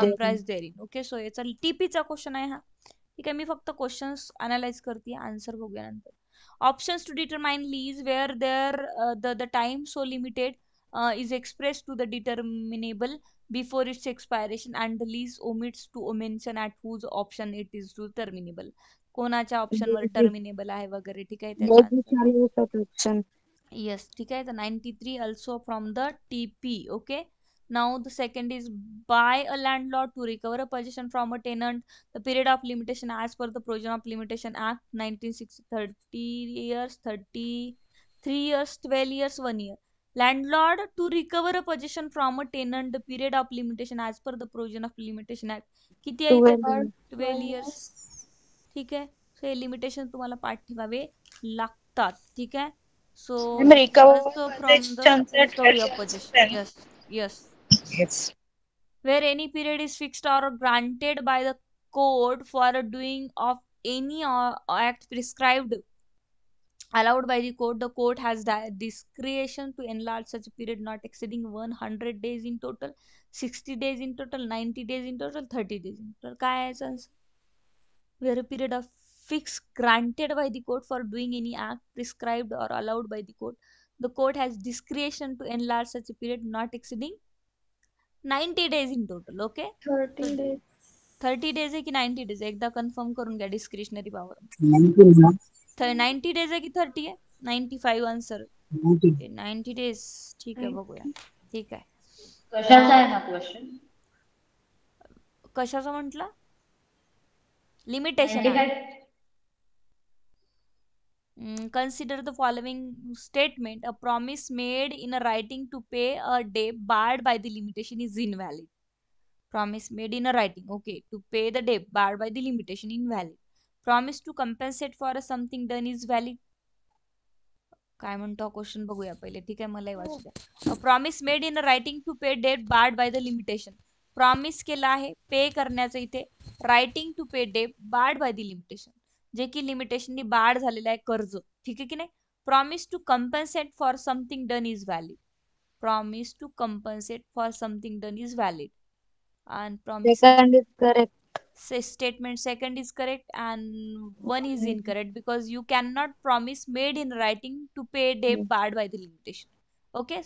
comprise in okay so याचा टीपीचा question आहे हा ठीक आहे मी फक्त क्वेश्चन्स अनालाइज करते आन्सर बघूया नंतर options to determine lease where there the time so limited is express to the determinable before its expiration and the lease omits to mention at whose option it is to terminable कोणाच्या option वर terminable आहे वगैरे ठीक आहे yes yes ठीक आहे ninety three also from the T P okay now the second is by a land law to recover a position from a tenant the period of limitation as per the of limitation act nineteen six thirty years thirty three years twelve years one year landlord to recover a possession from a tenant the period of limitation as per the provision of limitation act किती आहे Twelve years. ठीक आहे so हे limitation तुम्हाला पाठ ठेवावे लागतात ठीक आहे so from position Yes. Yes. where any period is fixed or granted by the court for doing of any uh, act prescribed allowed by the court the court has discretion to enlarge such one period not exceeding 100 days in total 60 days in total 90 days in total 30 days काय याचा where where period of fix granted by the court for doing any act prescribed or allowed by the court the court has discretion to enlarge such period not exceeding ninety days in total okay thirty days thirty days आहे की ninety days एकदा confirm करून घ्या discretionary power 90 days है कि 30 है 95 answer 90 days. ठीक है ठीक है कशाचा आहे हा क्वेश्चन कशाचा म्हटला limitation Consider the following statement. A promise made in a writing to pay a debt barred by the limitation is invalid. Promise made in a writing. Okay. To pay the debt barred by the limitation invalid. Promise to compensate for a something done is valid काय म्हणतो question बघूया पहिले ठीक आहे मलाही वाचू द्या promise made in a writing to pay debt barred by the limitation promise केला आहे पे करण्याचं इथे writing to pay debt barred by the limitation जे की लिमिटेशननी बार्ड झालेलं आहे कर्ज ठीक आहे की नाही promise to compensate for something done is valid promise to compensate for something done is valid and promise correct statement second is correct and one is is because you you not promise made in writing to pay debt barred by the limitation okay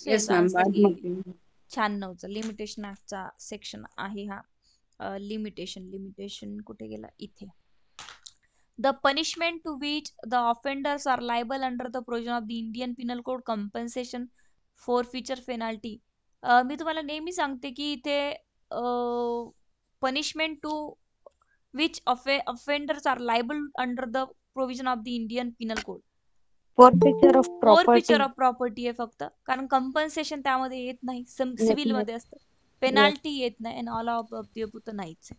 शहाण्णवचा limitation चा section आहे हा limitation limitation कुठे गेला इथे the punishment to which the offenders are liable under the provision of the Indian penal code compensation for future penalty मी तुम्हाला नेहमी सांगते की इथे punishment to which offenders are liable under the provision of the Indian penal code picture of picture of property आहे फक्त कारण कम्पन्सेशन त्यामध्ये येत नाही सिव्हिल मध्ये असतं पेनाल्टी येत नाही अँड ऑल ऑफ नाहीच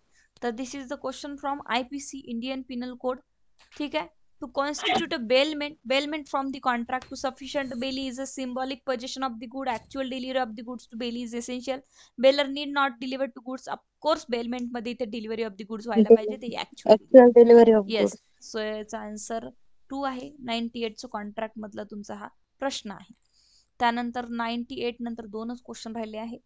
तर this is the question from IPC Indian penal code ठीक आहे to constitute a bailment bailment from the contract to sufficient bailey is a symbolic possession of the good actual delivery of the goods to bailey is essential bailer need not deliver to goods of course bailment madhe the delivery of the goods व्हायला पाहिजे the actual delivery of yes so याचा answer two आहे ninety एटचं contract मधला तुमचा हा प्रश्न आहे त्यानंतर नाईन्टी एट नंतर दोनच क्वेश्चन राहिले आहे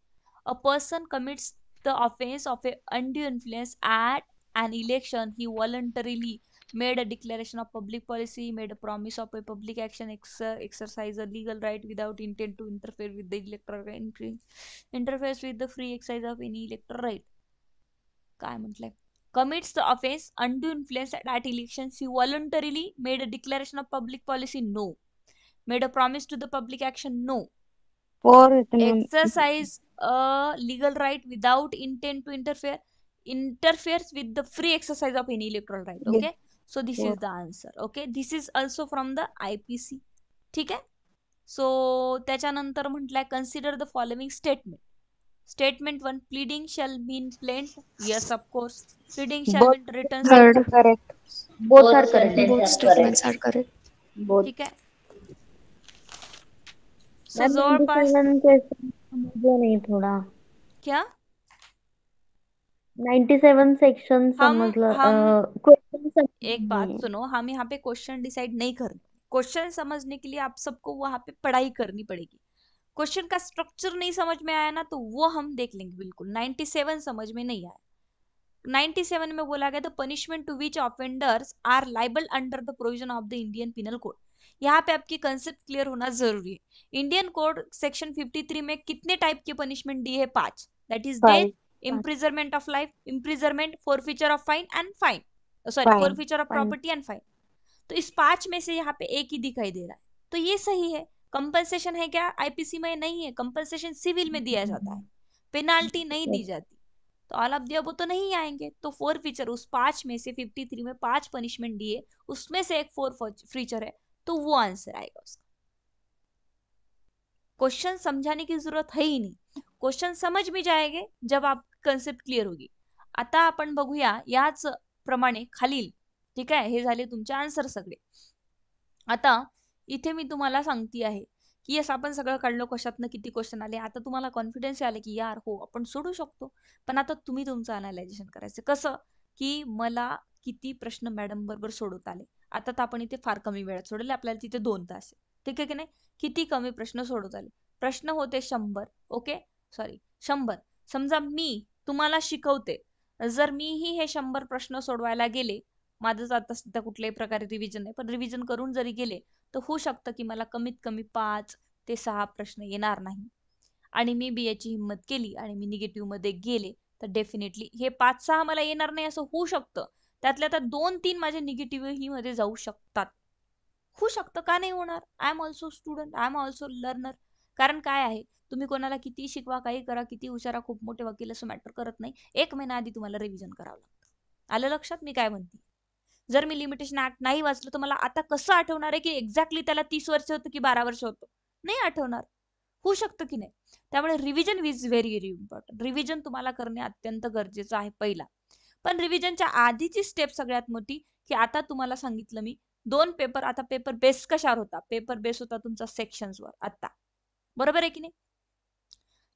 a person commits the offence of a undue influence at and election he voluntarily made a declaration of public policy, made a promise of a public action, ex- exercise a legal right without intent to interfere with the electoral entry, interferes with the free exercise of any electoral right. काय म्हटलंय commits the offense undue influence at elections he voluntarily made a declaration of public policy no made a promise to the public action no For exercise a legal right without intent to interfere interferes with the free exercise of any electoral right okay so this is the answer okay this is also from the I ठीक आहे so त्याच्यानंतर म्हटलंय consider the following statement statement one pleading shall mean plain yes of course pleading shall return correct ठीक आहे जवळपास नाही थोडा क्या नाइन्टी सेक्शन हम हम समजलं क्वेश्चन एक बात सुनो हम यहाँ पे क्वेश्चन डिसाइड नहीं कर क्वेश्चन समझने के लिए आप सबको वहाँ पे पढ़ाई करनी पड़ेगी क्वेश्चन का स्ट्रक्चर नहीं समझ में आया ना तो वो हम देख लेंगे बिल्कुल 97 समझ में नहीं आया 97 में बोला गया the punishment to which offenders are liable under the provision of the Indian penal code यहाँ पे आपकी कंसेप्ट क्लियर होना जरूरी है इंडियन कोड सेक्शन 53 में कितने टाइप के पनिशमेंट दिए है पांच that is death imprisonment of life imprisonment forfeiture of fine and fine sorry uh, forfeiture of property and fine तो इस पांच में से यहाँ पे एक ही दिखाई दे रहा है तो ये सही है कंपनसेशन है क्या आईपीसी में नहीं है कंपनसेशन सिविल में दिया जाता है पेनाल्टी नहीं दी जाती तो ऑल ऑफ दिया वो तो नहीं आएंगे तो फोर फीचर उस पांच में से फिफ्टी थ्री में पांच पनिशमेंट दिए उसमें से एक फोर फीचर है तो वो आंसर आएगा उसका क्वेश्चन समझाने की जरूरत है ही नहीं क्वेश्चन समज मी जायगे जब आप कन्सेप्ट क्लिअर होगी आता आपण बघूया याच प्रमाणे खालील ठीक आहे हे झाले तुमचे आन्सर सगळे आता इथे मी तुम्हाला सांगते आहे की यस आपण सगळं काढलो कशातनं किती क्वेश्चन आले आता तुम्हाला कॉन्फिडन्स आले की यार हो आपण सोडू शकतो पण आता तुम्ही तुमचं अनालायझेशन करायचं कसं की मला किती प्रश्न मॅडम बरोबर सोडवत आले आता तर आपण इथे फार कमी वेळात सोडवले आपल्याला तिथे दोन तास ठीक आहे की नाही किती कमी प्रश्न सोडवत आले प्रश्न होते शंभर ओके सॉरी शंभर समजा मी तुम्हाला शिकवते जर मीही हे शंभर प्रश्न सोडवायला गेले माझं आता सध्या कुठल्याही प्रकारे रिव्हिजन नाही पण रिव्हिजन करून जरी गेले तर होऊ शकतं की मला कमीत कमी पाच ते सहा प्रश्न येणार नाही आणि मी बी एची हिंमत केली आणि मी निगेटिव्ह मध्ये गेले तर डेफिनेटली हे पाच सहा मला येणार नाही असं होऊ शकतं त्यातल्या तर दोन तीन माझे निगेटिव्ह ही मध्ये जाऊ शकतात होऊ शकतं का नाही होणार I am also student I am also learner कारण काय आहे तुम्ही कोणाला किती शिकवा काही करा किती उशारा खूप मोठे वकील असं मॅटर करत नाही एक महिना आधी तुम्हाला रिव्हिजन करावं लागतं आलं लक्षात मी काय म्हणते जर मी लिमिटेशन आठ नाही वाचलं तर मला आता कसं आठवणार आहे की एक्झॅक्टली त्याला तीस वर्ष होतं की बारा वर्ष होतं नाही आठवणार होऊ शकतं की नाही त्यामुळे revision is very very important revision तुम्हाला करणे अत्यंत गरजेचं आहे पहिला पण रिव्हिजनच्या आधीची स्टेप सगळ्यात मोठी की आता तुम्हाला सांगितलं मी दोन पेपर आता पेपर बेस कशावर होता पेपर बेस होता तुमचा सेक्शन्सवर आता बरोबर आहे की नाही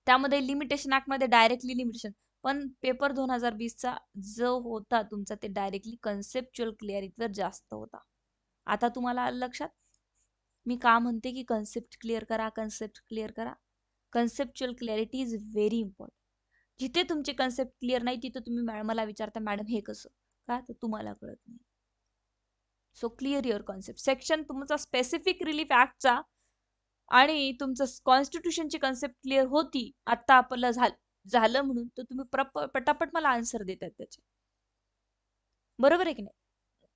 त्यामध्ये लिमिटेशन मध्ये डायरेक्टली लिमिटेशन पण पेपर दोन हजार वीसचा जो होता तुमचा ते डायरेक्टली कन्सेप्च्युअल क्लिअरिटीवर जास्त होता आता तुम्हाला लक्षात मी का म्हणते की कन्सेप्ट क्लिअर करा कन्सेप्ट क्लिअर करा conceptual clarity is very important जिथे तुमचे कन्सेप्ट क्लिअर नाही तिथे तुम्ही मॅडमला विचारता मॅडम हे कसं का तर तुम्हाला कळत नाही so clear your concept section तुमचा स्पेसिफिक रिलीफ ऍक्टचा आणि तुमचं कॉन्स्टिट्यूशनची कन्सेप्ट क्लिअर होती आता आपल्याला झालं झालं म्हणून तर तुम्ही पटापट मला आन्सर देतात त्याचे बरोबर आहे की नाही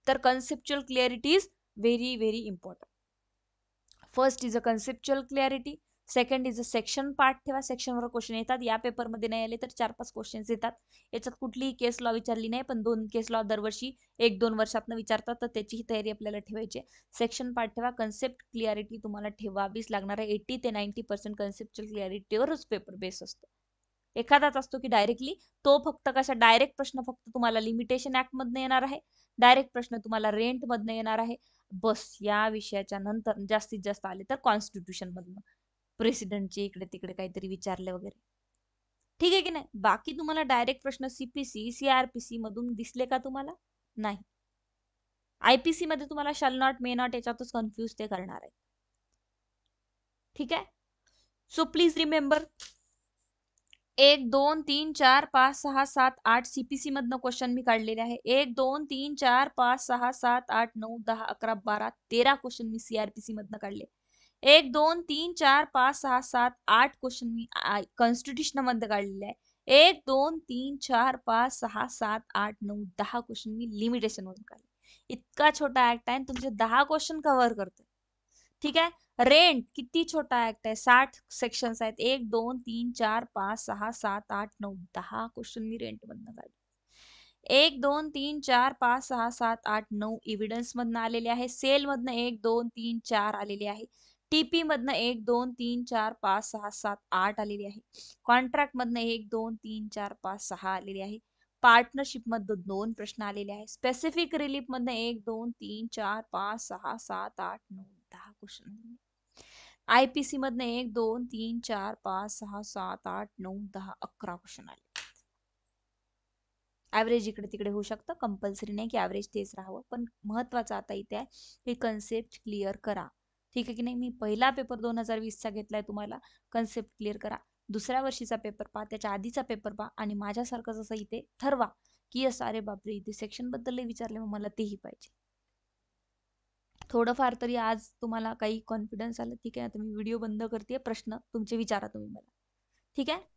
तर conceptual clarity is very very important first is a conceptual clarity second is a section part ठेवा सेक्शनवर क्वेश्चन येतात या पेपरमध्ये नाही आले तर चार पाच क्वेश्चन्स येतात याच्यात कुठलीही केस लॉ विचारली नाही पण दोन केस लॉ दरवर्षी एक दोन वर्षातनं विचारतात तर त्याचीही तयारी आपल्याला ठेवायची सेक्शन पार्ट ठेवा कन्सेप्ट क्लिअरिटी तुम्हाला ठेवावीच लागणार आहे एट्टी ते नाईन्टी पर्सेंट कन्सेप्टच्या क्लिअरिटीवरच पेपर बेस असतो एखादाच असतो की डायरेक्टली तो फक्त कशा डायरेक्ट प्रश्न फक्त तुम्हाला लिमिटेशन ऍक्ट मधून येणार आहे डायरेक्ट प्रश्न तुम्हाला रेंटमधनं येणार आहे बस या विषयाच्या नंतर जास्तीत जास्त आले तर मधनं प्रेसिडेंटचे इकडे तिकडे काहीतरी विचारले वगैरे ठीक आहे की नाही बाकी तुम्हाला डायरेक्ट प्रश्न सीपीसी सीआरपीसी मधून दिसले का तुम्हाला नाही आयपीसी मध्ये तुम्हाला शाल नॉट मे नॉट याच्यातच कन्फ्युज ते करणार आहे ठीक आहे सो प्लीज रिमेंबर एक दोन तीन चार पाच सहा सात आठ सीपीसी मधनं क्वेश्चन मी काढलेले आहे एक दोन तीन चार पाच सहा सात आठ नऊ दहा अकरा बारा तेरा क्वेश्चन मी सीआरपीसी मधनं काढले एक दोन तीन चार पाच सहा सात आठ क्वेश्चन मी कॉन्स्टिट्युशन मध्ये काढलेले आहे एक दोन तीन चार पाच सहा सात आठ नऊ दहा क्वेश्चन मी लिमिटेशन मधून काढले इतका छोटा ऍक्ट आहे तुमचे दहा क्वेश्चन कव्हर करतोय ठीक आहे रेंट किती छोटा ऍक्ट आहे साठ सेक्शन आहेत एक दोन तीन चार पाच सहा सात आठ नऊ दहा क्वेश्चन मी रेंट मधनं काढले एक दोन तीन चार पाच सहा सात आठ नऊ इव्हिडन्स मधनं आलेले आहे सेल मधनं एक दोन तीन चार आलेले आहे टीपी मधनं एक दोन तीन चार पाच सहा सात आठ आलेली आहे कॉन्ट्रॅक्ट मधनं एक दोन तीन चार पाच सहा आलेली आहे पार्टनरशिप मधून दोन प्रश्न आलेले आहेत स्पेसिफिक रिलीफ मधनं एक दोन तीन चार पाच सहा सात आठ नऊ दहा क्वेश्चन आय पी मधनं एक दोन तीन चार पाच सहा सात आठ नऊ दहा अकरा क्वेश्चन आले ॲव्हरेज इकडे तिकडे होऊ शकतं कंपल्सरी नाही की ॲव्हरेज तेच राहावं पण महत्वाचं आता इथे आहे की कन्सेप्ट क्लिअर करा ठीक आहे की नाही मी पहिला पेपर दोन हजार चा घेतलाय तुम्हाला कन्सेप्ट क्लिअर करा दुसऱ्या वर्षीचा पेपर पहा त्याच्या आधीचा पेपर पहा आणि माझ्यासारखं जसं इथे ठरवा की असं अरे बापरे इथे सेक्शन बद्दल विचारले मग मला तेही पाहिजे थोडंफार तरी आज तुम्हाला काही कॉन्फिडन्स आलं ठीक आहे आता मी व्हिडिओ बंद करते प्रश्न तुमचे विचारा तुम्ही मला ठीक आहे